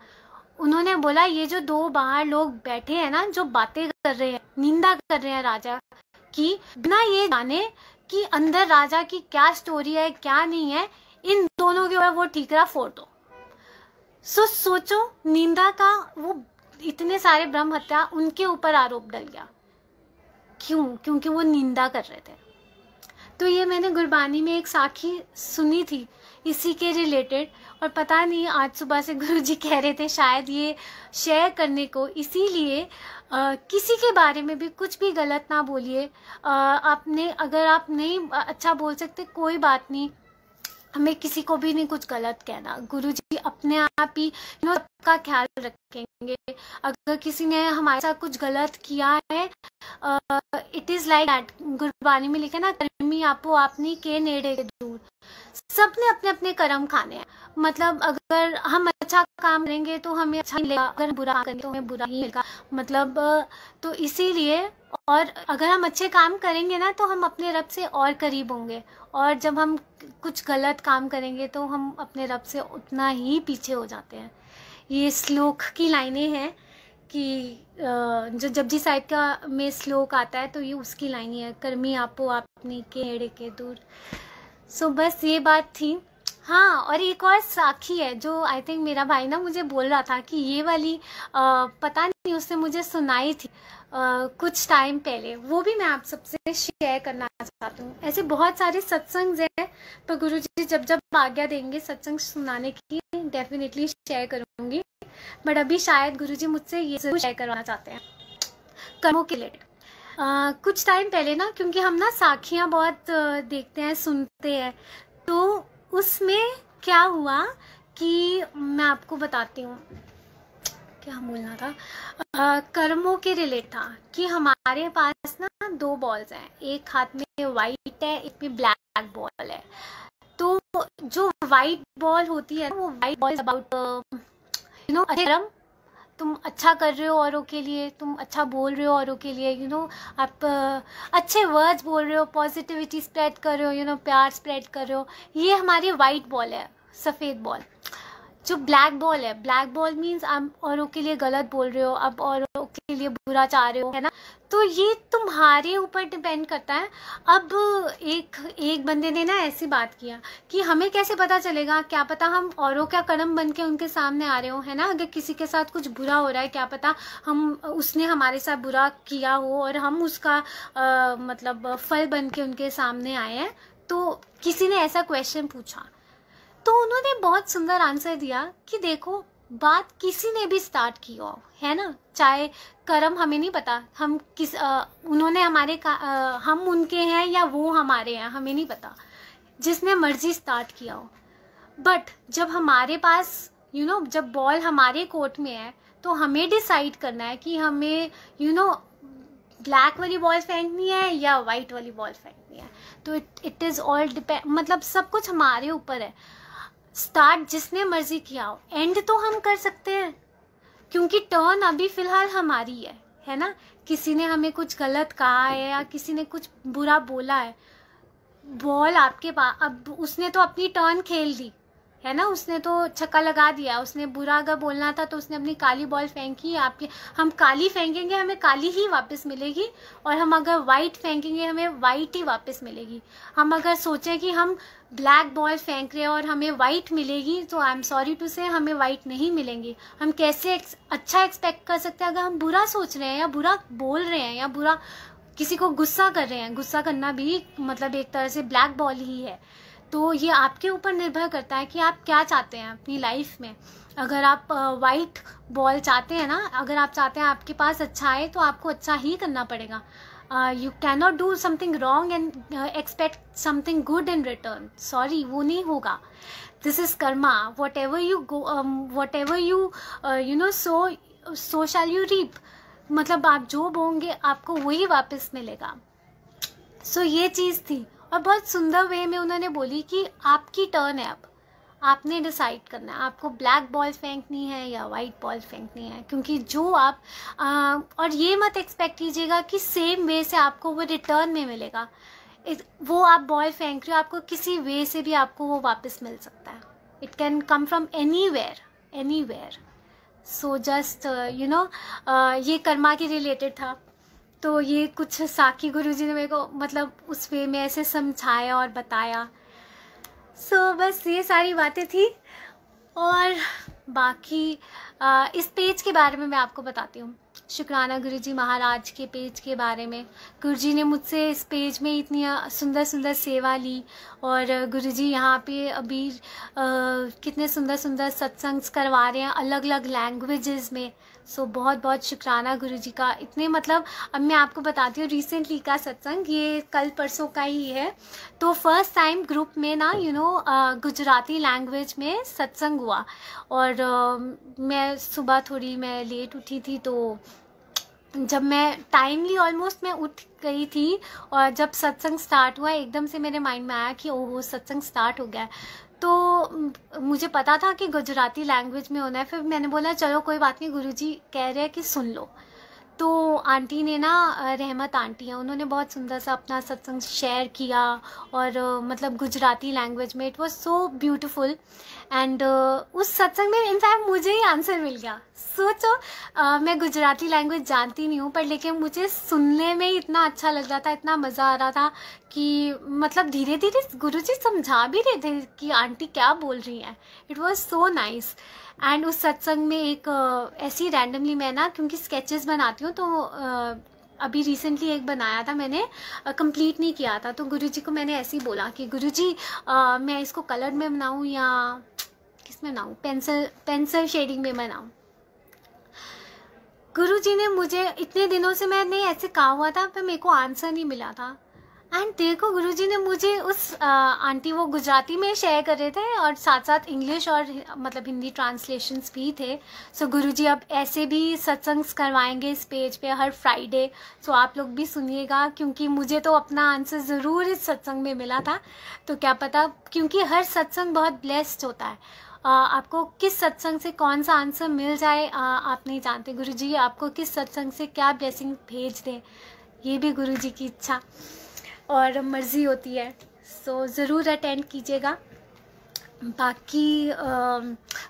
उन्होंने बोला ये जो दो बाहर लोग बैठे हैं ना जो बातें कर रहे हैं निंदा कर रहे हैं राजा की बिना ये जाने कि अंदर राजा की क्या स्टोरी है क्या नहीं है इन दोनों के ऊपर वो ठीकरा फोड़ दो सो सोचो निंदा का वो इतने सारे ब्रह्म हत्या उनके ऊपर आरोप डल गया क्यों क्योंकि वो निंदा कर रहे थे तो ये मैंने गुरबानी में एक साखी सुनी थी इसी के रिलेटेड और पता नहीं आज सुबह से गुरु जी कह रहे थे शायद ये शेयर करने को इसीलिए किसी के बारे में भी कुछ भी गलत ना बोलिए आपने अगर आप नहीं अच्छा बोल सकते कोई बात नहीं हमें किसी को भी नहीं कुछ गलत कहना गुरु जी अपने आप ही यू नो सबका ख्याल रखेंगे अगर किसी ने हमारे साथ कुछ गलत किया है it is like that Gurbani में लिखे ना कर्मी आपो आपनी के नेड़े के दूर सब ने अपने अपने कर्म खाने हैं मतलब अगर हम अच्छा काम करेंगे तो हमें अच्छा मिलेगा अगर बुरा करेंगे तो हमें बुरा ही मिलेगा मतलब तो इसीलिए और अगर हम अच्छे काम करेंगे ना तो हम अपने रब से और करीब होंगे और जब हम कुछ गलत काम करेंगे तो हम अपने रब से उतना ही पीछे हो जाते हैं ये श्लोक की लाइनें हैं कि जो जी साहिब का में श्लोक आता है तो ये उसकी लाइन है कर्मी आपो आपने के हेड़े के दूर सो बस ये बात थी हाँ और एक और साखी है जो आई थिंक मेरा भाई ना मुझे बोल रहा था कि ये वाली आ, पता नहीं उसने मुझे सुनाई थी आ, कुछ टाइम पहले वो भी मैं आप सबसे शेयर करना चाहती हूँ ऐसे बहुत सारे सत्संग हैं पर तो गुरु जी जब जब आज्ञा देंगे सत्संग सुनाने की डेफिनेटली शेयर करूँगी बट अभी शायद गुरु जी मुझसे ये जरूर शेयर करवाना चाहते हैं कर्मों के रिलेटेड कुछ टाइम पहले ना क्योंकि हम ना साखियाँ बहुत देखते हैं सुनते हैं तो उसमें क्या हुआ कि मैं आपको बताती हूँ क्या बोलना था आ, कर्मों के रिलेट था कि हमारे पास ना दो बॉल्स हैं एक हाथ में वाइट है एक में ब्लैक बॉल है तो जो वाइट बॉल होती है ना वो white ball about you know अच्छे कर्म तुम अच्छा कर रहे हो औरों के लिए तुम अच्छा बोल रहे हो औरों के लिए यू you नो know, आप अच्छे वर्ड्स बोल रहे हो पॉजिटिविटी स्प्रेड कर रहे हो यू you नो know, प्यार स्प्रेड कर रहे हो ये हमारी वाइट बॉल है सफ़ेद बॉल जो ब्लैक बॉल है ब्लैक बॉल मीन्स आप औरों के लिए गलत बोल रहे हो आप औरों के लिए बुरा चाह रहे हो है ना तो ये तुम्हारे ऊपर डिपेंड करता है अब एक एक बंदे ने ना ऐसी बात किया कि हमें कैसे पता चलेगा क्या पता हम औरों का कर्म बन के उनके सामने आ रहे हो है ना अगर किसी के साथ कुछ बुरा हो रहा है क्या पता हम उसने हमारे साथ बुरा किया हो और हम उसका आ, मतलब फल बन के उनके सामने आए हैं तो किसी ने ऐसा क्वेश्चन पूछा तो उन्होंने बहुत सुंदर आंसर दिया कि देखो बात किसी ने भी स्टार्ट की हो है ना चाहे कर्म हमें नहीं पता हम किस आ, उन्होंने हमारे का आ, हम उनके हैं या वो हमारे हैं हमें नहीं पता जिसने मर्जी स्टार्ट किया हो बट जब हमारे पास यू you नो know, जब बॉल हमारे कोर्ट में है तो हमें डिसाइड करना है कि हमें यू नो ब्लैक वाली बॉल फेंकनी है या वाइट वाली बॉल फेंकनी है तो it it is all depend मतलब सब कुछ हमारे ऊपर है स्टार्ट जिसने मर्जी किया हो एंड तो हम कर सकते हैं क्योंकि टर्न अभी फिलहाल हमारी है है ना किसी ने हमें कुछ गलत कहा है या किसी ने कुछ बुरा बोला है बॉल आपके पास अब उसने तो अपनी टर्न खेल दी है ना उसने तो छक्का लगा दिया उसने बुरा अगर बोलना था तो उसने अपनी काली बॉल फेंकी आपके हम काली फेंकेंगे हमें काली ही वापस मिलेगी और हम अगर वाइट फेंकेंगे हमें वाइट ही वापस मिलेगी हम अगर सोचें कि हम ब्लैक बॉल फेंक रहे हैं और हमें वाइट मिलेगी तो आई एम सॉरी टू से हमें वाइट नहीं मिलेंगी हम कैसे एक, अच्छा एक्सपेक्ट कर सकते हैं अगर हम बुरा सोच रहे हैं या बुरा बोल रहे हैं या बुरा किसी को गुस्सा कर रहे हैं गुस्सा करना भी मतलब एक तरह से ब्लैक बॉल ही है तो ये आपके ऊपर निर्भर करता है कि आप क्या चाहते हैं अपनी लाइफ में अगर आप वाइट बॉल चाहते हैं ना अगर आप चाहते हैं आपके पास अच्छा आए तो आपको अच्छा ही करना पड़ेगा you can not do something wrong and expect something good in return sorry वो नहीं होगा this is karma whatever you go whatever you you know so so shall you reap मतलब आप जो बोंगे आपको वही वापस मिलेगा सो so, ये चीज़ थी और बहुत सुंदर वे में उन्होंने बोली कि आपकी टर्न है अब आपने डिसाइड करना है आपको ब्लैक बॉल फेंकनी है या वाइट बॉल फेंकनी है क्योंकि जो आप आ, और ये मत एक्सपेक्ट कीजिएगा कि सेम वे से आपको वो रिटर्न में मिलेगा वो आप बॉल फेंक रहे हो आपको किसी वे से भी आपको वो वापस मिल सकता है it can come from anywhere anywhere so just you know ये कर्मा के रिलेटेड था तो ये कुछ साकी गुरुजी ने मेरे को मतलब उस वे में ऐसे समझाया और बताया सो so, बस ये सारी बातें थी और बाकी आ, इस पेज के बारे में मैं आपको बताती हूँ शुक्राना गुरुजी महाराज के पेज के बारे में गुरुजी ने मुझसे इस पेज में इतनी सुंदर सुंदर सेवा ली और गुरुजी यहाँ पे अभी आ, कितने सुंदर सुंदर सत्संग करवा रहे हैं अलग अलग लैंग्वेजेस में सो so, बहुत बहुत शुक्राना गुरु जी का इतने मतलब अब मैं आपको बताती हूँ रिसेंटली का सत्संग ये कल परसों का ही है तो फर्स्ट टाइम ग्रुप में ना यू नो गुजराती लैंग्वेज में सत्संग हुआ और uh, मैं सुबह थोड़ी मैं लेट उठी थी तो जब मैं टाइमली ऑलमोस्ट मैं उठ गई थी और जब सत्संग स्टार्ट हुआ एकदम से मेरे माइंड में आया कि ओहो सत्संग स्टार्ट हो गया तो मुझे पता था कि गुजराती लैंग्वेज में होना है फिर मैंने बोला चलो कोई बात नहीं गुरुजी कह रहे हैं कि सुन लो तो आंटी ने ना रहमत आंटी हैं उन्होंने बहुत सुंदर सा अपना सत्संग शेयर किया और मतलब गुजराती लैंग्वेज में it was so beautiful and उस सत्संग में इनफैक्ट मुझे ही आंसर मिल गया सोचो मैं गुजराती लैंग्वेज जानती नहीं हूँ पर लेकिन मुझे सुनने में ही इतना अच्छा लग रहा था इतना मज़ा आ रहा था कि मतलब धीरे धीरे गुरु जी समझा भी रहे थे कि आंटी क्या बोल रही हैं it was so nice and उस सत्संग में एक ऐसी रैंडमली मैं ना क्योंकि स्केचेस बनाती हूँ तो अभी रिसेंटली एक बनाया था मैंने कंप्लीट नहीं किया था तो गुरुजी को मैंने ऐसे ही बोला कि गुरुजी मैं इसको कलर में बनाऊँ या किस में बनाऊँ पेंसिल पेंसिल शेडिंग में बनाऊँ गुरुजी ने मुझे इतने दिनों से मैंने ऐसे कहा हुआ था पर मेरे को आंसर नहीं मिला था एंड देखो गुरुजी ने मुझे उस आंटी वो गुजराती में शेयर कर रहे थे और साथ साथ इंग्लिश और मतलब हिंदी ट्रांसलेशंस भी थे सो so, गुरुजी अब ऐसे भी सत्संग्स करवाएंगे इस पेज पे हर फ्राइडे सो so, आप लोग भी सुनिएगा क्योंकि मुझे तो अपना आंसर ज़रूर इस सत्संग में मिला था तो क्या पता क्योंकि हर सत्संग बहुत ब्लेस्ड होता है आपको किस सत्संग से कौन सा आंसर मिल जाए आप नहीं जानते गुरु आपको किस सत्संग से क्या ब्लेसिंग भेज दें ये भी गुरु की इच्छा और मर्ज़ी होती है सो so, ज़रूर अटेंड कीजिएगा बाकी आ,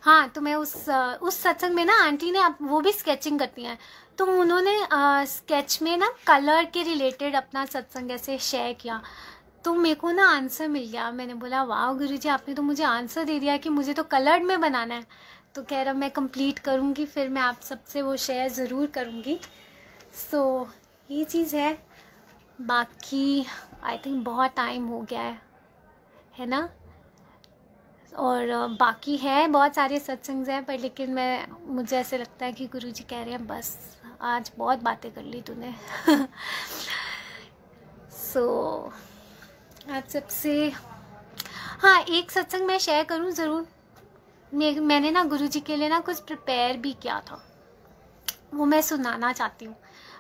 हाँ तो मैं उस उस सत्संग में ना आंटी ने आप वो भी स्केचिंग करती हैं तो उन्होंने आ, स्केच में ना कलर के रिलेटेड अपना सत्संग ऐसे शेयर किया तो मेरे को ना आंसर मिल गया मैंने बोला वाह गुरु जी आपने तो मुझे आंसर दे दिया कि मुझे तो कलर्ड में बनाना है तो कह रहा मैं कंप्लीट करूँगी फिर मैं आप सबसे वो शेयर ज़रूर करूँगी सो so, ये चीज़ है बाकी आई थिंक बहुत टाइम हो गया है है ना और बाकी है बहुत सारे सत्संग हैं पर लेकिन मैं मुझे ऐसे लगता है कि गुरु जी कह रहे हैं बस आज बहुत बातें कर ली तूने सो so, आज सबसे हाँ एक सत्संग मैं शेयर करूँ ज़रूर मैंने ना गुरु जी के लिए ना कुछ प्रिपेयर भी किया था वो मैं सुनाना चाहती हूँ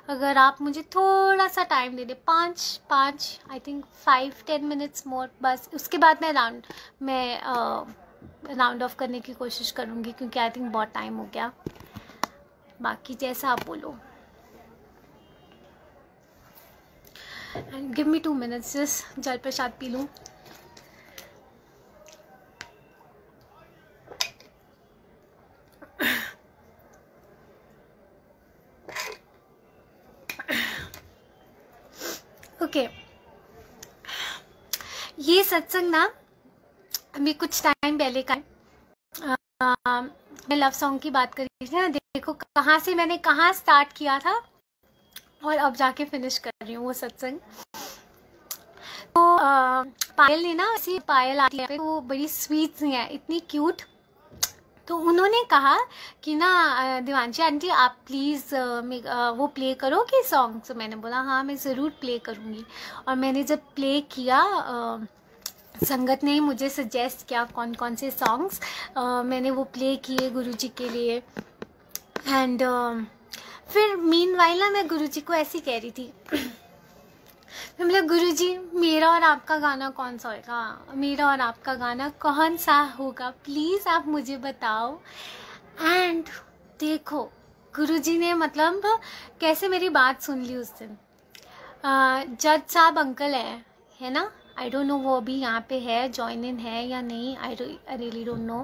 अगर आप मुझे थोड़ा सा टाइम दे दें पाँच पाँच I think five ten minutes more बस उसके बाद मैं राउंड मैं राउंड ऑफ करने की कोशिश करूँगी क्योंकि आई थिंक बहुत टाइम हो गया बाकी जैसा आप बोलो and give me two minutes just जल प्रसाद पी लूँ सत्संग ना अभी कुछ टाइम पहले का मैं लव सॉन्ग की बात कर रही थी ना देखो कहाँ से मैंने कहाँ स्टार्ट किया था और अब जाके फिनिश कर रही हूँ वो सत्संग तो आ, पायल ने ना ऐसी पायल आती है वो बड़ी स्वीट सी है इतनी क्यूट तो उन्होंने कहा कि ना दीवानशी आंटी आप प्लीज़ वो प्ले करोगे सॉन्ग तो मैंने बोला हाँ मैं ज़रूर प्ले करूँगी और मैंने जब प्ले किया आ, संगत ने मुझे सजेस्ट किया कौन कौन से सॉन्ग्स uh, मैंने वो प्ले किए गुरुजी के लिए एंड uh, फिर मीन वाइल ना मैं गुरुजी को ऐसी कह रही थी फिर मतलब गुरु जी मेरा और आपका गाना कौन सा होगा मेरा और आपका गाना कौन सा होगा प्लीज़ आप मुझे बताओ एंड देखो गुरु जी ने मतलब कैसे मेरी बात सुन ली उस दिन जज साहब अंकल है है ना आई डोंट नो वो अभी यहाँ पे है जॉइन इन है या नहीं I I really don't know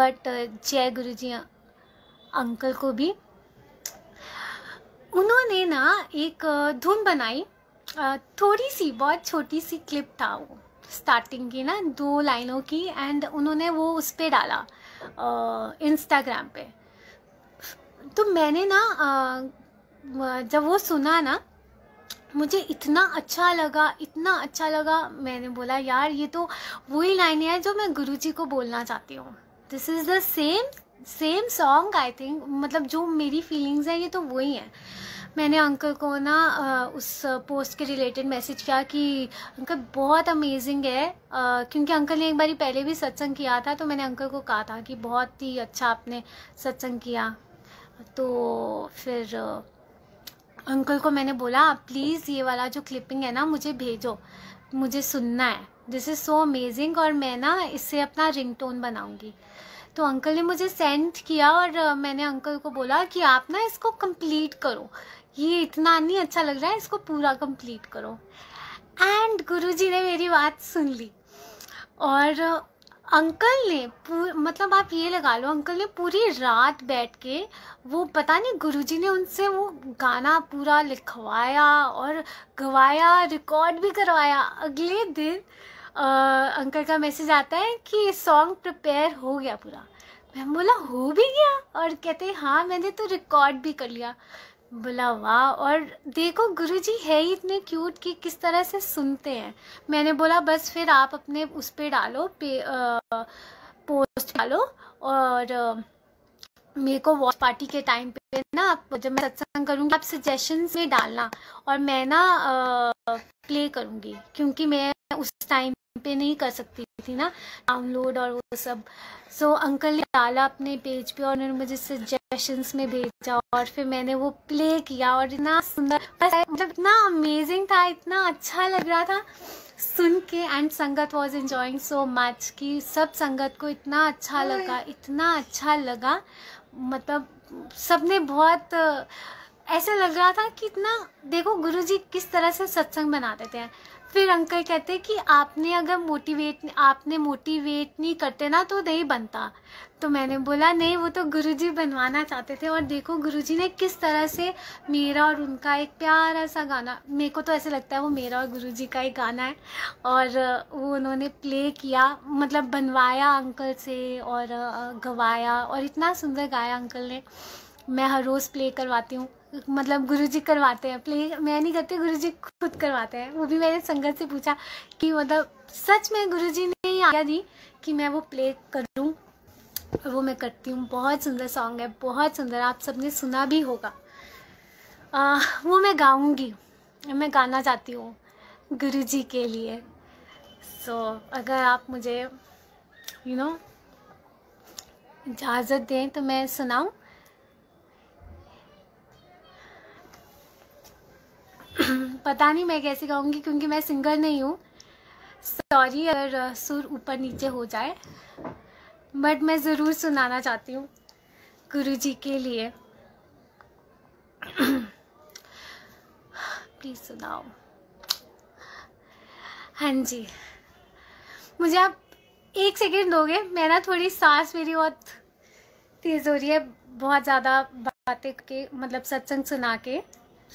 but जय गुरु जी अंकल को भी उन्होंने ना एक uh, धुन बनाई uh, थोड़ी सी बहुत छोटी सी क्लिप था वो स्टार्टिंग की ना दो लाइनों की एंड उन्होंने वो उस पर डाला इंस्टाग्राम uh, पे तो मैंने ना जब वो सुना ना मुझे इतना अच्छा लगा इतना अच्छा लगा मैंने बोला यार ये तो वही लाइन है जो मैं गुरुजी को बोलना चाहती हूँ this is the same same song I think मतलब जो मेरी फीलिंग्स हैं ये तो वही हैं मैंने अंकल को ना उस पोस्ट के रिलेटेड मैसेज किया कि अंकल बहुत अमेजिंग है क्योंकि अंकल ने एक बारी पहले भी सत्संग किया था तो मैंने अंकल को कहा था कि बहुत ही अच्छा आपने सत्संग किया तो फिर अंकल को मैंने बोला आप प्लीज़ ये वाला जो क्लिपिंग है ना मुझे भेजो मुझे सुनना है दिस इज़ सो अमेजिंग और मैं ना इससे अपना रिंगटोन बनाऊंगी तो अंकल ने मुझे सेंड किया और मैंने अंकल को बोला कि आप ना इसको कंप्लीट करो ये इतना नहीं अच्छा लग रहा है इसको पूरा कंप्लीट करो एंड गुरुजी ने मेरी बात सुन ली और अंकल ने मतलब आप ये लगा लो अंकल ने पूरी रात बैठ के वो पता नहीं गुरुजी ने उनसे वो गाना पूरा लिखवाया और गवाया रिकॉर्ड भी करवाया अगले दिन आ, अंकल का मैसेज आता है कि सॉन्ग प्रिपेयर हो गया पूरा मैं बोला हो भी गया और कहते हाँ मैंने तो रिकॉर्ड भी कर लिया बोला वाह और देखो गुरुजी है ही इतने क्यूट कि किस तरह से सुनते हैं मैंने बोला बस फिर आप अपने उस पर डालो पे आ, पोस्ट डालो और मेरे को वॉच पार्टी के टाइम पे ना आप जब मैं सत्संग करूँगी आप सजेशंस में डालना और मैं ना आ, प्ले करूँगी क्योंकि मैं उस टाइम पे नहीं कर सकती थी ना डाउनलोड और वो सब सो so, अंकल ने डाला अपने पेज पे और उन्होंने मुझे सजेशंस में भेजा और फिर मैंने वो प्ले किया और इतना सुंदर मतलब इतना अमेजिंग था इतना अच्छा लग रहा था सुन के एंड संगत वॉज इन्जॉइंग सो मच कि सब संगत को इतना अच्छा लगा इतना अच्छा लगा मतलब सबने बहुत ऐसा लग रहा था कि इतना देखो गुरुजी किस तरह से सत्संग बनाते थे फिर अंकल कहते हैं कि आपने अगर मोटिवेट आपने मोटिवेट नहीं करते ना तो नहीं बनता तो मैंने बोला नहीं वो तो गुरुजी बनवाना चाहते थे और देखो गुरुजी ने किस तरह से मेरा और उनका एक प्यारा सा गाना मेरे को तो ऐसे लगता है वो मेरा और गुरुजी का एक गाना है और वो उन्होंने प्ले किया मतलब बनवाया अंकल से और गवाया और इतना सुंदर गाया अंकल ने मैं हर रोज़ प्ले करवाती हूँ मतलब गुरुजी करवाते हैं प्ले मैं नहीं करती गुरुजी खुद करवाते हैं वो भी मैंने संगत से पूछा कि मतलब सच में गुरुजी ने ही आज्ञा दी कि मैं वो प्ले करूँ और वो मैं करती हूँ बहुत सुंदर सॉन्ग है बहुत सुंदर आप सबने सुना भी होगा आ, वो मैं गाऊँगी मैं गाना चाहती हूँ गुरुजी के लिए सो so, अगर आप मुझे यू you नो know, इजाज़त दें तो मैं सुनाऊँ पता नहीं मैं कैसे गाऊंगी क्योंकि मैं सिंगर नहीं हूँ सॉरी अगर सुर ऊपर नीचे हो जाए बट मैं ज़रूर सुनाना चाहती हूँ गुरु जी के लिए प्लीज़ सुनाओ हाँ जी मुझे आप एक सेकेंड दोगे मैं ना थोड़ी सांस मेरी बहुत तेज़ हो रही है बहुत ज़्यादा बातें के मतलब सत्संग सुना के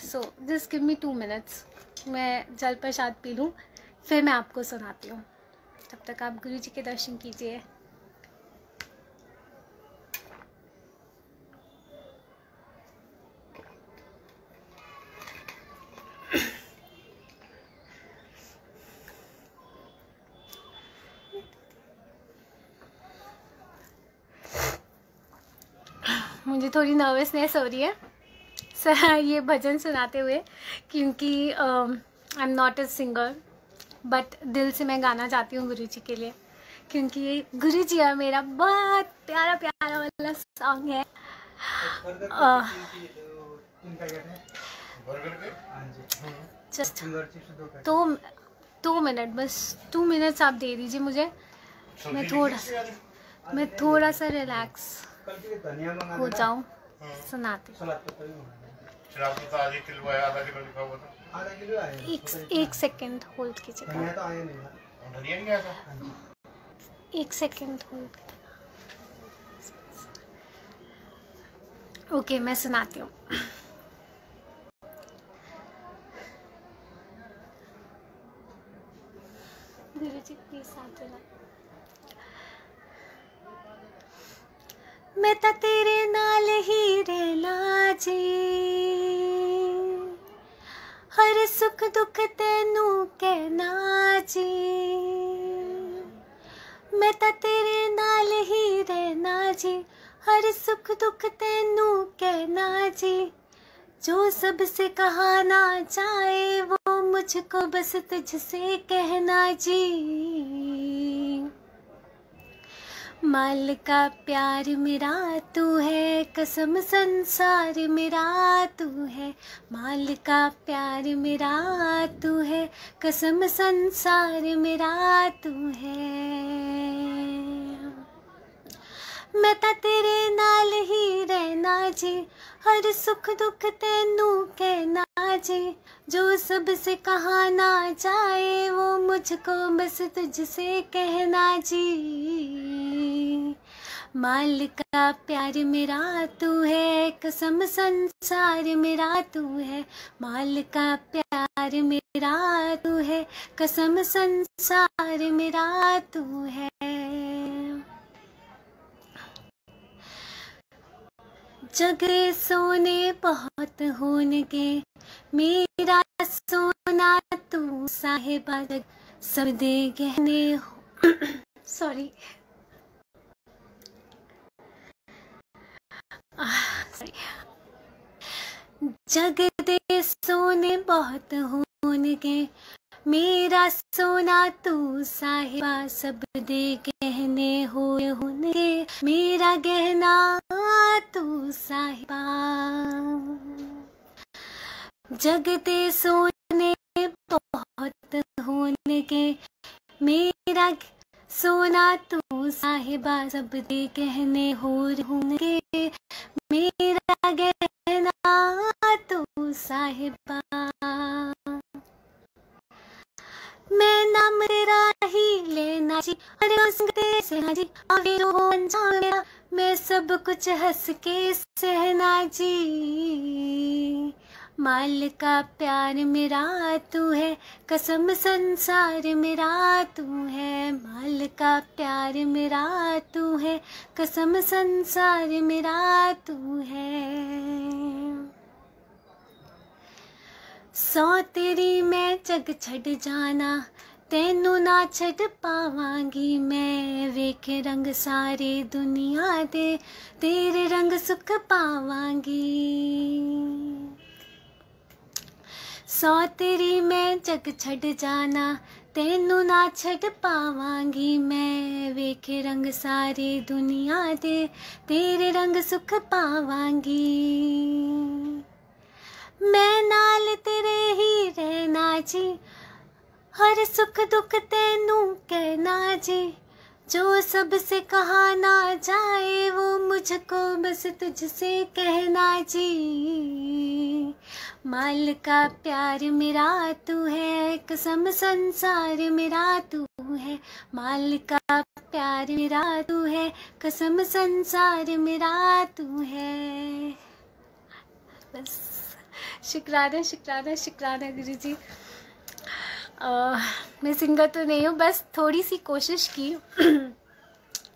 so just give me two minutes मैं जल प्रसाद पी लूँ फिर मैं आपको सुनाती हूँ तब तक आप गुरु जी के दर्शन कीजिए मुझे थोड़ी नर्वसनेस हो रही है ये भजन सुनाते हुए क्योंकि I am not a singer but दिल से मैं गाना चाहती हूँ गुरु जी के लिए क्योंकि गुरु जी और मेरा बहुत प्यारा प्यारा वाला सॉन्ग है अच्छा, हाँ जस्ट दो मिनट बस टू मिनट्स आप दे दीजिए मुझे मैं थोड़ा मैं थोड़ा सा रिलैक्स हो जाऊँ हाँ। सुनाती तो एक सेकंड होल्ड कीजिएगा तो हाँ एक सेकंड होल्ड ओके मैं सुनाती हूँ गुरु जी प्लीज साथ मैं ਤਾਂ ਤੇਰੇ ਨਾਲ ਹੀ ਰਹਿਣਾ ਜੀ ਹਰ ਸੁੱਖ ਦੁੱਖ ਤੈਨੂੰ ਕਹਿਣਾ जी मैं ਤਾਂ ਤੇਰੇ ਨਾਲ ਹੀ ਰਹਿਣਾ ਜੀ हर सुख दुख तेनू कहना जी जो सबसे कहाना ना चाहे वो मुझको बस तुझसे कहना जी माल का प्यार मेरा तू है कसम संसार मेरा तू है माल का प्यार मेरा तू है कसम संसार मेरा तू है मैं तो तेरे नाल ही रहना जी हर सुख दुख तेनू कहना जी जो सबसे कहा ना जाए वो मुझको बस तुझसे कहना जी माल का प्यार मेरा तू है कसम संसार मेरा तू है माल का प्यार मेरा तू है कसम संसार मेरा तू है जग सोने बहुत होने के मेरा सोना तू साहेबा सब दे गहने सॉरी जगदे सोने बहुत होने के मेरा सोना तू साहिबा सब दे गहने हो होने मेरा गहना तू साहिबा जग सोने बहुत होने के मेरा सोना तू साहिबा सब दे कहने हो होंगे मेरा गहना तू साहिबा मैं ना मेरा ही लेना जी अरे संग सहना जी अभी तो हो मैं सब कुछ हंस के सहना जी माल का प्यार मेरा तू है कसम संसार मेरा तू है माल का प्यार मेरा तू है कसम संसार मेरा तू है सौ तेरी मैं जग छड़ जाना तेनू ना छड़ पावांगी मैं वेख रंग सारे दुनिया दे तेरे रंग सुख पावांगी ਸੋ ਤੇਰੀ ਮੈਂ ਚੱਕ ਛੱਡ ਜਾਣਾ ਤੈਨੂੰ ਨਾ ਛੱਡ ਪਾਵਾਂਗੀ ਮੈਂ ਵੇਖੇ ਰੰਗ ਸਾਰੀ ਦੁਨੀਆ ਦੇ ਤੇਰੇ ਰੰਗ ਸੁਖ ਪਾਵਾਂਗੀ ਮੈਂ ਨਾਲ ਤੇਰੇ ਹੀ ਰਹਿਣਾ ਜੀ ਹਰ ਸੁਖ ਦੁੱਖ ਤੈਨੂੰ ਕਹਿਣਾ ਜੀ जो सबसे कहा ना जाए वो मुझको बस तुझसे कहना जी माल का प्यार मेरा तू है कसम संसार मेरा तू है माल का प्यार मेरा तू है कसम संसार मेरा तू है बस शुक्राना शुक्राना शुक्राना गुरु जी मैं सिंगर तो नहीं हूँ बस थोड़ी सी कोशिश की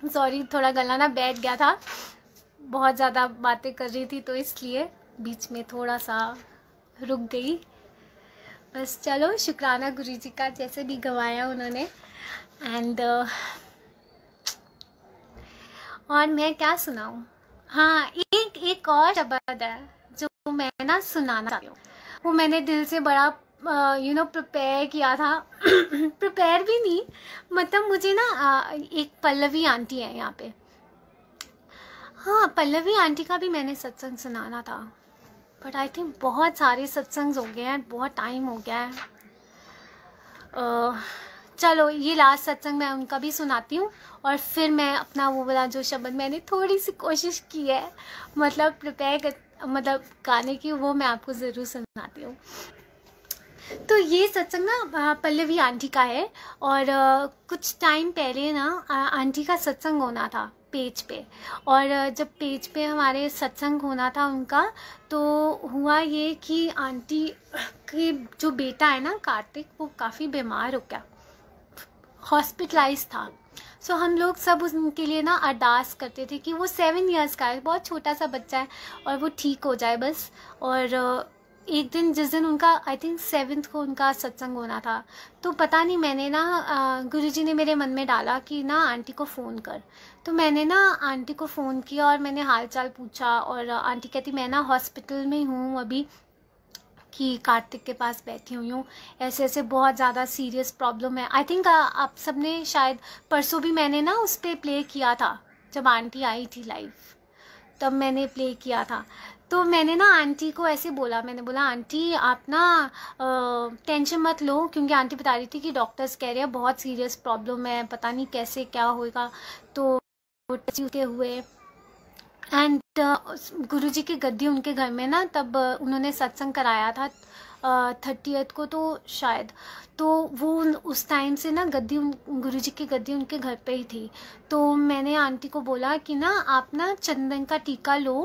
सॉरी थोड़ा गला ना बैठ गया था बहुत ज़्यादा बातें कर रही थी तो इसलिए बीच में थोड़ा सा रुक गई बस चलो शुक्राना गुरु जी का जैसे भी गवाया उन्होंने एंड uh, और मैं क्या सुनाऊँ हाँ एक एक और शब्द है जो मैं ना सुनाना चाहती हूँ वो मैंने दिल से बड़ा यू नो प्रिपेयर किया था प्रिपेयर भी नहीं मतलब मुझे ना एक पल्लवी आंटी है यहाँ पे हाँ पल्लवी आंटी का भी मैंने सत्संग सुनाना था बट आई थिंक बहुत सारे सत्संग हो गए हैं बहुत टाइम हो गया है चलो ये लास्ट सत्संग मैं उनका भी सुनाती हूँ और फिर मैं अपना वो बोला जो शब्द मैंने थोड़ी सी कोशिश की है मतलब प्रिपेयर कर मतलब गाने की वो मैं आपको ज़रूर सुनाती हूँ तो ये सत्संग ना पल्लवी आंटी का है और कुछ टाइम पहले ना आंटी का सत्संग होना था पेज पे और जब पेज पे हमारे सत्संग होना था उनका तो हुआ ये कि आंटी के जो बेटा है ना कार्तिक वो काफ़ी बीमार हो गया हॉस्पिटलाइज था सो so, हम लोग सब उनके लिए ना अरदास करते थे कि वो सेवन इयर्स का है बहुत छोटा सा बच्चा है और वो ठीक हो जाए बस और एक दिन जिस दिन उनका आई थिंक सेवन्थ को उनका सत्संग होना था तो पता नहीं मैंने ना गुरुजी ने मेरे मन में डाला कि ना आंटी को फ़ोन कर तो मैंने ना आंटी को फ़ोन किया और मैंने हाल चाल पूछा और आंटी कहती मैं ना हॉस्पिटल में हूँ अभी कि कार्तिक के पास बैठी हुई हूँ ऐसे ऐसे बहुत ज़्यादा सीरियस प्रॉब्लम है आई थिंक आप सब ने शायद परसों भी मैंने ना उस पर प्ले किया था जब आंटी आई थी लाइव तब मैंने प्ले किया था तो मैंने ना आंटी को ऐसे बोला मैंने बोला आंटी आप ना टेंशन मत लो क्योंकि आंटी बता रही थी कि डॉक्टर्स कह रहे हैं बहुत सीरियस प्रॉब्लम है पता नहीं कैसे क्या होएगा तो के हुए एंड गुरुजी की गद्दी उनके घर में ना तब उन्होंने सत्संग कराया था थर्टीथ को तो शायद तो वो उस टाइम से ना गद्दी गुरु जी की गद्दी उनके घर पे ही थी तो मैंने आंटी को बोला कि ना आप ना चंदन का टीका लो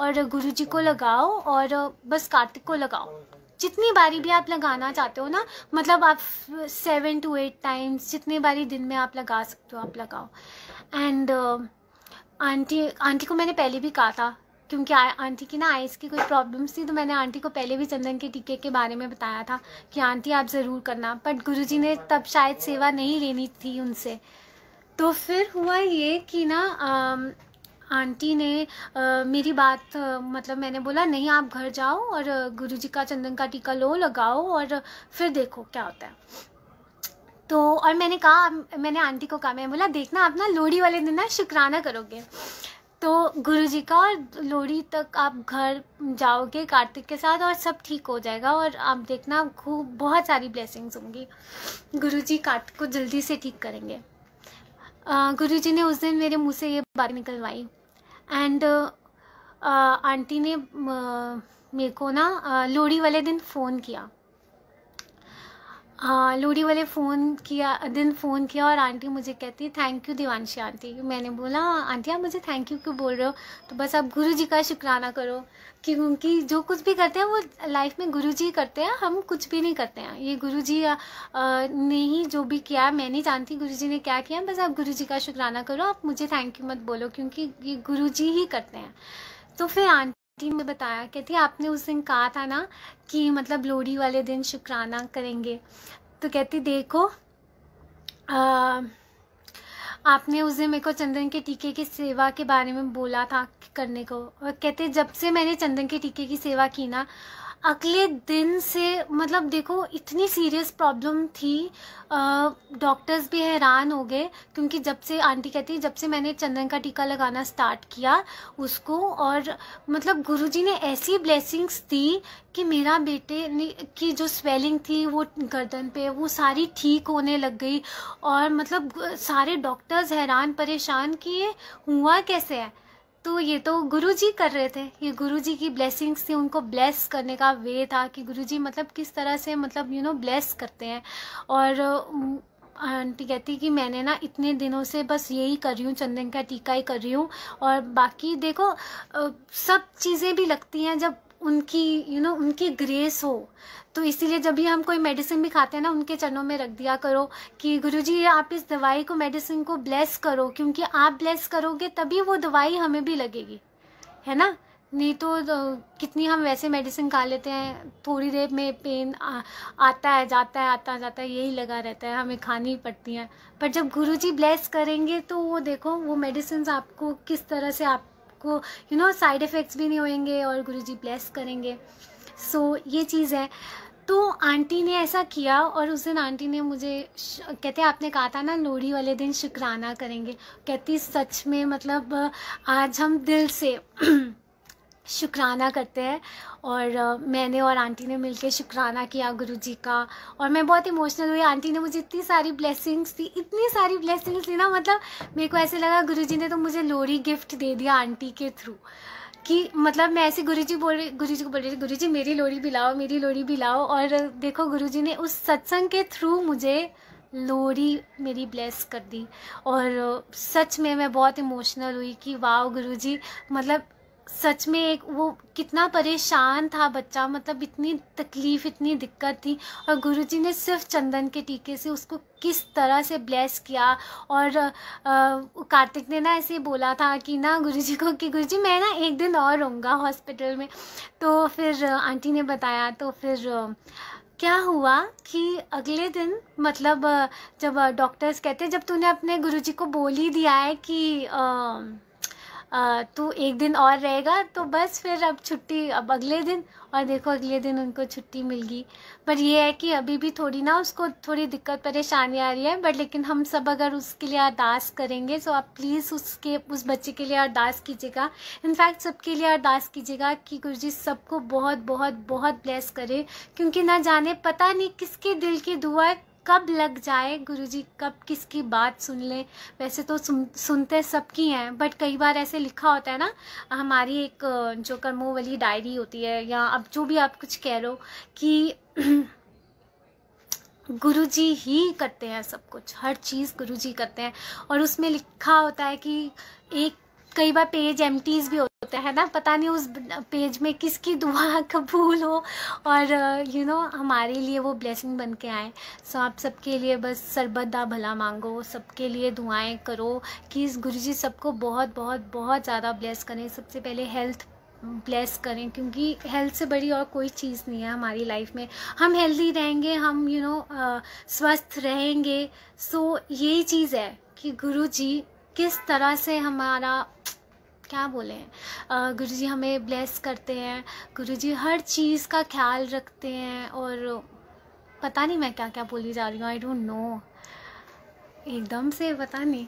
और गुरु जी को लगाओ और बस कार्तिक को लगाओ जितनी बारी भी आप लगाना चाहते हो ना मतलब आप सेवन टू एट टाइम्स जितनी बारी दिन में आप लगा सकते हो आप लगाओ एंड आंटी आंटी को मैंने पहले भी कहा था क्योंकि आंटी की ना आइस की कोई प्रॉब्लम्स थी तो मैंने आंटी को पहले भी चंदन के टीके के बारे में बताया था कि आंटी आप ज़रूर करना बट गुरुजी ने तब शायद सेवा नहीं लेनी थी उनसे तो फिर हुआ ये कि ना आंटी ने आ, मेरी बात मतलब मैंने बोला नहीं आप घर जाओ और गुरुजी का चंदन का टीका लो लगाओ और फिर देखो क्या होता है तो और मैंने कहा मैंने आंटी को कहा मैं बोला देखना आप ना लोहड़ी वाले दिन ना शुक्राना करोगे तो गुरु जी का और लोहड़ी तक आप घर जाओगे कार्तिक के साथ और सब ठीक हो जाएगा और आप देखना खूब बहुत सारी ब्लेसिंग्स होंगी गुरु जी कार्तिक को जल्दी से ठीक करेंगे गुरु जी ने उस दिन मेरे मुंह से ये बात निकलवाई एंड आंटी ने मेरे को ना लोहड़ी वाले दिन फ़ोन किया लोडी वाले फ़ोन किया दिन फ़ोन किया और आंटी मुझे कहती थैंक यू दीवानशी आंटी मैंने बोला आंटी आप मुझे थैंक यू क्यों बोल रहे हो तो बस आप गुरु जी का शुक्राना करो क्योंकि जो कुछ भी करते हैं वो लाइफ में गुरु जी करते हैं हम कुछ भी नहीं करते हैं ये गुरु जी ने ही जो भी किया मैं नहीं जानती गुरु जी ने क्या किया बस आप गुरु जी का शुक्राना करो आप मुझे थैंक यू मत बोलो क्योंकि ये गुरु जी ही करते हैं तो फिर आंटी टीम ने बताया कहती आपने उस दिन कहा था ना कि मतलब लोहड़ी वाले दिन शुक्राना करेंगे तो कहती देखो आ, आपने उस दिन मेरे को चंदन के टीके की सेवा के बारे में बोला था करने को और कहते जब से मैंने चंदन के टीके की सेवा की ना अगले दिन से मतलब देखो इतनी सीरियस प्रॉब्लम थी डॉक्टर्स भी हैरान हो गए क्योंकि जब से आंटी कहती जब से मैंने चंदन का टीका लगाना स्टार्ट किया उसको और मतलब गुरुजी ने ऐसी ब्लेसिंग्स दी कि मेरा बेटे ने की जो स्वेलिंग थी वो गर्दन पे वो सारी ठीक होने लग गई और मतलब सारे डॉक्टर्स हैरान परेशान कि ये हुआ कैसे है तो ये तो गुरुजी कर रहे थे ये गुरुजी की ब्लेसिंग्स थी उनको ब्लेस करने का वे था कि गुरुजी मतलब किस तरह से मतलब यू नो ब्लेस करते हैं और आंटी कहती कि मैंने ना इतने दिनों से बस यही कर रही हूँ चंदन का टीका ही कर रही हूँ और बाकी देखो सब चीज़ें भी लगती हैं जब उनकी यू you नो know, उनकी ग्रेस हो तो इसीलिए जब भी हम कोई मेडिसिन भी खाते हैं ना उनके चरणों में रख दिया करो कि गुरुजी आप इस दवाई को मेडिसिन को ब्लेस करो क्योंकि आप ब्लेस करोगे तभी वो दवाई हमें भी लगेगी है ना नहीं तो, तो कितनी हम वैसे मेडिसिन खा लेते हैं थोड़ी देर में पेन आ, आता है जाता है आता जाता है यही लगा रहता है हमें खानी पड़ती हैं पर जब गुरुजी ब्लेस करेंगे तो वो देखो वो मेडिसिन आपको किस तरह से आप आपको यू नो साइड इफ़ेक्ट्स भी नहीं होंगे और गुरु जी ब्लेस करेंगे सो so, ये चीज़ है तो आंटी ने ऐसा किया और उस दिन आंटी ने मुझे कहते आपने कहा था ना लोहड़ी वाले दिन शुक्राना करेंगे कहती सच में मतलब आज हम दिल से शुक्राना करते हैं और मैंने और आंटी ने मिलके शुक्राना किया गुरुजी का और मैं बहुत इमोशनल हुई आंटी ने मुझे इतनी सारी ब्लेसिंग्स दी इतनी सारी ब्लेसिंग्स दी ना मतलब मेरे को ऐसे लगा गुरुजी ने तो मुझे लोरी गिफ्ट दे दिया आंटी के थ्रू कि मतलब मैं ऐसे गुरु जी बोल रही जी को बोल रही थी जी मेरी लोरी भी लाओ मेरी लोरी भी लाओ और देखो गुरु जी ने उस सत्संग के थ्रू मुझे लोरी मेरी ब्लेस कर दी और सच में मैं बहुत इमोशनल हुई कि वाह गुरु जी मतलब सच में एक वो कितना परेशान था बच्चा मतलब इतनी तकलीफ़ इतनी दिक्कत थी और गुरुजी ने सिर्फ चंदन के टीके से उसको किस तरह से ब्लेस किया और कार्तिक ने ना ऐसे बोला था कि ना गुरुजी को कि गुरुजी मैं ना एक दिन और रहूँगा हॉस्पिटल में तो फिर आंटी ने बताया तो फिर क्या हुआ कि अगले दिन मतलब जब डॉक्टर्स कहते जब तूने अपने गुरुजी को बोल ही दिया है कि आ, तू एक दिन और रहेगा तो बस फिर अब छुट्टी अब अगले दिन और देखो अगले दिन उनको छुट्टी मिल गई पर ये है कि अभी भी थोड़ी ना उसको थोड़ी दिक्कत परेशानी आ रही है बट लेकिन हम सब अगर उसके लिए अरदास करेंगे तो आप प्लीज़ उसके उस बच्चे के लिए अरदास कीजिएगा इनफैक्ट सबके लिए अरदास कीजिएगा कि गुरु जी सबको बहुत बहुत बहुत ब्लेस करें क्योंकि ना जाने पता नहीं किसके दिल की दुआ कब लग जाए गुरुजी कब किसकी बात सुन ले वैसे तो सुन, सुनते सबकी हैं बट कई बार ऐसे लिखा होता है ना हमारी एक जो कर्मों वाली डायरी होती है या अब जो भी आप कुछ कह रहे हो कि गुरु जी ही करते हैं सब कुछ हर चीज़ गुरु जी करते हैं और उसमें लिखा होता है कि एक कई बार पेज एम्प्टीज भी होता है ना पता नहीं उस पेज में किसकी दुआ कबूल हो और यू नो हमारे लिए वो ब्लेसिंग बन के आए सो आप सबके लिए बस सरबदा भला मांगो सबके लिए दुआएं करो कि इस गुरु जी सबको बहुत बहुत बहुत ज़्यादा ब्लेस करें सबसे पहले हेल्थ ब्लेस करें क्योंकि हेल्थ से बड़ी और कोई चीज़ नहीं है हमारी लाइफ में हम हेल्दी रहेंगे हम यू you नो know, स्वस्थ रहेंगे सो यही चीज़ है कि गुरु जी किस तरह से हमारा क्या बोले गुरु जी हमें ब्लेस करते हैं गुरु जी हर चीज़ का ख्याल रखते हैं और पता नहीं मैं क्या क्या बोली जा रही हूँ आई डोंट नो एकदम से पता नहीं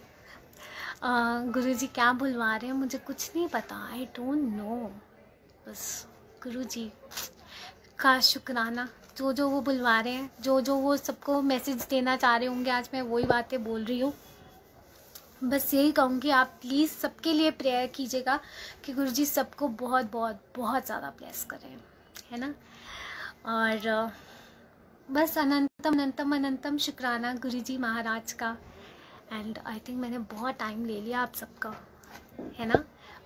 गुरु जी क्या बुलवा रहे हैं मुझे कुछ नहीं पता आई डोंट नो बस गुरु जी का शुक्राना जो जो वो बुलवा रहे हैं जो जो वो सबको मैसेज देना चाह रहे होंगे आज मैं वही बातें बोल रही हूँ बस यही कहूँगी आप प्लीज़ सबके लिए प्रेयर कीजिएगा कि गुरु जी सबको बहुत बहुत बहुत ज़्यादा ब्लेस करें है ना और बस अनंतम अनंतम अनंतम शुक्राना गुरु जी महाराज का एंड आई थिंक मैंने बहुत टाइम ले लिया आप सबका है ना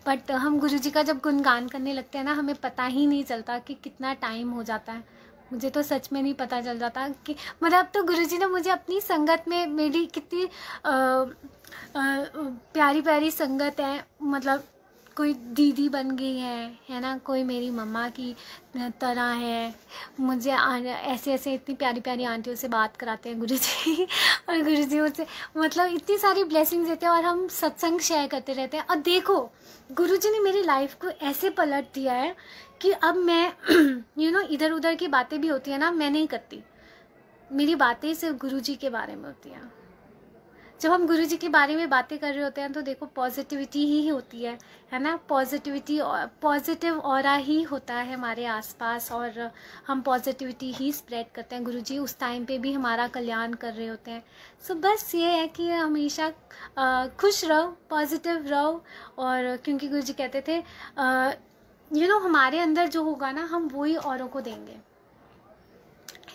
बट हम गुरु जी का जब गुणगान करने लगते हैं ना हमें पता ही नहीं चलता कि कितना टाइम हो जाता है मुझे तो सच में नहीं पता चल जाता कि मतलब तो गुरुजी ने मुझे अपनी संगत में मेरी कितनी आ, आ, प्यारी प्यारी संगत है मतलब कोई दीदी बन गई है है ना कोई मेरी मम्मा की तरह है मुझे ऐसे ऐसे इतनी प्यारी प्यारी आंटियों से बात कराते हैं गुरु जी और गुरु जी उनसे मतलब इतनी सारी ब्लेसिंग्स देते हैं और हम सत्संग शेयर करते रहते हैं और देखो गुरु जी ने मेरी लाइफ को ऐसे पलट दिया है कि अब मैं यू नो इधर उधर की बातें भी होती है ना मैं नहीं करती मेरी बातें सिर्फ गुरु जी के बारे में होती हैं जब हम गुरु जी के बारे में बातें कर रहे होते हैं तो देखो पॉजिटिविटी ही होती है है ना पॉजिटिविटी पॉजिटिव और ही होता है हमारे आसपास और हम पॉजिटिविटी ही स्प्रेड करते हैं गुरु जी उस टाइम पे भी हमारा कल्याण कर रहे होते हैं सो बस ये है कि हमेशा खुश रहो पॉजिटिव रहो और क्योंकि गुरु जी कहते थे यू नो तो हमारे अंदर जो होगा ना हम वही औरों को देंगे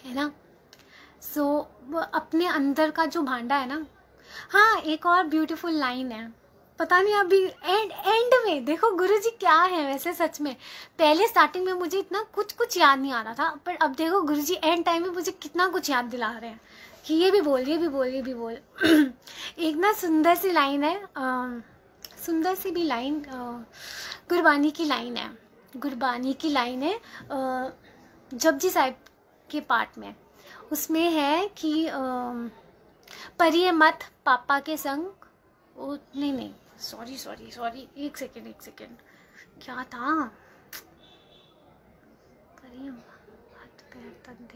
है ना सो so, अपने अंदर का जो भांडा है ना हाँ एक और ब्यूटीफुल लाइन है पता नहीं अभी एंड एंड में देखो गुरु जी क्या है वैसे सच में पहले स्टार्टिंग में मुझे इतना कुछ कुछ याद नहीं आ रहा था पर अब देखो गुरु जी एंड टाइम में मुझे कितना कुछ याद दिला रहे हैं कि ये भी बोल ये भी बोल ये भी बोल एक ना सुंदर सी लाइन है सुंदर सी भी लाइन गुरबानी की लाइन है गुरबानी की लाइन है जपजी साहिब के पार्ट में उसमें है कि परिये मत पापा के संग ओ नहीं नहीं सॉरी सॉरी सॉरी एक सेकेंड एक सेकेंड क्या था परिये हाथ पैर तन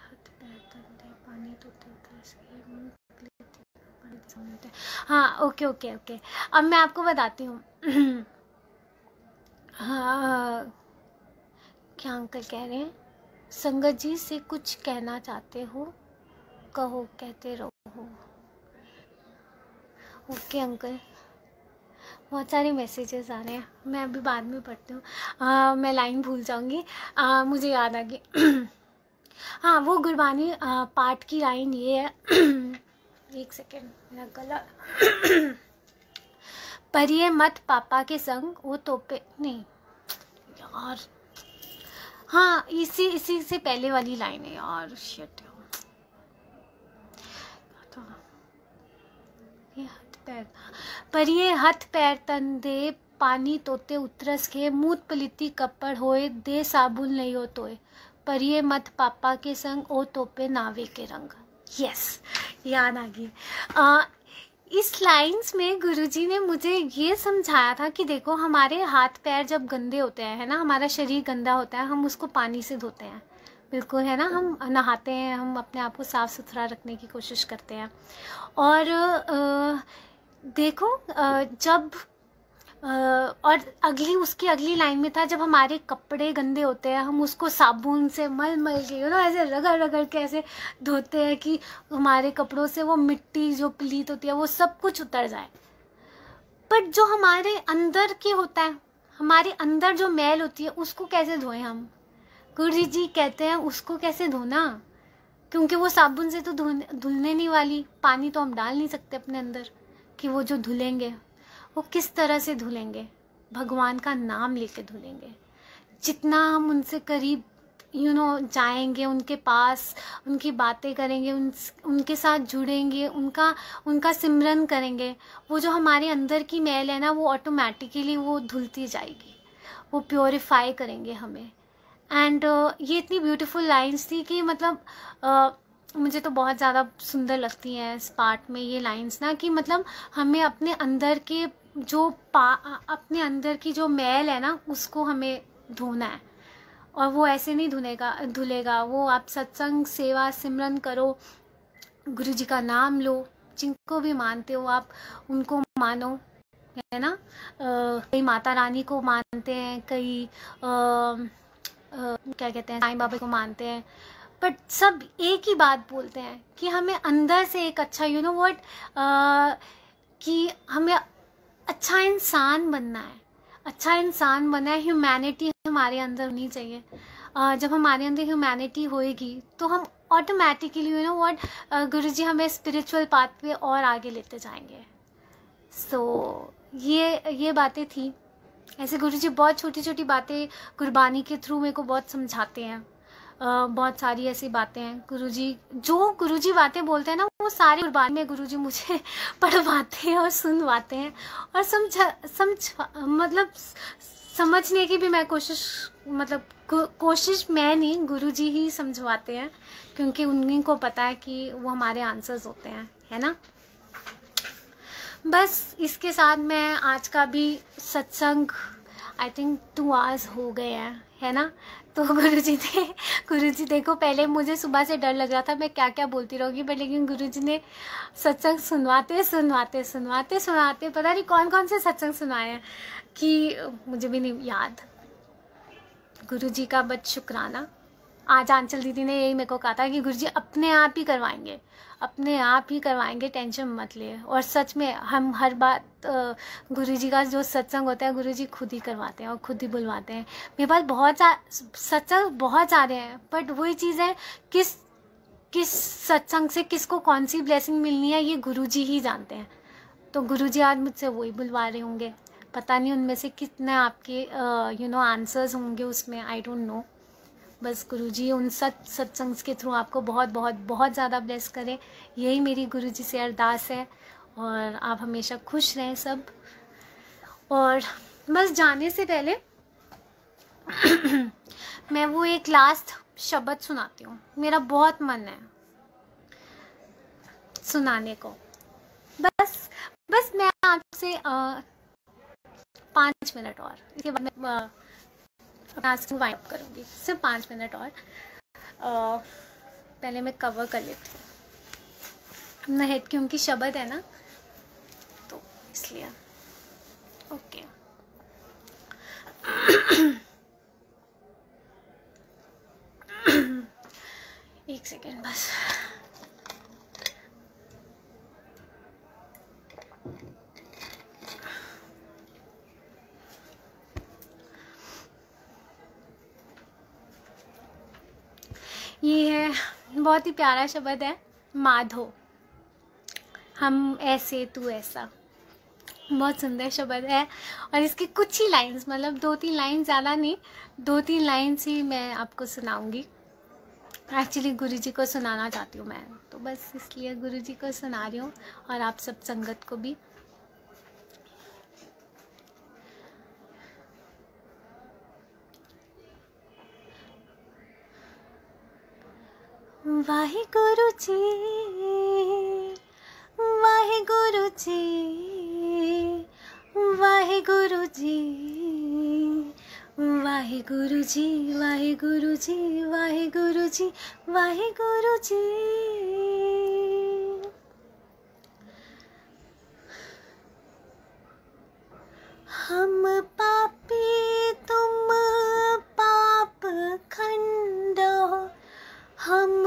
हाथ पैर तन पानी तो, तो हाँ ओके ओके ओके अब मैं आपको बताती हूँ हाँ क्या अंकल कह रहे हैं संगत जी से कुछ कहना चाहते हो कहो कहते रहो ओके अंकल बहुत सारे मैसेजेस आ रहे हैं मैं अभी बाद में पढ़ती हूँ मैं लाइन भूल जाऊँगी मुझे याद आ गई हाँ वो गुरबानी पाठ की लाइन ये है एक सेकेंड मेरा गला पर ये मत पापा के संग वो तो पे नहीं यार हाँ इसी इसी से पहले वाली लाइन है यार शिट ये हथ पैर पर ये हथ पैर तन दे पानी तोते उतरस के मूत पलिती कपड़ होए दे साबुन नहीं हो तोए पर ये मत पापा के संग ओ तोपे नावे के रंग यस याद आ गई इस लाइंस में गुरुजी ने मुझे ये समझाया था कि देखो हमारे हाथ पैर जब गंदे होते हैं है ना हमारा शरीर गंदा होता है हम उसको पानी से धोते हैं बिल्कुल है ना हम नहाते हैं हम अपने आप को साफ़ सुथरा रखने की कोशिश करते हैं और आ, देखो जब और अगली उसकी अगली लाइन में था जब हमारे कपड़े गंदे होते हैं हम उसको साबुन से मल मल के यू नो ऐसे रगड़ रगड़ के ऐसे धोते हैं कि हमारे कपड़ों से वो मिट्टी जो प्लीत होती है वो सब कुछ उतर जाए बट जो हमारे अंदर के होता है हमारे अंदर जो मैल होती है उसको कैसे धोएं हम गुरु जी कहते हैं उसको कैसे धोना क्योंकि वो साबुन से तो धुलने नहीं वाली पानी तो हम डाल नहीं सकते अपने अंदर कि वो जो धुलेंगे वो किस तरह से धुलेंगे भगवान का नाम लेके धुलेंगे जितना हम उनसे करीब यू you नो know, जाएंगे उनके पास उनकी बातें करेंगे उन उनके साथ जुड़ेंगे उनका उनका सिमरन करेंगे वो जो हमारे अंदर की मैल है ना वो ऑटोमेटिकली वो धुलती जाएगी वो प्योरीफाई करेंगे हमें एंड uh, ये इतनी ब्यूटीफुल लाइंस थी कि मतलब uh, मुझे तो बहुत ज़्यादा सुंदर लगती हैं इस पार्ट में ये लाइंस ना कि मतलब हमें अपने अंदर के जो पा अपने अंदर की जो मैल है ना उसको हमें धोना है और वो ऐसे नहीं धुनेगा धुलेगा वो आप सत्संग सेवा सिमरन करो गुरु जी का नाम लो जिनको भी मानते हो आप उनको मानो है ना कई माता रानी को मानते हैं कई क्या कहते हैं साईं बाबा को मानते हैं बट सब एक ही बात बोलते हैं कि हमें अंदर से एक अच्छा यू नो वट कि हमें अच्छा इंसान बनना है अच्छा इंसान बनना है ह्यूमैनिटी हमारे अंदर होनी चाहिए जब हमारे अंदर ह्यूमैनिटी होएगी तो हम ऑटोमेटिकली यू नो वॉट गुरु जी हमें स्पिरिचुअल पाथ पे और आगे लेते जाएंगे सो so, ये ये बातें थी ऐसे गुरु जी बहुत छोटी छोटी बातें गुरबानी के थ्रू मेरे को बहुत समझाते हैं बहुत सारी ऐसी बातें हैं गुरुजी जो गुरुजी बातें बोलते हैं ना वो सारी कुर्बानी में गुरुजी मुझे पढ़वाते हैं और सुनवाते हैं और समझ समझ मतलब समझने की भी मैं कोशिश मतलब को, कोशिश मैं नहीं गुरुजी ही समझवाते हैं क्योंकि उन्हीं को पता है कि वो हमारे आंसर्स होते हैं है ना बस इसके साथ मैं आज का भी सत्संग आई थिंक टू आवर्स हो गए हैं है ना तो गुरुजी ने गुरुजी देखो पहले मुझे सुबह से डर लग रहा था मैं क्या क्या बोलती रहूँगी पर लेकिन गुरुजी ने सत्संग सुनवाते सुनवाते सुनवाते सुनवाते पता नहीं कौन कौन से सत्संग सुनाए कि मुझे भी नहीं याद गुरुजी का बच शुक्राना आज आंचल दीदी ने यही मेरे को कहा था कि गुरु जी अपने आप ही करवाएंगे अपने आप ही करवाएंगे टेंशन मत लिए और सच में हम हर बात गुरु जी का जो सत्संग होता है गुरु जी खुद ही करवाते हैं और खुद ही बुलवाते हैं मेरे पास बहुत सा सत्संग बहुत सारे हैं बट वही चीज़ है किस किस सत्संग से किसको कौन सी ब्लेसिंग मिलनी है ये गुरु जी ही जानते हैं तो गुरु जी आज मुझसे वही बुलवा रहे होंगे पता नहीं उनमें से कितने आपके यू नो आंसर्स होंगे उसमें आई डोंट नो बस गुरुजी उन सत सत्संग के थ्रू आपको बहुत बहुत बहुत ज़्यादा ब्लेस करें यही मेरी गुरुजी से अरदास है और आप हमेशा खुश रहें सब और बस जाने से पहले मैं वो एक लास्ट शब्द सुनाती हूँ मेरा बहुत मन है सुनाने को बस बस मैं आपसे पाँच मिनट और इसके बाद मैं लास्ट में वाइंड करूँगी सिर्फ पाँच मिनट और आ, पहले मैं कवर कर लेती हूँ अपना हेड क्योंकि शब्द है ना तो इसलिए ओके एक सेकेंड बस ये है बहुत ही प्यारा शब्द है माधो हम ऐसे तू ऐसा बहुत सुंदर शब्द है और इसकी कुछ ही लाइंस मतलब दो तीन लाइन ज़्यादा नहीं दो तीन लाइन्स ही मैं आपको सुनाऊंगी एक्चुअली गुरु जी को सुनाना चाहती हूँ मैं तो बस इसलिए गुरु जी को सुना रही हूँ और आप सब संगत को भी ਵਾਹਿਗੁਰੂ ਜੀ ਵਾਹਿਗੁਰੂ ਜੀ ਵਾਹਿਗੁਰੂ ਜੀ ਵਾਹਿਗੁਰੂ ਜੀ ਵਾਹਿਗੁਰੂ ਜੀ ਵਾਹਿਗੁਰੂ ਜੀ ਵਾਹਿਗੁਰੂ ਜੀ ਹਮ ਪਾਪੀ ਤੁਮ ਪਾਪ ਖੰਡ ਹੋ हम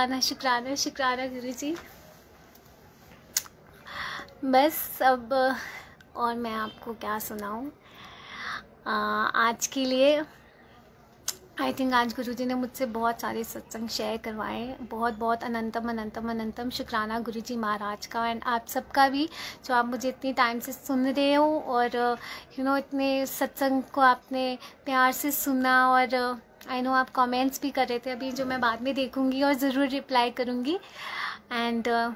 शुक्राना शुक्राना शुक्राना गुरु जी बस अब और मैं आपको क्या सुनाऊँ आज के लिए आई थिंक आज गुरु जी ने मुझसे बहुत सारे सत्संग शेयर करवाए बहुत बहुत अनंतम अनंतम अनंतम शुक्राना जी महाराज का एंड आप सबका भी जो आप मुझे इतने टाइम से सुन रहे हो और यू you नो know, इतने सत्संग को आपने प्यार से सुना और आई नो आप कमेंट्स भी कर रहे थे अभी जो मैं बाद में देखूँगी और ज़रूर रिप्लाई करूँगी एंड uh,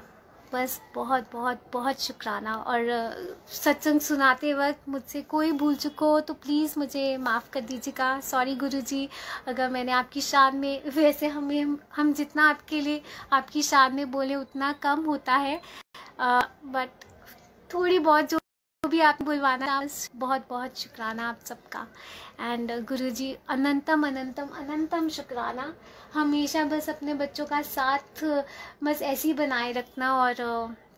बस बहुत बहुत बहुत शुक्राना और uh, सत्संग सुनाते वक्त मुझसे कोई भूल चुको हो तो प्लीज़ मुझे माफ़ कर दीजिएगा सॉरी गुरु जी अगर मैंने आपकी शान में वैसे हमें हम जितना आपके लिए आपकी शान में बोले उतना कम होता है बट uh, थोड़ी बहुत जो तो भी आप बुलवाना बहुत बहुत शुक्राना आप सबका एंड गुरु जी अनंतम अनंतम अनंतम शुक्राना हमेशा बस अपने बच्चों का साथ बस ऐसे ही बनाए रखना और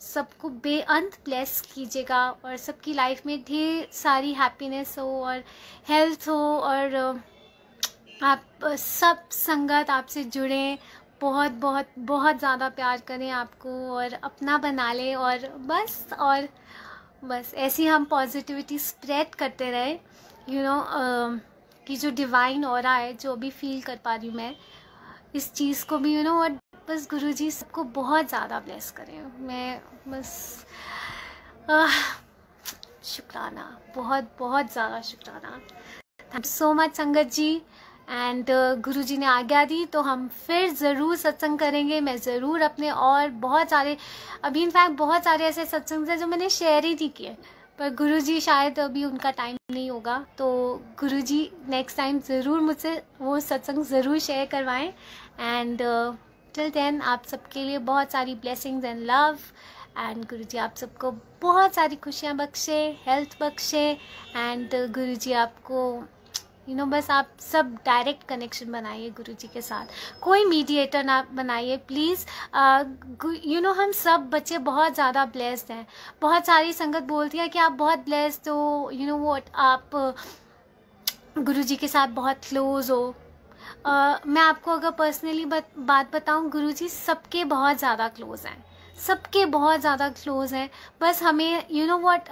सबको बेअंत ब्लेस कीजिएगा और सबकी लाइफ में ढेर सारी हैप्पीनेस हो और हेल्थ हो और आप सब संगत आपसे जुड़ें बहुत बहुत बहुत ज़्यादा प्यार करें आपको और अपना बना लें और बस और बस ऐसी हम पॉजिटिविटी स्प्रेड करते रहे यू नो कि जो डिवाइन और है जो भी फील कर पा रही हूँ मैं इस चीज़ को भी यू नो और बस गुरु जी सबको बहुत ज़्यादा ब्लेस करें मैं बस शुक्राना बहुत बहुत ज़्यादा शुक्राना थैंक यू सो मच संगत जी एंड uh, गुरुजी ने आज्ञा दी तो हम फिर ज़रूर सत्संग करेंगे मैं ज़रूर अपने और बहुत सारे अभी इनफैक्ट बहुत सारे ऐसे सत्संग हैं जो मैंने शेयर ही नहीं किए पर गुरुजी शायद अभी उनका टाइम नहीं होगा तो गुरुजी नेक्स्ट टाइम ज़रूर मुझसे वो सत्संग ज़रूर शेयर करवाएं एंड टिल देन आप सबके लिए बहुत सारी ब्लेसिंग्स एंड लव एंड गुरु जी आप सबको बहुत सारी खुशियाँ बख्शे हेल्थ बख्शे एंड uh, गुरु जी आपको यू you नो know, बस आप सब डायरेक्ट कनेक्शन बनाइए गुरु जी के साथ कोई मीडिएटर ना बनाइए प्लीज़ यू नो हम सब बच्चे बहुत ज़्यादा ब्लेस्ड हैं बहुत सारी संगत बोलती है कि आप बहुत ब्लेस्ड हो यू नो वॉट आप गुरु जी के साथ बहुत क्लोज हो uh, मैं आपको अगर पर्सनली बत, बात बताऊं गुरु जी सबके बहुत ज़्यादा क्लोज हैं सबके बहुत ज़्यादा क्लोज हैं बस हमें यू नो वॉट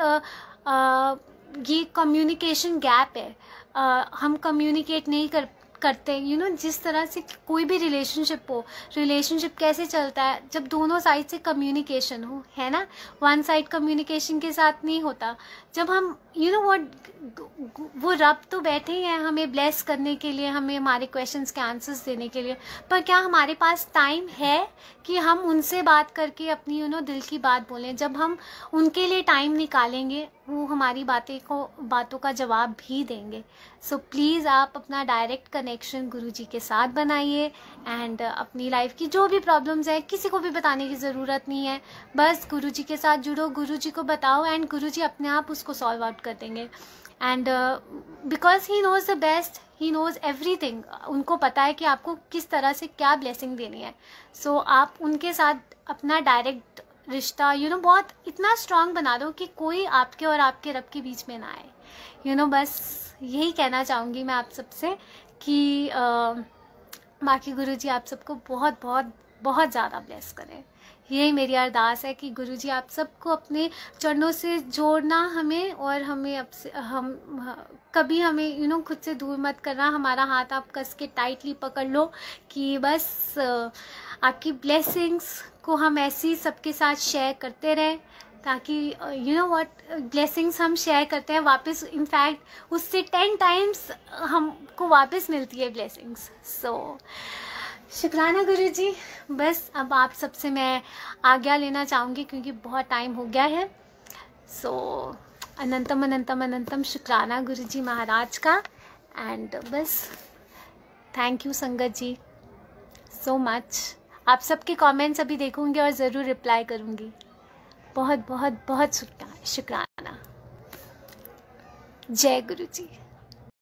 ये कम्युनिकेशन गैप है आ, हम कम्युनिकेट नहीं कर करते यू you नो know, जिस तरह से कोई भी रिलेशनशिप हो रिलेशनशिप कैसे चलता है जब दोनों साइड से कम्युनिकेशन हो है ना वन साइड कम्युनिकेशन के साथ नहीं होता जब हम यू नो व्हाट वो रब तो बैठे ही हैं हमें ब्लेस करने के लिए हमें हमारे क्वेश्चंस के आंसर्स देने के लिए पर क्या हमारे पास टाइम है कि हम उनसे बात करके अपनी यू you नो know, दिल की बात बोलें जब हम उनके लिए टाइम निकालेंगे वो हमारी बातें को बातों का जवाब भी देंगे सो so, प्लीज़ आप अपना डायरेक्ट कनेक्शन गुरु जी के साथ बनाइए एंड अपनी लाइफ की जो भी प्रॉब्लम्स हैं किसी को भी बताने की ज़रूरत नहीं है बस गुरु जी के साथ जुड़ो गुरु जी को बताओ एंड गुरु जी अपने आप उसको सॉल्व आउट कर देंगे and because he knows the best he knows everything उनको पता है कि आपको किस तरह से क्या ब्लेसिंग देनी है सो so, आप उनके साथ अपना डायरेक्ट रिश्ता यू नो बहुत इतना स्ट्रांग बना दो कि कोई आपके और आपके रब के बीच में ना आए यू you नो know, बस यही कहना चाहूँगी मैं आप सबसे कि बाकी गुरु जी आप सबको बहुत बहुत बहुत ज़्यादा ब्लेस करें यही मेरी अरदास है कि गुरु जी आप सबको अपने चरणों से जोड़ना हमें और हमें अब से हम कभी हमें यू नो खुद से दूर मत करना हमारा हाथ आप कस के टाइटली पकड़ लो कि बस आपकी ब्लेसिंग्स को हम ऐसे ही सबके साथ शेयर करते रहें ताकि यू नो व्हाट ब्लेसिंग्स हम शेयर करते हैं वापस इनफैक्ट उससे टेन टाइम्स uh, हमको वापस मिलती है ब्लेसिंग्स सो so, शुक्राना गुरु जी बस अब आप सबसे मैं आज्ञा लेना चाहूँगी क्योंकि बहुत टाइम हो गया है सो so, अनंतम अनंतम अनंतम शुक्राना गुरु जी महाराज का एंड बस थैंक यू संगत जी सो मच आप सबके कमेंट्स अभी देखूंगी और ज़रूर रिप्लाई करूंगी बहुत बहुत बहुत शुक्राना जय गुरु जी